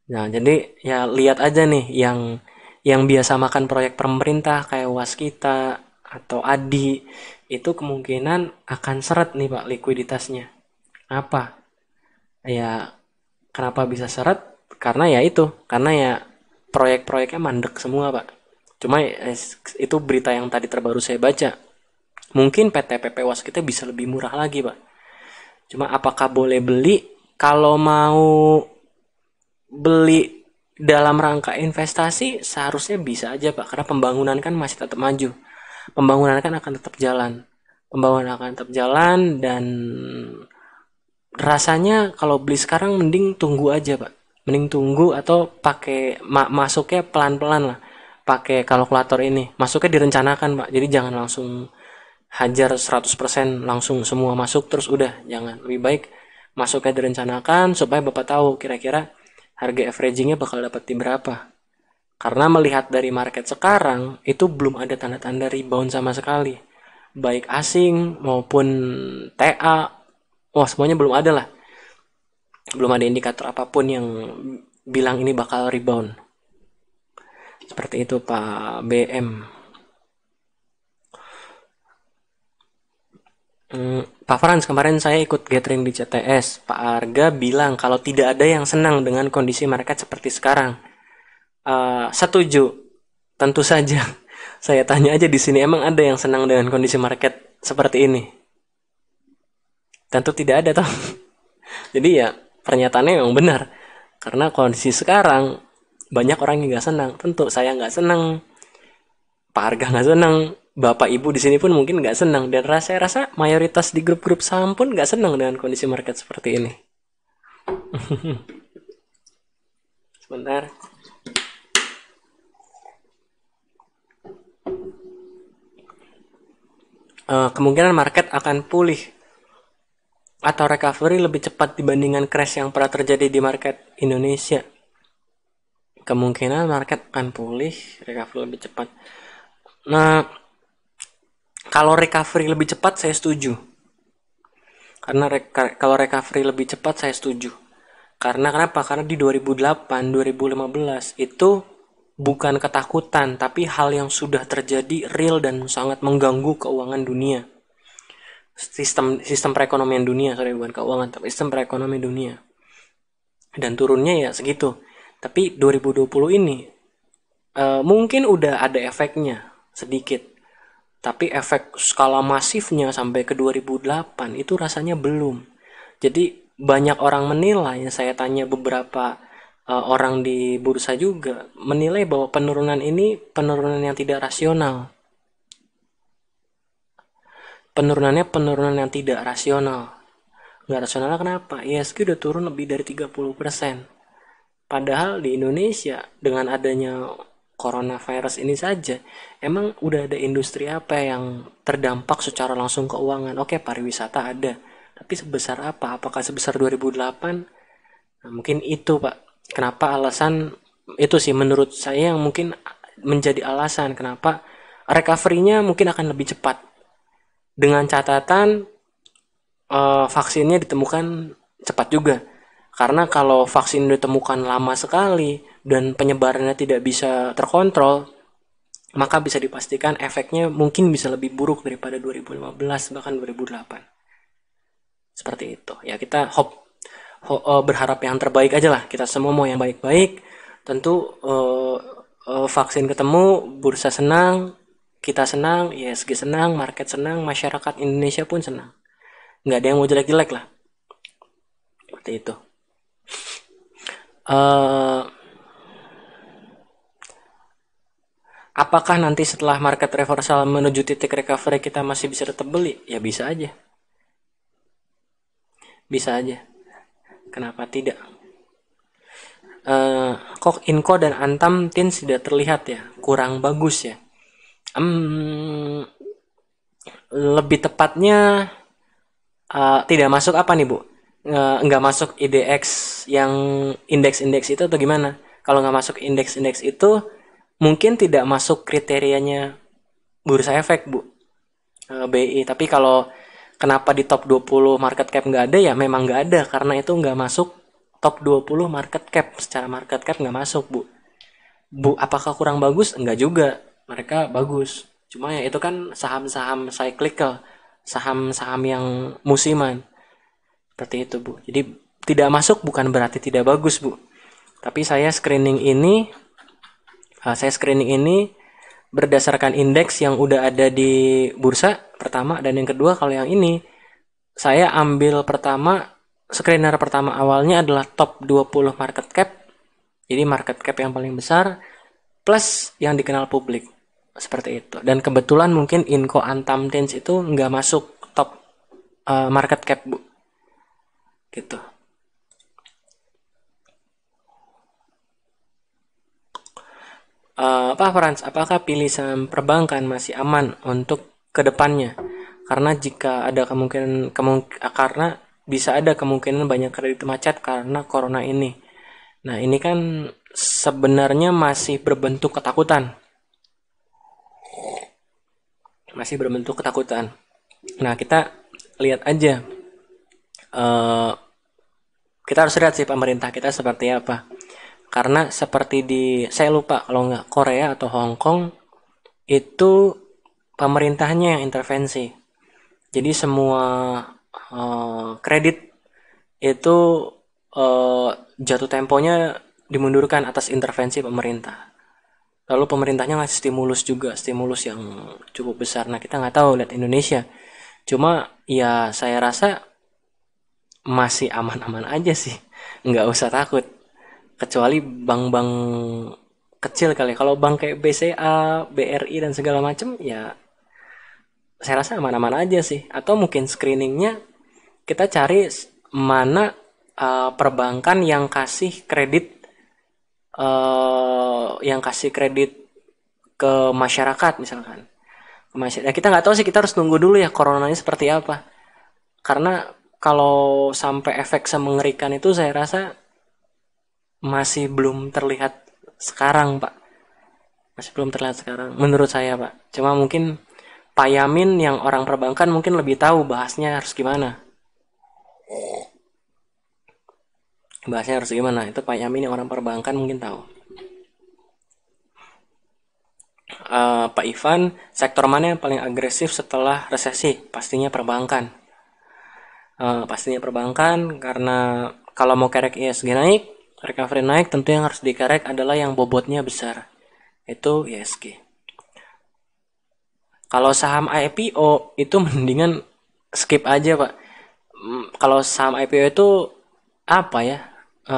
Nah, jadi ya lihat aja nih yang yang biasa makan proyek pemerintah kayak Waskita atau Adi itu kemungkinan akan seret nih Pak likuiditasnya. Apa? Ya kenapa bisa seret? Karena ya itu, karena ya proyek-proyeknya mandek semua Pak. Cuma eh, itu berita yang tadi terbaru saya baca mungkin PT Was kita bisa lebih murah lagi pak cuma apakah boleh beli kalau mau beli dalam rangka investasi seharusnya bisa aja pak karena pembangunan kan masih tetap maju pembangunan kan akan tetap jalan pembangunan akan tetap jalan dan rasanya kalau beli sekarang mending tunggu aja pak mending tunggu atau pakai ma masuknya pelan-pelan lah pakai kalkulator ini masuknya direncanakan pak jadi jangan langsung hajar 100% langsung semua masuk terus udah jangan lebih baik masuknya direncanakan supaya bapak tahu kira-kira harga averagingnya bakal dapat di berapa karena melihat dari market sekarang itu belum ada tanda-tanda rebound sama sekali baik asing maupun TA wah semuanya belum ada lah belum ada indikator apapun yang bilang ini bakal rebound seperti itu Pak BM Eh, Pak Frans, kemarin saya ikut gathering di CTS. Pak Arga bilang kalau tidak ada yang senang dengan kondisi market seperti sekarang. Uh, setuju, tentu saja. Saya tanya aja di sini, emang ada yang senang dengan kondisi market seperti ini? Tentu tidak ada, toh. Jadi ya, pernyataannya memang benar. Karena kondisi sekarang, banyak orang yang nggak senang. Tentu saya nggak senang, Pak Arga nggak senang, bapak ibu di sini pun mungkin nggak senang dan rasa rasa mayoritas di grup-grup saham pun nggak senang dengan kondisi market seperti ini. Sebentar. Uh, kemungkinan market akan pulih atau recovery lebih cepat dibandingkan crash yang pernah terjadi di market Indonesia. Kemungkinan market akan pulih, recovery lebih cepat. Nah, kalau recovery lebih cepat saya setuju karena re kalau recovery lebih cepat saya setuju karena kenapa karena di 2008 2015 itu bukan ketakutan tapi hal yang sudah terjadi real dan sangat mengganggu keuangan dunia sistem sistem perekonomian dunia sorry bukan keuangan tapi sistem perekonomian dunia dan turunnya ya segitu tapi 2020 ini uh, mungkin udah ada efeknya sedikit tapi efek skala masifnya sampai ke 2008 itu rasanya belum. Jadi banyak orang menilai, saya tanya beberapa uh, orang di bursa juga, menilai bahwa penurunan ini penurunan yang tidak rasional. Penurunannya penurunan yang tidak rasional. Gak rasional kenapa? ISG udah turun lebih dari 30%. Padahal di Indonesia dengan adanya coronavirus ini saja, emang udah ada industri apa yang terdampak secara langsung keuangan? Oke, pariwisata ada, tapi sebesar apa? Apakah sebesar 2008? Nah, mungkin itu, Pak. Kenapa alasan itu sih menurut saya yang mungkin menjadi alasan kenapa recovery-nya mungkin akan lebih cepat. Dengan catatan eh, vaksinnya ditemukan cepat juga. Karena kalau vaksin ditemukan lama sekali, dan penyebarannya tidak bisa terkontrol, maka bisa dipastikan efeknya mungkin bisa lebih buruk daripada 2015 bahkan 2008. Seperti itu. Ya kita hope eh, berharap yang terbaik aja lah. Kita semua mau yang baik-baik. Tentu uh, uh, vaksin ketemu, bursa senang, kita senang, ISG senang, market senang, masyarakat Indonesia pun senang. Nggak ada yang mau jelek-jelek lah. Seperti itu. Uh, apakah nanti setelah market reversal menuju titik recovery kita masih bisa tetap beli? Ya bisa aja. Bisa aja. Kenapa tidak? Uh, kok inko dan Antam Tin sudah terlihat ya? Kurang bagus ya? Um, lebih tepatnya uh, tidak masuk apa nih Bu? Uh, nggak masuk IDX yang indeks-indeks itu atau gimana? Kalau nggak masuk indeks-indeks itu mungkin tidak masuk kriterianya bursa efek bu e, BI tapi kalau kenapa di top 20 market cap nggak ada ya memang nggak ada karena itu nggak masuk top 20 market cap secara market cap nggak masuk bu bu apakah kurang bagus nggak juga mereka bagus cuma ya itu kan saham-saham cyclical saham-saham yang musiman seperti itu bu jadi tidak masuk bukan berarti tidak bagus bu tapi saya screening ini uh, saya screening ini berdasarkan indeks yang udah ada di bursa pertama dan yang kedua kalau yang ini saya ambil pertama screener pertama awalnya adalah top 20 market cap jadi market cap yang paling besar plus yang dikenal publik seperti itu dan kebetulan mungkin Inco Antam tens itu nggak masuk top uh, market cap bu gitu uh, apa Frans apakah pilihan perbankan masih aman untuk kedepannya karena jika ada kemungkinan kemung, karena bisa ada kemungkinan banyak kredit macet karena corona ini nah ini kan sebenarnya masih berbentuk ketakutan masih berbentuk ketakutan nah kita lihat aja uh, kita harus lihat sih pemerintah kita seperti apa karena seperti di saya lupa kalau nggak Korea atau Hong Kong itu pemerintahnya yang intervensi jadi semua uh, kredit itu uh, jatuh temponya dimundurkan atas intervensi pemerintah lalu pemerintahnya ngasih stimulus juga stimulus yang cukup besar nah kita nggak tahu lihat Indonesia cuma ya saya rasa masih aman-aman aja sih nggak usah takut kecuali bank-bank kecil kali ya. kalau bank kayak BCA, BRI dan segala macam ya saya rasa aman-aman aja sih atau mungkin screeningnya kita cari mana uh, perbankan yang kasih kredit uh, yang kasih kredit ke masyarakat misalkan ke masyarakat nah, kita nggak tahu sih kita harus tunggu dulu ya coronanya seperti apa karena kalau sampai efek semengerikan itu saya rasa masih belum terlihat sekarang pak masih belum terlihat sekarang menurut saya pak cuma mungkin Pak Yamin yang orang perbankan mungkin lebih tahu bahasnya harus gimana bahasnya harus gimana itu Pak Yamin yang orang perbankan mungkin tahu uh, Pak Ivan sektor mana yang paling agresif setelah resesi pastinya perbankan uh, pastinya perbankan karena kalau mau kerek ISG naik Recovery naik tentu yang harus dikerek adalah yang bobotnya besar. Itu ISG. E kalau saham IPO itu mendingan skip aja, Pak. Hmm, kalau saham IPO itu apa ya? E,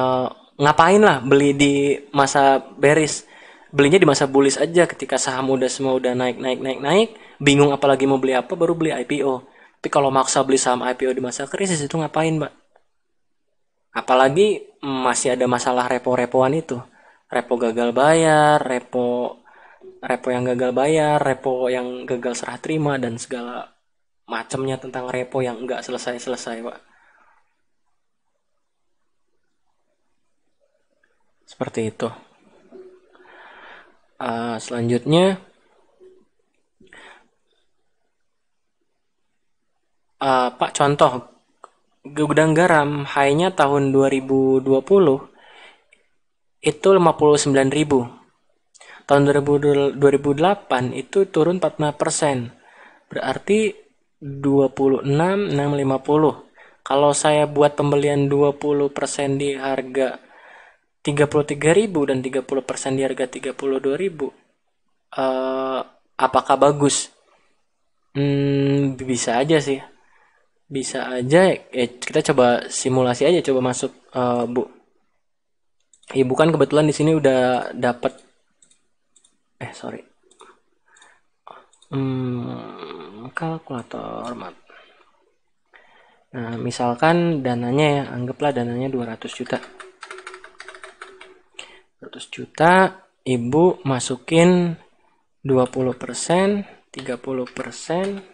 ngapain lah beli di masa beris? Belinya di masa bullish aja ketika saham udah semua udah naik naik naik naik, bingung apalagi mau beli apa baru beli IPO. Tapi kalau maksa beli saham IPO di masa krisis itu ngapain, Pak? apalagi masih ada masalah repo-repoan itu repo gagal bayar repo repo yang gagal bayar repo yang gagal serah terima dan segala macamnya tentang repo yang nggak selesai-selesai pak seperti itu uh, selanjutnya uh, pak contoh gudang garam high-nya tahun 2020 itu 59 ribu. Tahun 2008 itu turun 45 persen. Berarti 26, 6, 50. Kalau saya buat pembelian 20 persen di harga 33 ribu dan 30 persen di harga 32 ribu, eh, apakah bagus? Hmm, bisa aja sih bisa aja eh, kita coba simulasi aja coba masuk uh, bu ibu iya, kan kebetulan di sini udah dapat eh sorry hmm, kalkulator map nah misalkan dananya ya anggaplah dananya 200 juta 100 juta ibu masukin 20 persen 30 persen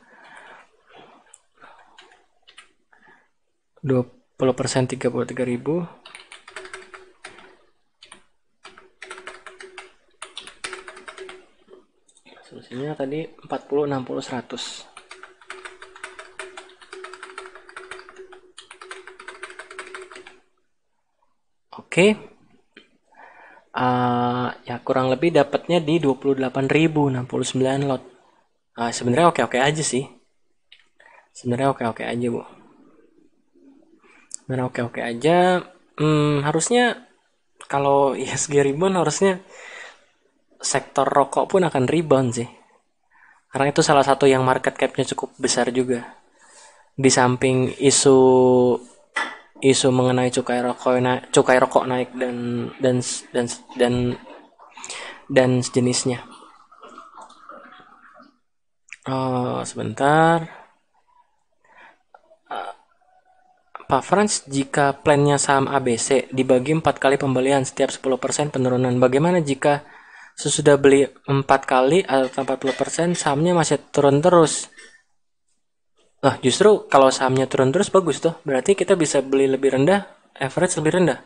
20% 33.000 solusinya tadi 40 60 100 Oke. Okay. Uh, ya kurang lebih dapatnya di 69 lot. Uh, sebenarnya oke-oke aja sih. Sebenarnya oke-oke aja, Bu main nah, oke-oke aja hmm, harusnya kalau ISG rebound harusnya sektor rokok pun akan rebound sih karena itu salah satu yang market capnya cukup besar juga di samping isu isu mengenai cukai rokok naik, cukai rokok naik dan dan dan dan dan sejenisnya oh, sebentar Pak Franz, jika plannya saham ABC dibagi 4 kali pembelian setiap 10% penurunan, bagaimana jika sesudah beli 4 kali atau 40% sahamnya masih turun terus? Nah, justru kalau sahamnya turun terus bagus tuh. Berarti kita bisa beli lebih rendah, average lebih rendah.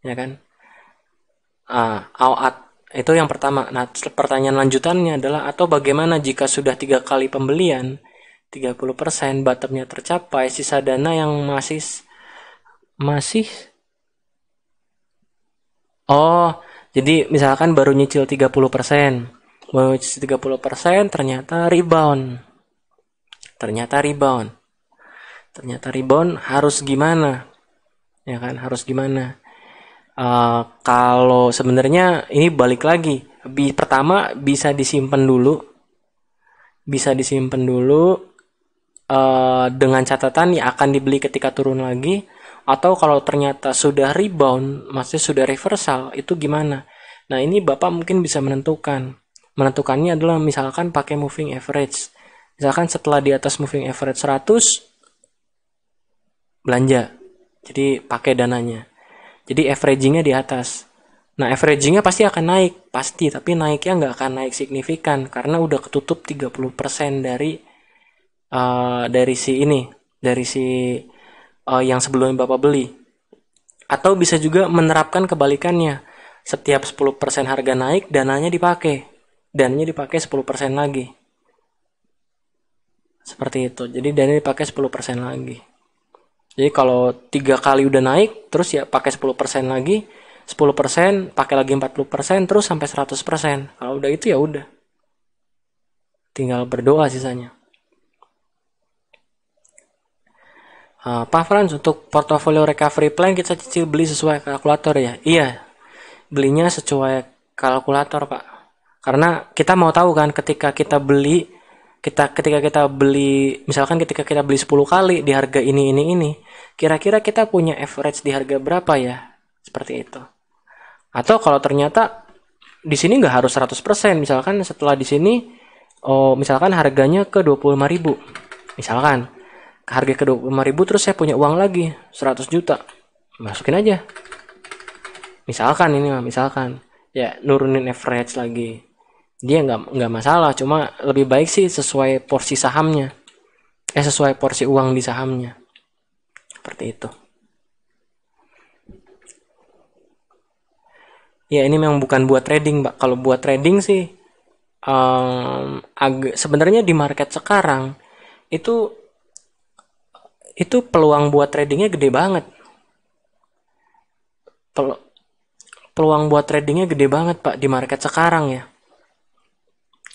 Ya kan? Ah, uh, itu yang pertama. Nah, pertanyaan lanjutannya adalah atau bagaimana jika sudah tiga kali pembelian 30% bottomnya tercapai, sisa dana yang masih masih Oh, jadi misalkan baru nyicil 30%, baru nyicil 30% ternyata rebound. Ternyata rebound. Ternyata rebound harus gimana? Ya kan, harus gimana? Uh, kalau sebenarnya ini balik lagi. Bi pertama bisa disimpan dulu. Bisa disimpan dulu Eh, dengan catatan ya akan dibeli ketika turun lagi atau kalau ternyata sudah rebound maksudnya sudah reversal itu gimana nah ini bapak mungkin bisa menentukan menentukannya adalah misalkan pakai moving average misalkan setelah di atas moving average 100 belanja jadi pakai dananya jadi averagingnya di atas Nah, averagingnya pasti akan naik, pasti, tapi naiknya nggak akan naik signifikan karena udah ketutup 30% dari Eh, dari si ini, dari si uh, yang sebelumnya Bapak beli. Atau bisa juga menerapkan kebalikannya. Setiap 10% harga naik, dananya dipakai. Dananya dipakai 10% lagi. Seperti itu. Jadi dananya dipakai 10% lagi. Jadi kalau tiga kali udah naik, terus ya pakai 10% lagi, 10%, pakai lagi 40%, terus sampai 100%. Kalau udah itu ya udah. Tinggal berdoa sisanya. Uh, Pak Frans, untuk portfolio recovery plan kita cicil beli sesuai kalkulator ya? Iya, belinya sesuai kalkulator Pak. Karena kita mau tahu kan ketika kita beli, kita ketika kita beli, misalkan ketika kita beli 10 kali di harga ini, ini, ini, kira-kira kita punya average di harga berapa ya? Seperti itu. Atau kalau ternyata di sini nggak harus 100%, misalkan setelah di sini, oh, misalkan harganya ke lima ribu, misalkan harga ke 25 ribu terus saya punya uang lagi 100 juta masukin aja misalkan ini mah misalkan ya nurunin average lagi dia nggak nggak masalah cuma lebih baik sih sesuai porsi sahamnya eh sesuai porsi uang di sahamnya seperti itu ya ini memang bukan buat trading mbak kalau buat trading sih um, sebenarnya di market sekarang itu itu peluang buat tradingnya gede banget. Pel peluang buat tradingnya gede banget pak di market sekarang ya.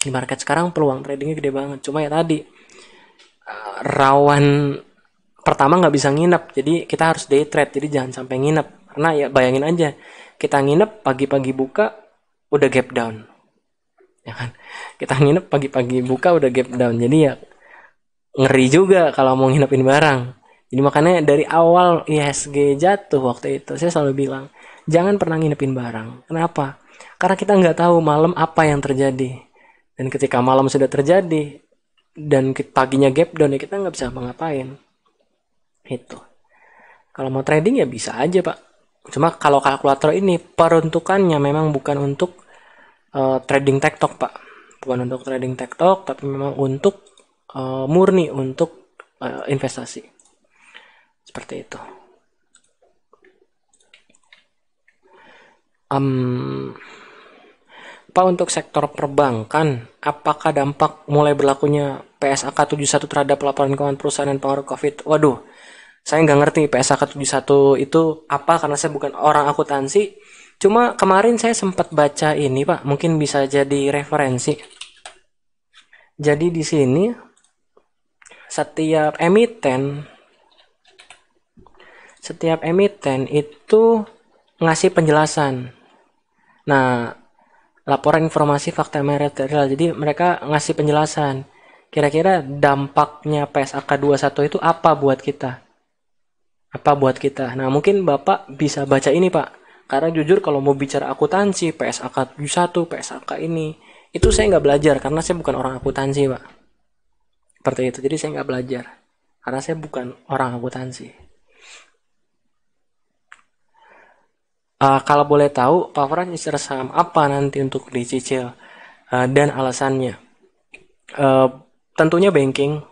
Di market sekarang peluang tradingnya gede banget. Cuma ya tadi eh, rawan pertama nggak bisa nginep, jadi kita harus day trade. Jadi jangan sampai nginep karena ya bayangin aja kita nginep pagi-pagi buka udah gap down, ya kan? Kita nginep pagi-pagi buka udah gap down. Jadi ya ngeri juga kalau mau nginepin barang jadi makanya dari awal ISG jatuh waktu itu saya selalu bilang jangan pernah nginepin barang kenapa karena kita nggak tahu malam apa yang terjadi dan ketika malam sudah terjadi dan paginya gap down ya kita nggak bisa ngapain itu kalau mau trading ya bisa aja pak cuma kalau kalkulator ini peruntukannya memang bukan untuk uh, trading tektok pak bukan untuk trading tektok tapi memang untuk uh, murni untuk uh, investasi. Seperti itu. Um, Pak untuk sektor perbankan, apakah dampak mulai berlakunya PSAK 71 terhadap laporan keuangan perusahaan dan pengaruh COVID? Waduh, saya nggak ngerti PSAK 71 itu apa karena saya bukan orang akuntansi. Cuma kemarin saya sempat baca ini Pak, mungkin bisa jadi referensi. Jadi di sini setiap emiten setiap emiten itu ngasih penjelasan. Nah, laporan informasi fakta material. Jadi mereka ngasih penjelasan. Kira-kira dampaknya PSAK 21 itu apa buat kita? Apa buat kita? Nah, mungkin Bapak bisa baca ini, Pak. Karena jujur kalau mau bicara akuntansi, PSAK 21, PSAK ini, itu saya nggak belajar karena saya bukan orang akuntansi, Pak seperti itu jadi saya nggak belajar karena saya bukan orang akuntansi uh, eh, kalau boleh tahu favorit incer saham apa nanti untuk dicicil uh, eh, dan alasannya uh, tentunya banking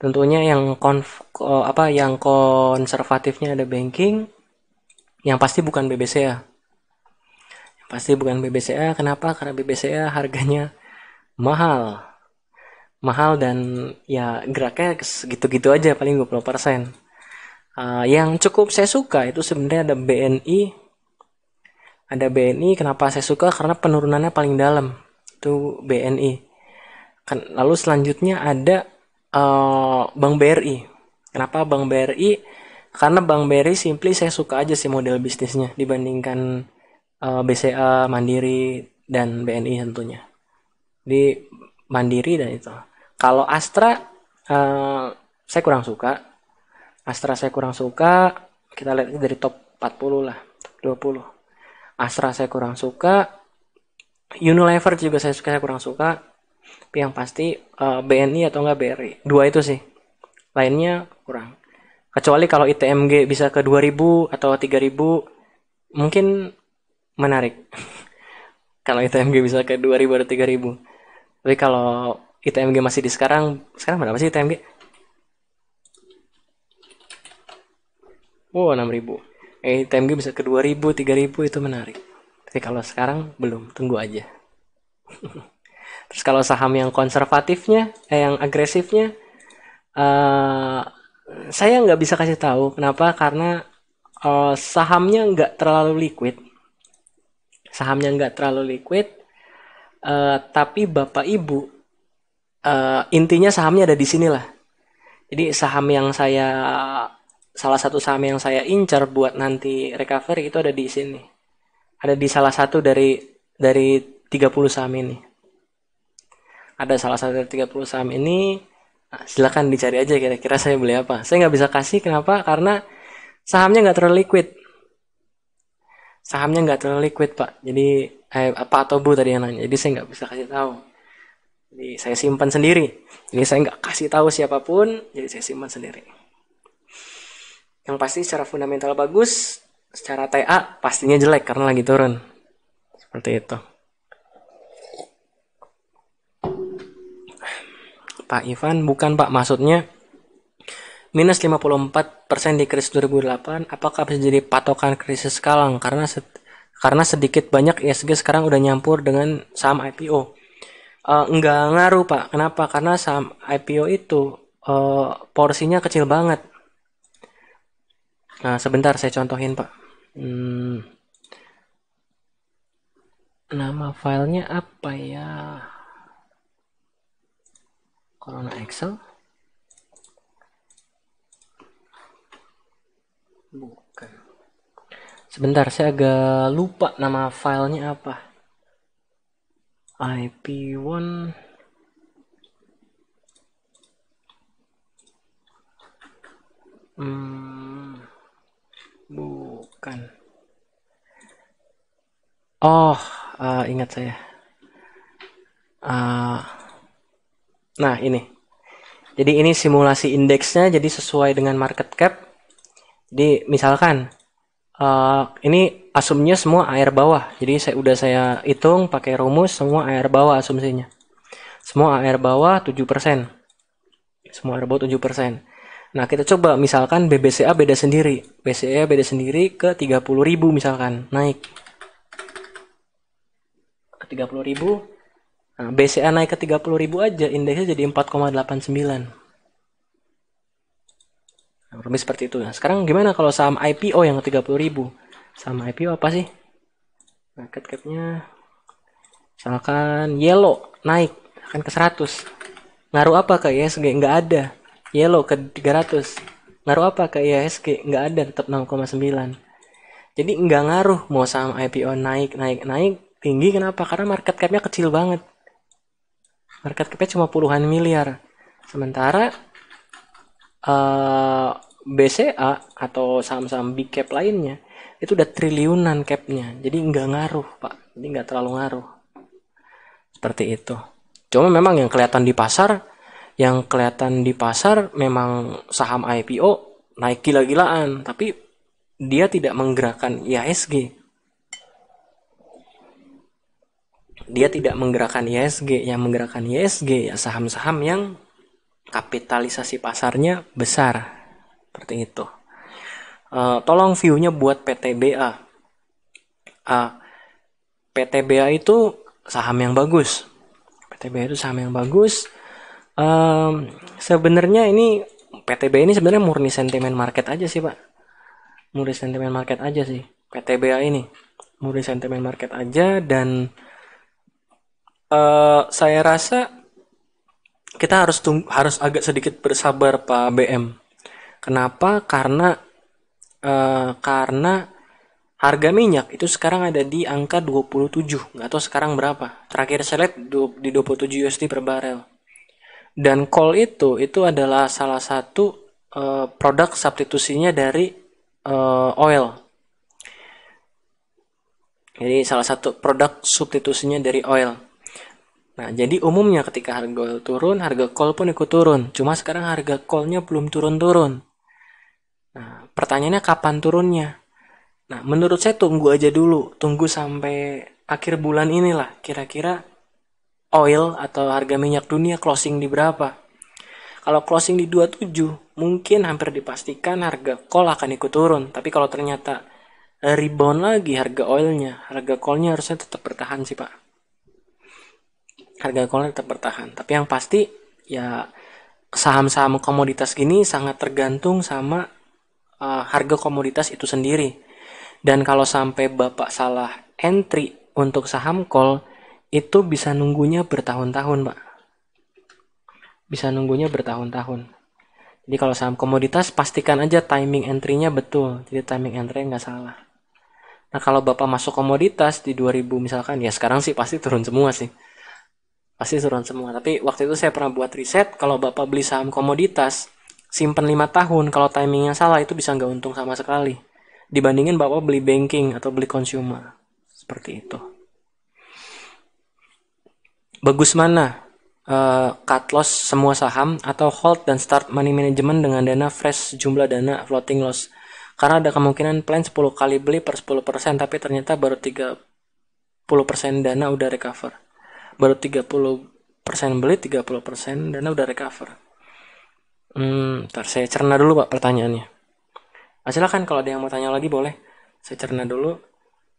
tentunya yang konf apa yang konservatifnya ada banking yang pasti bukan BBCA yang pasti bukan BBCA kenapa karena BBCA harganya mahal mahal dan ya geraknya gitu-gitu aja paling 20%. Uh, ah, yang cukup saya suka itu sebenarnya ada BNI. Ada BNI kenapa saya suka karena penurunannya paling dalam. Itu BNI. Kan lalu selanjutnya ada uh, Bank BRI. Kenapa Bank BRI? Karena Bank BRI simply saya suka aja sih model bisnisnya dibandingkan uh, ah, BCA, Mandiri dan BNI tentunya. Di Mandiri dan itu. Kalau Astra uh, saya kurang suka. Astra saya kurang suka. Kita lihat ini dari top 40 lah, top 20. Astra saya kurang suka. Unilever juga saya suka, saya kurang suka. Tapi yang pasti uh, eh, BNI atau enggak BRI. Dua itu sih. Lainnya kurang. Kecuali kalau ITMG bisa ke 2000 atau 3000 mungkin menarik. kalau ITMG bisa ke 2000 atau 3000. Tapi kalau ITMG masih di sekarang sekarang berapa sih ITMG? Wow, 6000. Eh, ITMG bisa ke 2000, 3000 itu menarik. Tapi kalau sekarang belum, tunggu aja. Terus kalau saham yang konservatifnya, eh, yang agresifnya, uh, saya nggak bisa kasih tahu kenapa karena uh, sahamnya nggak terlalu liquid, sahamnya nggak terlalu liquid, uh, tapi bapak ibu uh, intinya sahamnya ada di sinilah. Jadi saham yang saya salah satu saham yang saya incar buat nanti recovery itu ada di sini. Ada di salah satu dari dari 30 saham ini. Ada salah satu dari 30 saham ini nah, silakan dicari aja kira-kira saya beli apa. Saya nggak bisa kasih kenapa? Karena sahamnya nggak terlalu liquid. Sahamnya nggak terlalu liquid, Pak. Jadi eh, apa atau Bu tadi yang nanya. Jadi saya nggak bisa kasih tahu jadi saya simpan sendiri. Jadi saya nggak kasih tahu siapapun, jadi saya simpan sendiri. Yang pasti secara fundamental bagus, secara TA pastinya jelek karena lagi turun. Seperti itu. Pak Ivan, bukan Pak, maksudnya minus 54% di krisis 2008 apakah bisa jadi patokan krisis sekarang karena karena sedikit banyak ISG sekarang udah nyampur dengan saham IPO uh, nggak ngaruh pak kenapa karena saham IPO itu uh, porsinya kecil banget nah sebentar saya contohin pak hmm, nama filenya apa ya Corona Excel bukan sebentar saya agak lupa nama filenya apa IP1 hmm, bukan oh uh, ingat saya uh, nah ini jadi ini simulasi indeksnya jadi sesuai dengan market cap jadi misalkan uh, ini asumnya semua air bawah. Jadi saya udah saya hitung pakai rumus semua air bawah asumsinya. Semua air bawah 7%. Semua air bawah 7%. Nah, kita coba misalkan BBCA beda sendiri. BCA beda sendiri ke 30.000 misalkan, naik. Ke 30.000. Nah, BCA naik ke 30.000 aja, indeksnya jadi 4,89 lebih seperti itu. Nah, sekarang gimana kalau saham IPO yang 30.000? ribu? Saham IPO apa sih? Market cap-nya? misalkan yellow naik akan ke 100. Ngaruh apa ke ISG? Nggak ada. Yellow ke 300. Ngaruh apa ke ISG? Nggak ada, tetap 0,9. Jadi nggak ngaruh mau saham IPO naik, naik, naik, tinggi kenapa? Karena market cap-nya kecil banget. Market capnya cuma puluhan miliar. Sementara uh, BCA atau saham-saham big cap lainnya itu udah triliunan capnya jadi nggak ngaruh pak jadi nggak terlalu ngaruh seperti itu cuma memang yang kelihatan di pasar yang kelihatan di pasar memang saham IPO naik gila-gilaan tapi dia tidak menggerakkan IHSG dia tidak menggerakkan ISG yang menggerakkan ISG ya saham-saham yang kapitalisasi pasarnya besar seperti itu uh, tolong viewnya buat PTBA uh, eh, PTBA itu saham yang bagus PTBA itu saham yang bagus um, sebenarnya ini PTBA ini sebenarnya murni sentimen market aja sih pak murni sentimen market aja sih PTBA ini murni sentimen market aja dan uh, saya rasa kita harus harus agak sedikit bersabar Pak BM Kenapa? Karena uh, karena harga minyak itu sekarang ada di angka 27, nggak tahu sekarang berapa. Terakhir saya lihat di 27 USD per barel. Dan coal itu itu adalah salah satu uh, produk substitusinya dari uh, oil. Jadi salah satu produk substitusinya dari oil. Nah, jadi umumnya ketika harga oil turun, harga coal pun ikut turun. Cuma sekarang harga coalnya belum turun-turun. Nah, pertanyaannya kapan turunnya? Nah, menurut saya tunggu aja dulu, tunggu sampai akhir bulan inilah kira-kira oil atau harga minyak dunia closing di berapa. Kalau closing di 27, mungkin hampir dipastikan harga kol akan ikut turun. Tapi kalau ternyata rebound lagi harga oilnya, harga kolnya harusnya tetap bertahan sih pak. Harga kolnya tetap bertahan. Tapi yang pasti ya saham-saham komoditas gini sangat tergantung sama Eh, harga komoditas itu sendiri. Dan kalau sampai Bapak salah entry untuk saham call, itu bisa nunggunya bertahun-tahun, Pak. Bisa nunggunya bertahun-tahun. Jadi kalau saham komoditas, pastikan aja timing entry-nya betul. Jadi timing entry nya nggak salah. Nah kalau Bapak masuk komoditas di 2000 misalkan, ya sekarang sih pasti turun semua sih. Pasti turun semua. Tapi waktu itu saya pernah buat riset, kalau Bapak beli saham komoditas, simpen lima tahun kalau timingnya salah itu bisa nggak untung sama sekali dibandingin bapak beli banking atau beli consumer seperti itu bagus mana uh, cut loss semua saham atau hold dan start money management dengan dana fresh jumlah dana floating loss karena ada kemungkinan plan 10 kali beli per 10% tapi ternyata baru 30% dana udah recover baru 30% beli 30% dana udah recover Hmm, ntar saya cerna dulu pak pertanyaannya. Ah, silakan kalau ada yang mau tanya lagi boleh. Saya cerna dulu.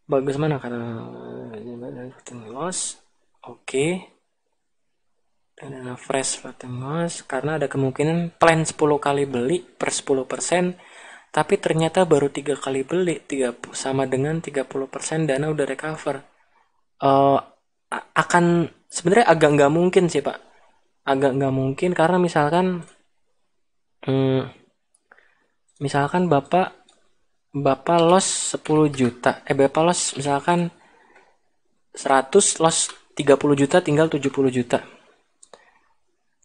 Bagus mana karena kata loss. Oke. Dan fresh floating loss karena ada kemungkinan plan 10 kali beli per 10 persen tapi ternyata baru tiga kali beli 30, sama dengan 30% dana udah recover uh, akan sebenarnya agak nggak mungkin sih pak agak nggak mungkin karena misalkan hmm, misalkan bapak bapak los 10 juta eh bapak los misalkan 100 los 30 juta tinggal 70 juta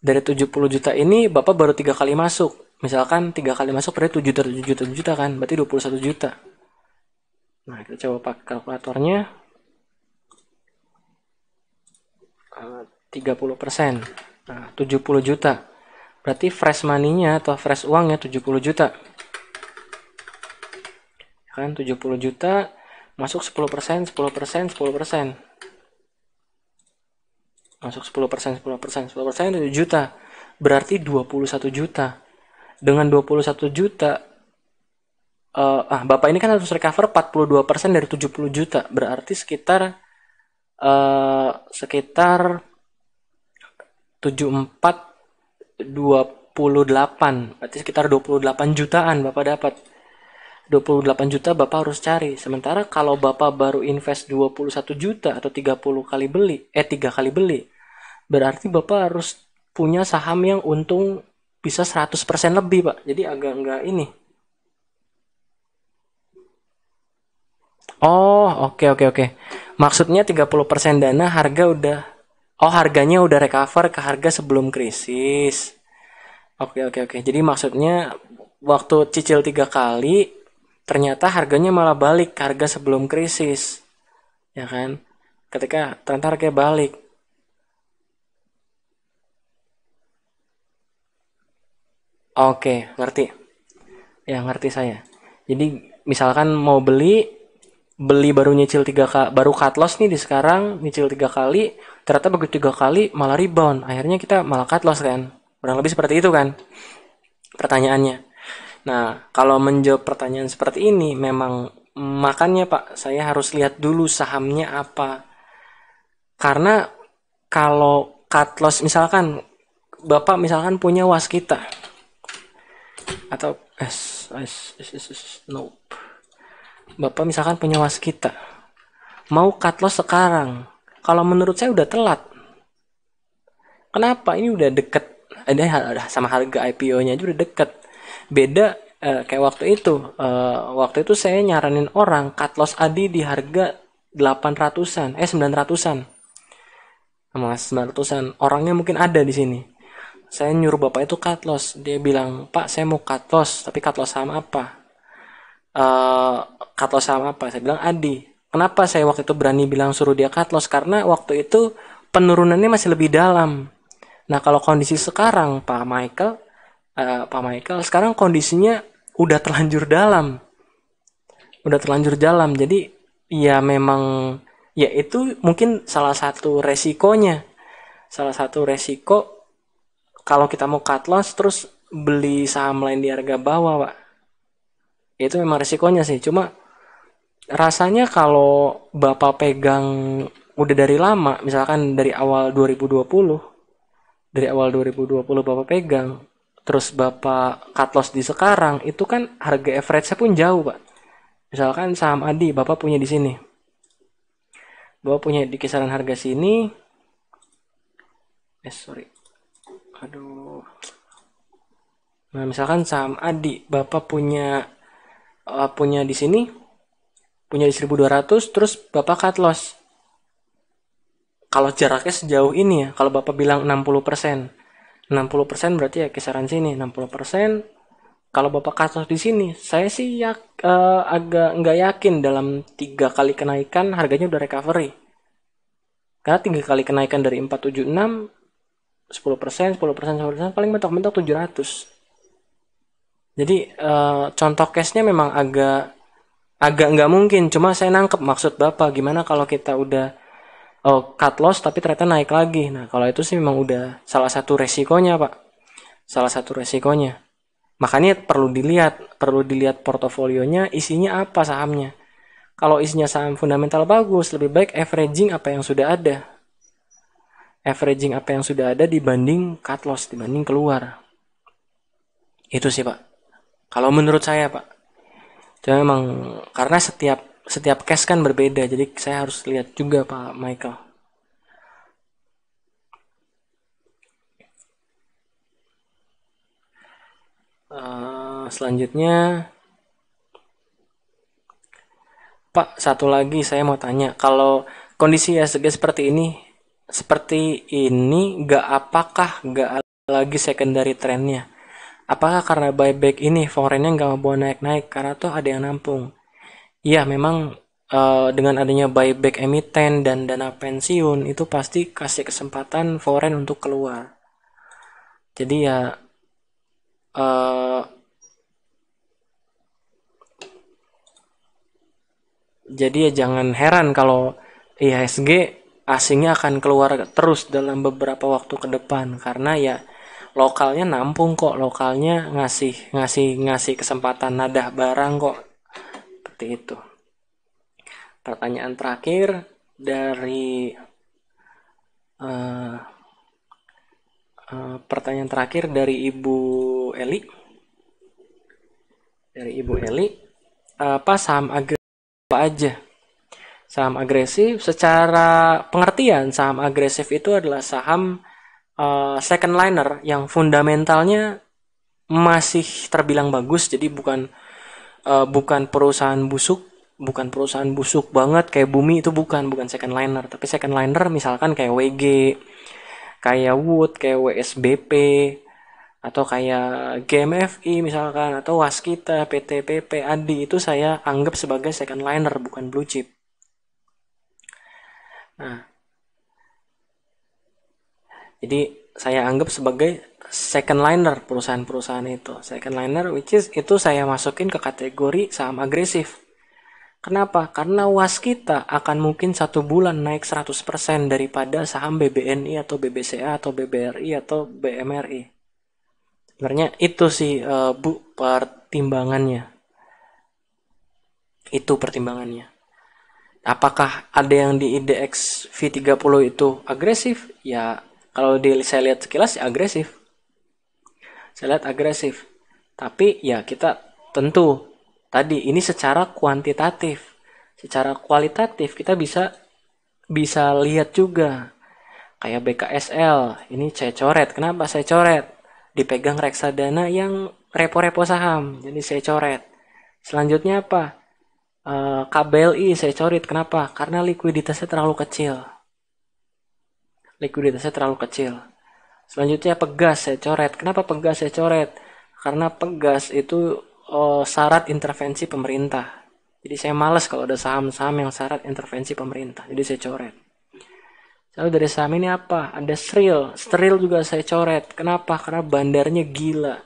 dari 70 juta ini bapak baru tiga kali masuk misalkan tiga kali masuk berarti 7 juta 7 juta 7 juta kan berarti 21 juta nah kita coba pakai kalkulatornya 30 eh, persen nah 70 juta Berarti fresh money-nya atau fresh uangnya 70 juta. Ya kan 70 juta masuk 10%, 10%, 10%. Masuk 10%, 10%, 10%, 10% 7 juta. Berarti 21 juta. Dengan 21 juta uh, ah Bapak ini kan harus recover 42% dari 70 juta. Berarti sekitar uh, sekitar 74 28 berarti sekitar 28 jutaan Bapak dapat 28 juta Bapak harus cari sementara kalau Bapak baru invest 21 juta atau 30 kali beli eh 3 kali beli berarti Bapak harus punya saham yang untung bisa 100% lebih Pak jadi agak enggak ini Oh, oke okay, oke okay, oke. Okay. Maksudnya 30% dana harga udah Oh harganya udah recover ke harga sebelum krisis. Oke oke oke. Jadi maksudnya waktu cicil tiga kali ternyata harganya malah balik ke harga sebelum krisis, ya kan? Ketika ternyata harganya balik. Oke ngerti. Ya ngerti saya. Jadi misalkan mau beli beli baru nyicil tiga baru cut loss nih di sekarang nyicil tiga kali ternyata begitu tiga kali malah rebound akhirnya kita malah cut loss kan kurang lebih seperti itu kan pertanyaannya nah kalau menjawab pertanyaan seperti ini memang makannya pak saya harus lihat dulu sahamnya apa karena kalau cut loss misalkan bapak misalkan punya was kita atau es es es es, nope bapak misalkan punya was kita mau cut loss sekarang kalau menurut saya udah telat. Kenapa? Ini udah deket. Ada sama harga IPO-nya aja udah deket. Beda eh, kayak waktu itu. Eh, waktu itu saya nyaranin orang cut loss Adi di harga 800-an, eh 900-an. Mas 900-an. Orangnya mungkin ada di sini saya nyuruh bapak itu cut loss dia bilang pak saya mau cut loss tapi cut loss sama apa uh, cut loss sama apa saya bilang adi Kenapa saya waktu itu berani bilang suruh dia cut loss? Karena waktu itu penurunannya masih lebih dalam. Nah kalau kondisi sekarang Pak Michael, uh, Pak Michael sekarang kondisinya udah terlanjur dalam, udah terlanjur dalam. Jadi ya memang ya itu mungkin salah satu resikonya, salah satu resiko kalau kita mau cut loss terus beli saham lain di harga bawah, Pak. Itu memang resikonya sih. Cuma rasanya kalau Bapak pegang udah dari lama, misalkan dari awal 2020, dari awal 2020 Bapak pegang, terus Bapak cut loss di sekarang, itu kan harga average-nya pun jauh, Pak. Misalkan saham Adi Bapak punya di sini. Bapak punya di kisaran harga sini. Eh, sorry. Aduh. Nah, misalkan saham Adi Bapak punya uh, punya di sini punya 1200 terus Bapak cut loss. Kalau jaraknya sejauh ini ya, kalau Bapak bilang 60%. 60% berarti ya kisaran sini 60%. Kalau Bapak cut loss di sini, saya sih ya, eh, agak nggak yakin dalam tiga kali kenaikan harganya udah recovery. Karena tiga kali kenaikan dari 476 10%, 10%, 10%, paling mentok-mentok 700. Jadi eh, contoh case-nya memang agak agak nggak mungkin cuma saya nangkep maksud bapak gimana kalau kita udah oh, cut loss tapi ternyata naik lagi nah kalau itu sih memang udah salah satu resikonya pak salah satu resikonya makanya perlu dilihat perlu dilihat portofolionya isinya apa sahamnya kalau isinya saham fundamental bagus lebih baik averaging apa yang sudah ada averaging apa yang sudah ada dibanding cut loss dibanding keluar itu sih pak kalau menurut saya pak Cuma memang karena setiap setiap case kan berbeda, jadi saya harus lihat juga Pak Michael. Uh, selanjutnya, Pak, satu lagi saya mau tanya, kalau kondisi SG seperti ini, seperti ini, gak apakah gak lagi secondary trendnya? Apakah karena buyback ini forennya nggak mau naik-naik karena tuh ada yang nampung? Iya, memang uh, dengan adanya buyback emiten dan dana pensiun itu pasti kasih kesempatan foren untuk keluar. Jadi ya uh, jadi ya jangan heran kalau IHSG asingnya akan keluar terus dalam beberapa waktu ke depan karena ya lokalnya nampung kok lokalnya ngasih ngasih ngasih kesempatan nadah barang kok seperti itu pertanyaan terakhir dari uh, uh, pertanyaan terakhir dari Ibu Eli dari Ibu Eli apa saham agresif apa aja saham agresif secara pengertian saham agresif itu adalah saham uh, second liner yang fundamentalnya masih terbilang bagus jadi bukan uh, bukan perusahaan busuk bukan perusahaan busuk banget kayak Bumi itu bukan bukan second liner tapi second liner misalkan kayak WG kayak Wood kayak WSBP atau kayak GMFI misalkan atau Waskita PTPP Adi itu saya anggap sebagai second liner bukan blue chip nah jadi saya anggap sebagai second liner perusahaan-perusahaan itu. Second liner which is itu saya masukin ke kategori saham agresif. Kenapa? Karena was kita akan mungkin satu bulan naik 100% daripada saham BBNI atau BBCA atau BBRI atau BMRI. Sebenarnya itu sih uh, Bu pertimbangannya. Itu pertimbangannya. Apakah ada yang di IDX V30 itu agresif? Ya kalau di, saya lihat sekilas ya agresif saya lihat agresif tapi ya kita tentu tadi ini secara kuantitatif secara kualitatif kita bisa bisa lihat juga kayak BKSL ini saya coret kenapa saya coret dipegang reksadana yang repo-repo saham jadi saya coret selanjutnya apa eh, KBLI saya coret kenapa karena likuiditasnya terlalu kecil likuiditasnya terlalu kecil. Selanjutnya pegas saya coret. Kenapa pegas saya coret? Karena pegas itu oh, syarat intervensi pemerintah. Jadi saya males kalau ada saham-saham yang syarat intervensi pemerintah. Jadi saya coret. Lalu dari saham ini apa? Ada steril steril juga saya coret. Kenapa? Karena bandarnya gila.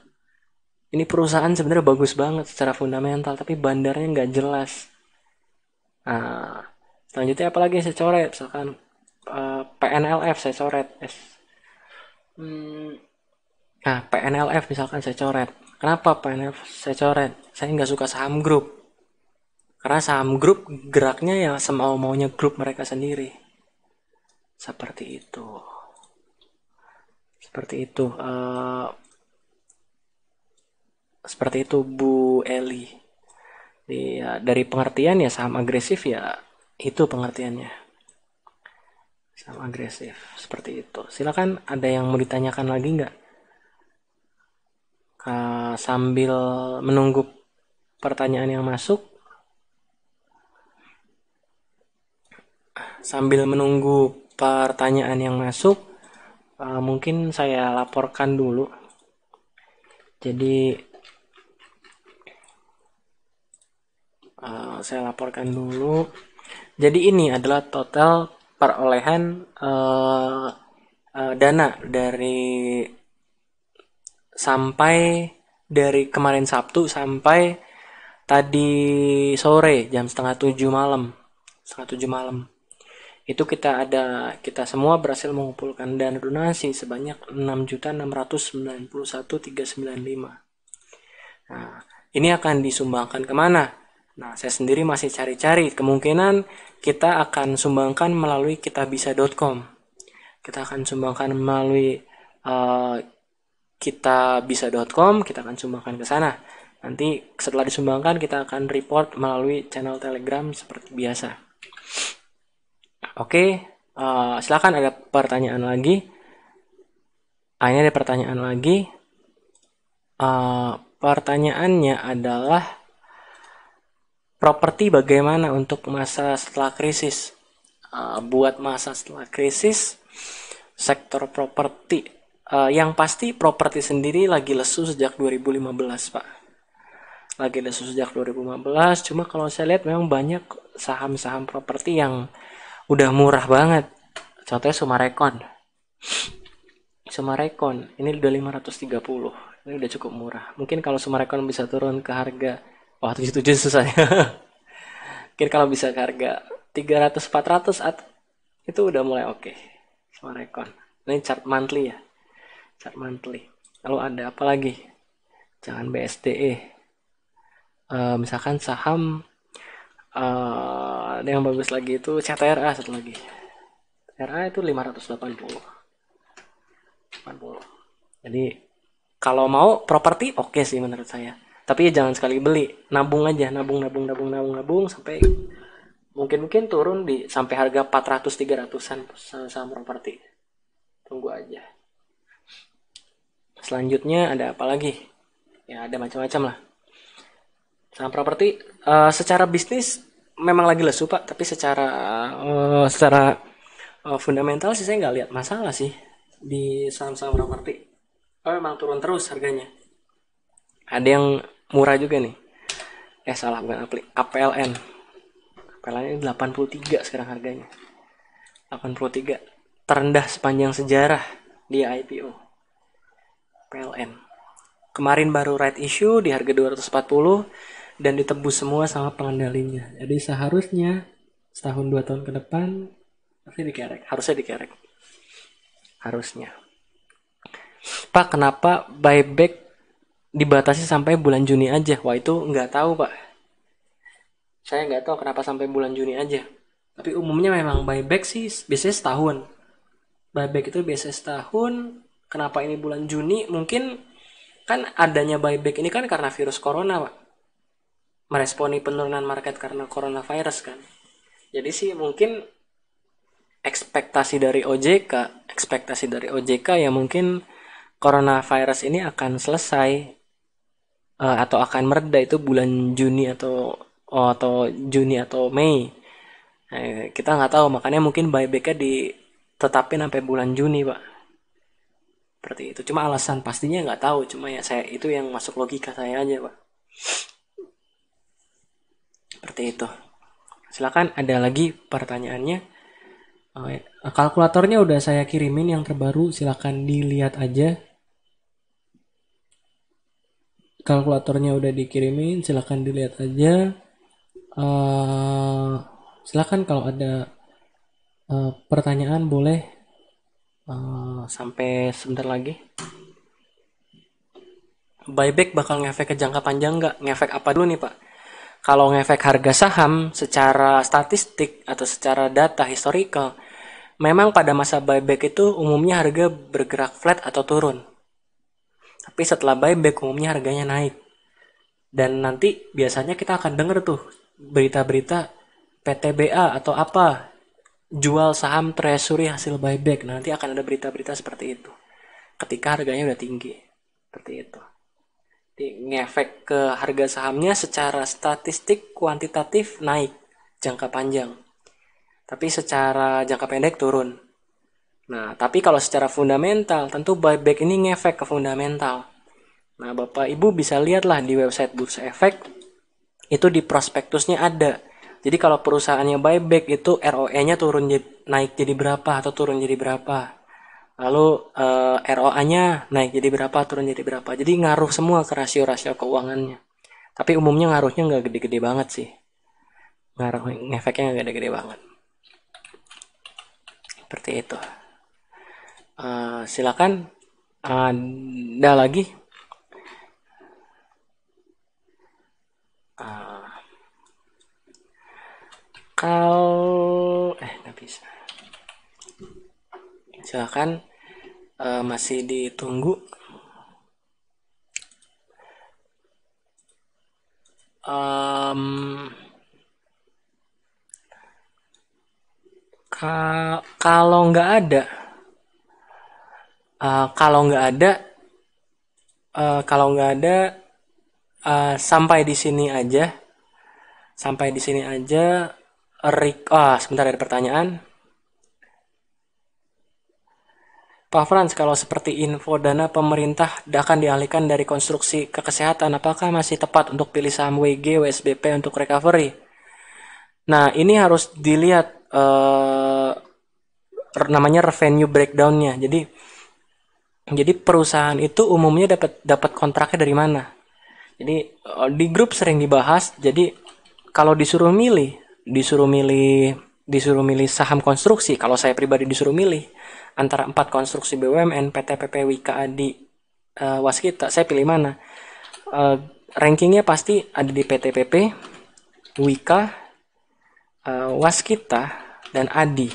Ini perusahaan sebenarnya bagus banget secara fundamental, tapi bandarnya nggak jelas. Nah, selanjutnya apa lagi yang saya coret? Misalkan Eh, PNLF saya coret Hmm, nah PNLF misalkan saya coret kenapa PNLF saya coret saya nggak suka saham grup karena saham grup geraknya ya semau maunya grup mereka sendiri seperti itu seperti itu uh, seperti itu Bu Eli ya, dari pengertian ya saham agresif ya itu pengertiannya agresif, seperti itu. Silakan ada yang mau ditanyakan lagi nggak? sambil menunggu pertanyaan yang masuk, sambil menunggu pertanyaan yang masuk, mungkin saya laporkan dulu. Jadi, saya laporkan dulu. Jadi, ini adalah total perolehan uh, uh, dana dari sampai dari kemarin Sabtu sampai tadi sore jam setengah tujuh malam setengah tujuh malam itu kita ada kita semua berhasil mengumpulkan dana donasi sebanyak 6.691.395 nah ini akan disumbangkan kemana Nah, saya sendiri masih cari-cari. Kemungkinan kita akan sumbangkan melalui kitabisa.com. Kita akan sumbangkan melalui uh, eh, kitabisa.com, kita akan sumbangkan ke sana. Nanti setelah disumbangkan kita akan report melalui channel Telegram seperti biasa. Oke, uh, silakan ada pertanyaan lagi. Ah, ini ada pertanyaan lagi. Uh, pertanyaannya adalah properti bagaimana untuk masa setelah krisis? Uh, buat masa setelah krisis, sektor properti uh, yang pasti properti sendiri lagi lesu sejak 2015, Pak. Lagi lesu sejak 2015, cuma kalau saya lihat memang banyak saham-saham properti yang udah murah banget. Contohnya Sumarekon. Sumarekon ini udah 530. Ini udah cukup murah. Mungkin kalau Sumarekon bisa turun ke harga Wah, 77 susah ya. Mungkin kalau bisa ke harga 300 400 at itu udah mulai oke. Okay. Sama rekon. Ini chart monthly ya. Chart monthly. Lalu ada apa lagi? Jangan BSDE. Uh, eh, misalkan saham uh, yang bagus lagi itu CTRA satu lagi. RA itu 580. 80. Jadi kalau mau properti oke okay sih menurut saya tapi ya jangan sekali beli nabung aja nabung nabung nabung nabung nabung sampai mungkin mungkin turun di sampai harga 400 300-an saham properti tunggu aja selanjutnya ada apa lagi ya ada macam-macam lah saham properti uh, secara bisnis memang lagi lesu pak tapi secara uh, secara uh, fundamental sih saya nggak lihat masalah sih di saham-saham properti oh, memang turun terus harganya ada yang murah juga nih eh salah bukan aplik APLN APLN ini 83 sekarang harganya 83 terendah sepanjang sejarah di IPO PLN kemarin baru right issue di harga 240 dan ditebus semua sama pengendalinya jadi seharusnya setahun dua tahun ke depan pasti dikerek harusnya dikerek harusnya Pak kenapa buyback dibatasi sampai bulan Juni aja. Wah itu nggak tahu pak. Saya nggak tahu kenapa sampai bulan Juni aja. Tapi umumnya memang buyback sih biasanya setahun. Buyback itu biasanya setahun. Kenapa ini bulan Juni? Mungkin kan adanya buyback ini kan karena virus corona pak. Meresponi penurunan market karena coronavirus kan. Jadi sih mungkin ekspektasi dari OJK, ekspektasi dari OJK ya mungkin coronavirus ini akan selesai uh, atau akan mereda itu bulan Juni atau oh, atau Juni atau Mei nah, kita nggak tahu makanya mungkin buybacknya ditetapin sampai bulan Juni pak seperti itu cuma alasan pastinya nggak tahu cuma ya saya itu yang masuk logika saya aja pak seperti itu silakan ada lagi pertanyaannya oh, ya. kalkulatornya udah saya kirimin yang terbaru silakan dilihat aja kalkulatornya udah dikirimin silahkan dilihat aja uh, eh, silahkan kalau ada uh, pertanyaan boleh uh, sampai sebentar lagi buyback bakal ngefek ke jangka panjang nggak ngefek apa dulu nih pak kalau ngefek harga saham secara statistik atau secara data historical memang pada masa buyback itu umumnya harga bergerak flat atau turun tapi setelah buyback umumnya harganya naik dan nanti biasanya kita akan denger tuh berita-berita PTBA atau apa jual saham treasury hasil buyback Nah nanti akan ada berita-berita seperti itu ketika harganya udah tinggi seperti itu Jadi, ngefek ke harga sahamnya secara statistik kuantitatif naik jangka panjang tapi secara jangka pendek turun Nah, tapi kalau secara fundamental, tentu buyback ini ngefek ke fundamental. Nah, Bapak Ibu bisa lihatlah di website Bursa Efek, itu di prospektusnya ada. Jadi kalau perusahaannya buyback itu ROE-nya turun naik jadi berapa atau turun jadi berapa. Lalu eh, ROA-nya naik jadi berapa, turun jadi berapa. Jadi ngaruh semua ke rasio-rasio keuangannya. Tapi umumnya ngaruhnya nggak gede-gede banget sih. Ngaruh efeknya nggak gede-gede banget. Seperti itu. Eh, silakan ada lagi uh, kalau eh nggak bisa silakan uh, masih ditunggu um, kalau nggak ada uh, kalau nggak ada uh, kalau nggak ada uh, sampai di sini aja sampai di sini aja Rick ah sebentar ada pertanyaan Pak Frans, kalau seperti info dana pemerintah akan dialihkan dari konstruksi ke kesehatan, apakah masih tepat untuk pilih saham WG, WSBP untuk recovery? Nah, ini harus dilihat uh, namanya revenue breakdownnya. Jadi, jadi perusahaan itu umumnya dapat dapat kontraknya dari mana? Jadi eh, di grup sering dibahas. Jadi kalau disuruh milih, disuruh milih, disuruh milih saham konstruksi. Kalau saya pribadi disuruh milih antara empat konstruksi BUMN, PT PP WIKA di uh, eh, Waskita, saya pilih mana? Uh, rankingnya pasti ada di PT PP, WIKA, uh, Waskita, dan Adi.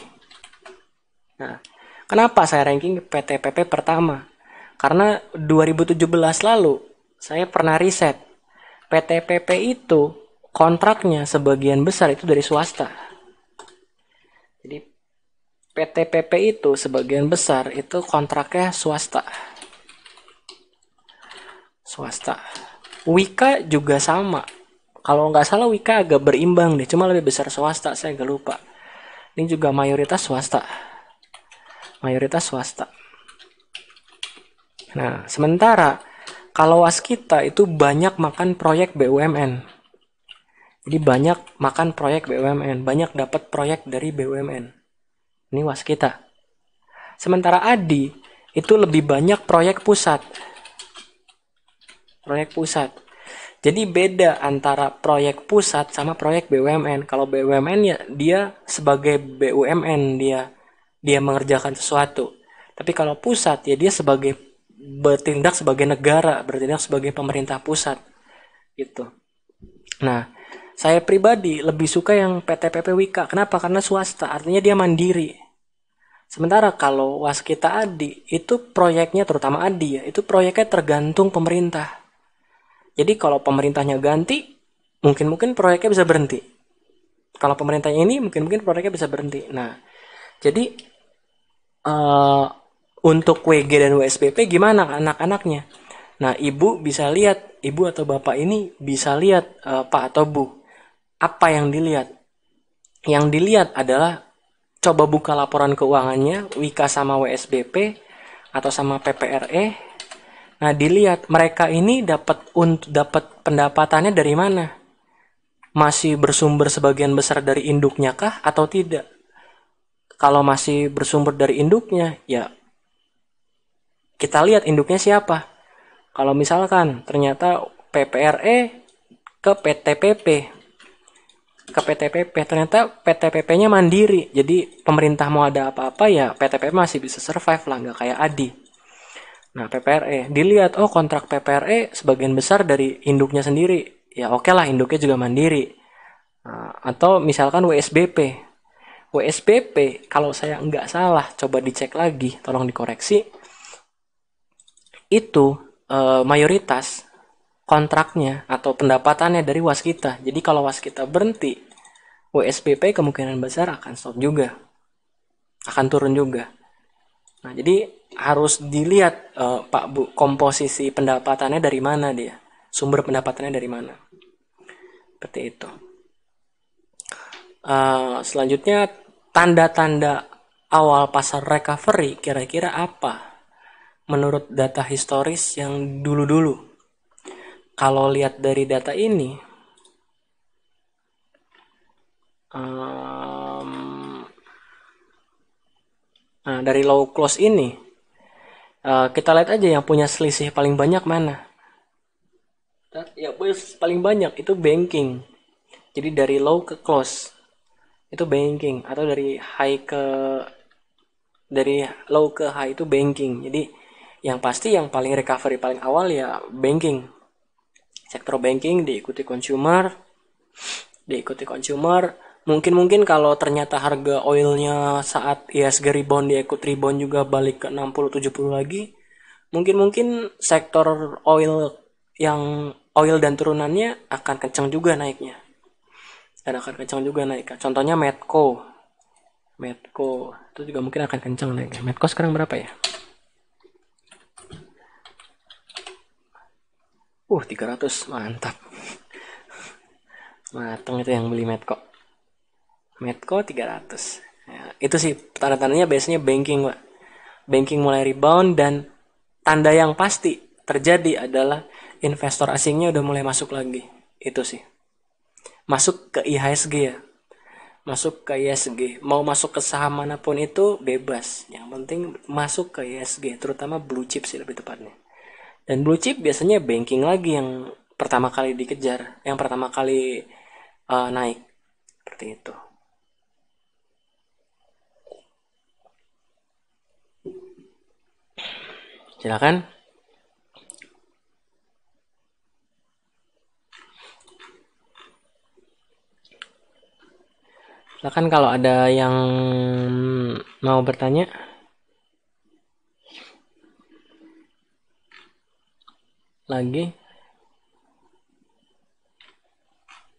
Nah, Kenapa saya ranking PTPP pertama? Karena 2017 lalu saya pernah riset. PTPP itu kontraknya sebagian besar itu dari swasta. Jadi PTPP itu sebagian besar itu kontraknya swasta. Swasta. Wika juga sama. Kalau nggak salah Wika agak berimbang deh, cuma lebih besar swasta, saya nggak lupa. Ini juga mayoritas swasta mayoritas swasta. Nah, sementara kalau waskita itu banyak makan proyek BUMN. Jadi banyak makan proyek BUMN, banyak dapat proyek dari BUMN. Ini waskita. Sementara Adi itu lebih banyak proyek pusat. Proyek pusat. Jadi beda antara proyek pusat sama proyek BUMN. Kalau BUMN ya dia sebagai BUMN dia dia mengerjakan sesuatu. Tapi kalau pusat ya dia sebagai bertindak sebagai negara, bertindak sebagai pemerintah pusat. Gitu. Nah, saya pribadi lebih suka yang PTPP Wika. Kenapa? Karena swasta, artinya dia mandiri. Sementara kalau Waskita Adi itu proyeknya terutama Adi ya, itu proyeknya tergantung pemerintah. Jadi kalau pemerintahnya ganti, mungkin-mungkin proyeknya bisa berhenti. Kalau pemerintahnya ini, mungkin-mungkin proyeknya bisa berhenti. Nah, jadi uh, untuk WG dan WSPP gimana anak-anaknya. Nah, ibu bisa lihat, ibu atau bapak ini bisa lihat uh, Pak atau Bu. Apa yang dilihat? Yang dilihat adalah coba buka laporan keuangannya Wika sama WSBP atau sama PPRE. Nah, dilihat mereka ini dapat untuk dapat pendapatannya dari mana? Masih bersumber sebagian besar dari induknya kah atau tidak? kalau masih bersumber dari induknya ya kita lihat induknya siapa kalau misalkan ternyata PPRE ke PTPP ke PTPP ternyata PTPP-nya mandiri jadi pemerintah mau ada apa-apa ya PTPP masih bisa survive lah nggak kayak Adi nah PPRE dilihat oh kontrak PPRE sebagian besar dari induknya sendiri ya oke okay lah induknya juga mandiri nah, atau misalkan WSBP WSPP kalau saya nggak salah coba dicek lagi tolong dikoreksi itu e, mayoritas kontraknya atau pendapatannya dari was kita jadi kalau was kita berhenti WSPP kemungkinan besar akan stop juga akan turun juga nah jadi harus dilihat e, Pak Bu komposisi pendapatannya dari mana dia sumber pendapatannya dari mana seperti itu Uh, selanjutnya tanda-tanda awal pasar recovery kira-kira apa menurut data historis yang dulu-dulu kalau lihat dari data ini um, nah dari low close ini uh, kita lihat aja yang punya selisih paling banyak mana Ya, ya paling banyak itu banking jadi dari low ke close itu banking atau dari high ke dari low ke high itu banking jadi yang pasti yang paling recovery paling awal ya banking sektor banking diikuti consumer diikuti consumer mungkin mungkin kalau ternyata harga oilnya saat ISG rebound diikuti ikut rebound juga balik ke 60 70 lagi mungkin mungkin sektor oil yang oil dan turunannya akan kencang juga naiknya dan akan kencang juga naik contohnya Medco Medco itu juga mungkin akan kencang naik Medco sekarang berapa ya uh 300 mantap matang itu yang beli Medco Medco 300 ya, itu sih tanda-tandanya biasanya banking pak banking mulai rebound dan tanda yang pasti terjadi adalah investor asingnya udah mulai masuk lagi itu sih masuk ke IHSG ya masuk ke ISG mau masuk ke saham manapun itu bebas yang penting masuk ke ISG terutama blue chip sih lebih tepatnya dan blue chip biasanya banking lagi yang pertama kali dikejar yang pertama kali uh, naik seperti itu silakan Bahkan kalau ada yang mau bertanya, lagi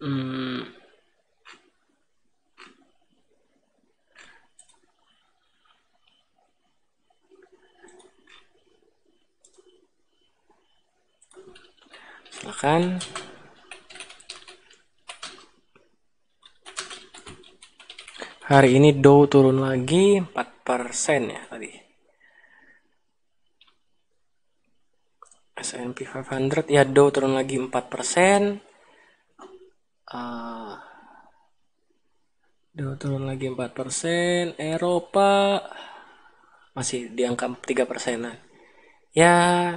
hmm. silakan Hari ini Dow turun lagi 4% ya tadi. S&P 500 ya Dow turun lagi 4%. Uh, ah. Dow turun lagi 4%, Eropa masih di angka 3 persenan. Ya,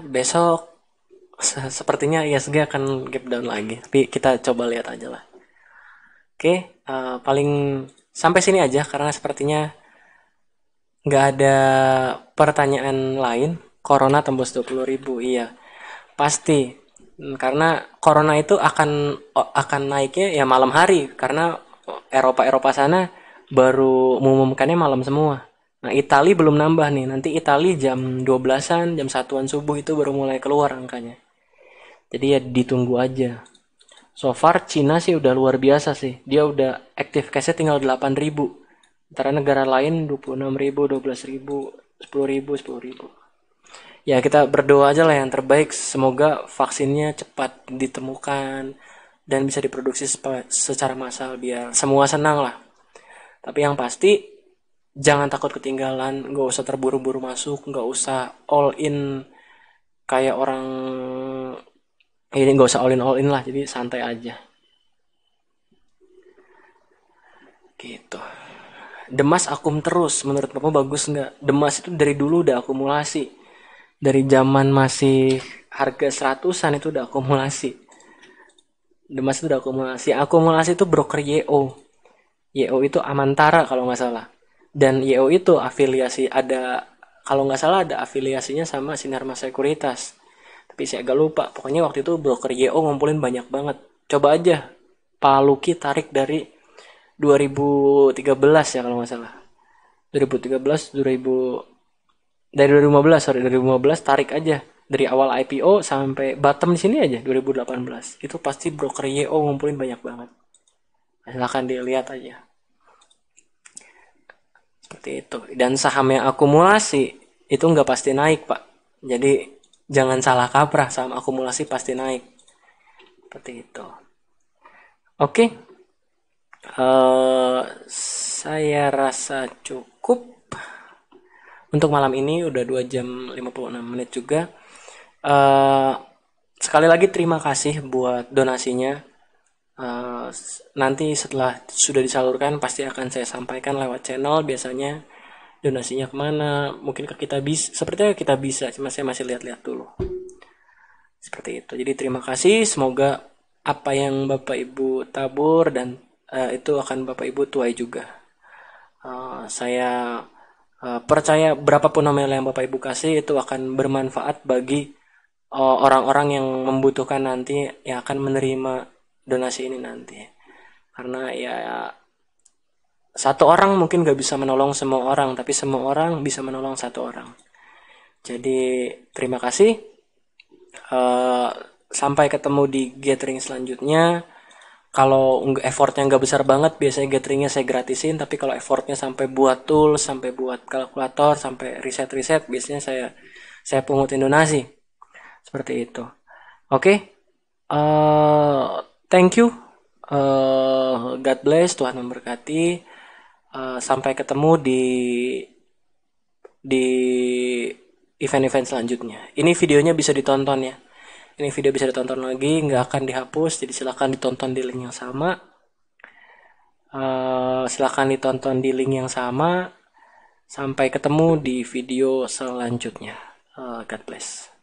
besok se sepertinya ISG e akan gap down lagi, tapi kita coba lihat aja lah. Oke, okay, uh, paling sampai sini aja karena sepertinya nggak ada pertanyaan lain. Corona tembus 20.000 ribu, iya. Pasti. Karena corona itu akan akan naiknya ya malam hari. Karena Eropa-Eropa sana baru mengumumkannya malam semua. Nah, Itali belum nambah nih. Nanti Itali jam 12-an, jam satuan subuh itu baru mulai keluar angkanya. Jadi ya ditunggu aja. So far Cina sih udah luar biasa sih. Dia udah active case-nya tinggal 8 ribu. Antara negara lain 26 ribu, 12 ribu, 10 ribu, 10 ribu. Ya kita berdoa aja lah yang terbaik. Semoga vaksinnya cepat ditemukan dan bisa diproduksi secara massal biar semua senang lah. Tapi yang pasti jangan takut ketinggalan, nggak usah terburu-buru masuk, nggak usah all in kayak orang ini eh, gak usah all in all in lah jadi santai aja gitu Demas akum terus menurut papa bagus nggak Demas itu dari dulu udah akumulasi dari zaman masih harga seratusan itu udah akumulasi Demas itu udah akumulasi akumulasi itu broker YO YO itu Amantara kalau nggak salah dan YO itu afiliasi ada kalau nggak salah ada afiliasinya sama Sinarmas Sekuritas tapi saya agak lupa pokoknya waktu itu broker YO ngumpulin banyak banget coba aja paluki tarik dari 2013 ya kalau nggak salah 2013 2000 dari 2015 sorry 2015 tarik aja dari awal IPO sampai bottom di sini aja 2018 itu pasti broker YO ngumpulin banyak banget silahkan dilihat aja seperti itu dan saham yang akumulasi itu nggak pasti naik pak jadi jangan salah kaprah saham akumulasi pasti naik seperti itu oke okay. uh, eh, saya rasa cukup untuk malam ini udah 2 jam 56 menit juga uh, sekali lagi terima kasih buat donasinya uh, nanti setelah sudah disalurkan pasti akan saya sampaikan lewat channel biasanya donasinya kemana mungkin ke kita bisa sepertinya kita bisa cuma saya masih lihat-lihat dulu seperti itu jadi terima kasih semoga apa yang bapak ibu tabur dan uh, itu akan bapak ibu tuai juga uh, saya uh, percaya berapapun nominal yang bapak ibu kasih itu akan bermanfaat bagi orang orang-orang yang membutuhkan nanti yang akan menerima donasi ini nanti karena ya satu orang mungkin gak bisa menolong semua orang, tapi semua orang bisa menolong satu orang. Jadi terima kasih. Uh, sampai ketemu di gathering selanjutnya. Kalau effortnya gak besar banget, biasanya gatheringnya saya gratisin. Tapi kalau effortnya sampai buat tool, sampai buat kalkulator, sampai riset-riset, biasanya saya saya pungutin donasi. Seperti itu. Oke. Okay? Uh, eh, thank you. Uh, God bless. Tuhan memberkati. Eh, sampai ketemu di di event-event selanjutnya. Ini videonya bisa ditonton ya. Ini video bisa ditonton lagi, nggak akan dihapus, jadi silahkan ditonton di link yang sama. Uh, eh, silahkan ditonton di link yang sama. Sampai ketemu di video selanjutnya. Uh, God bless.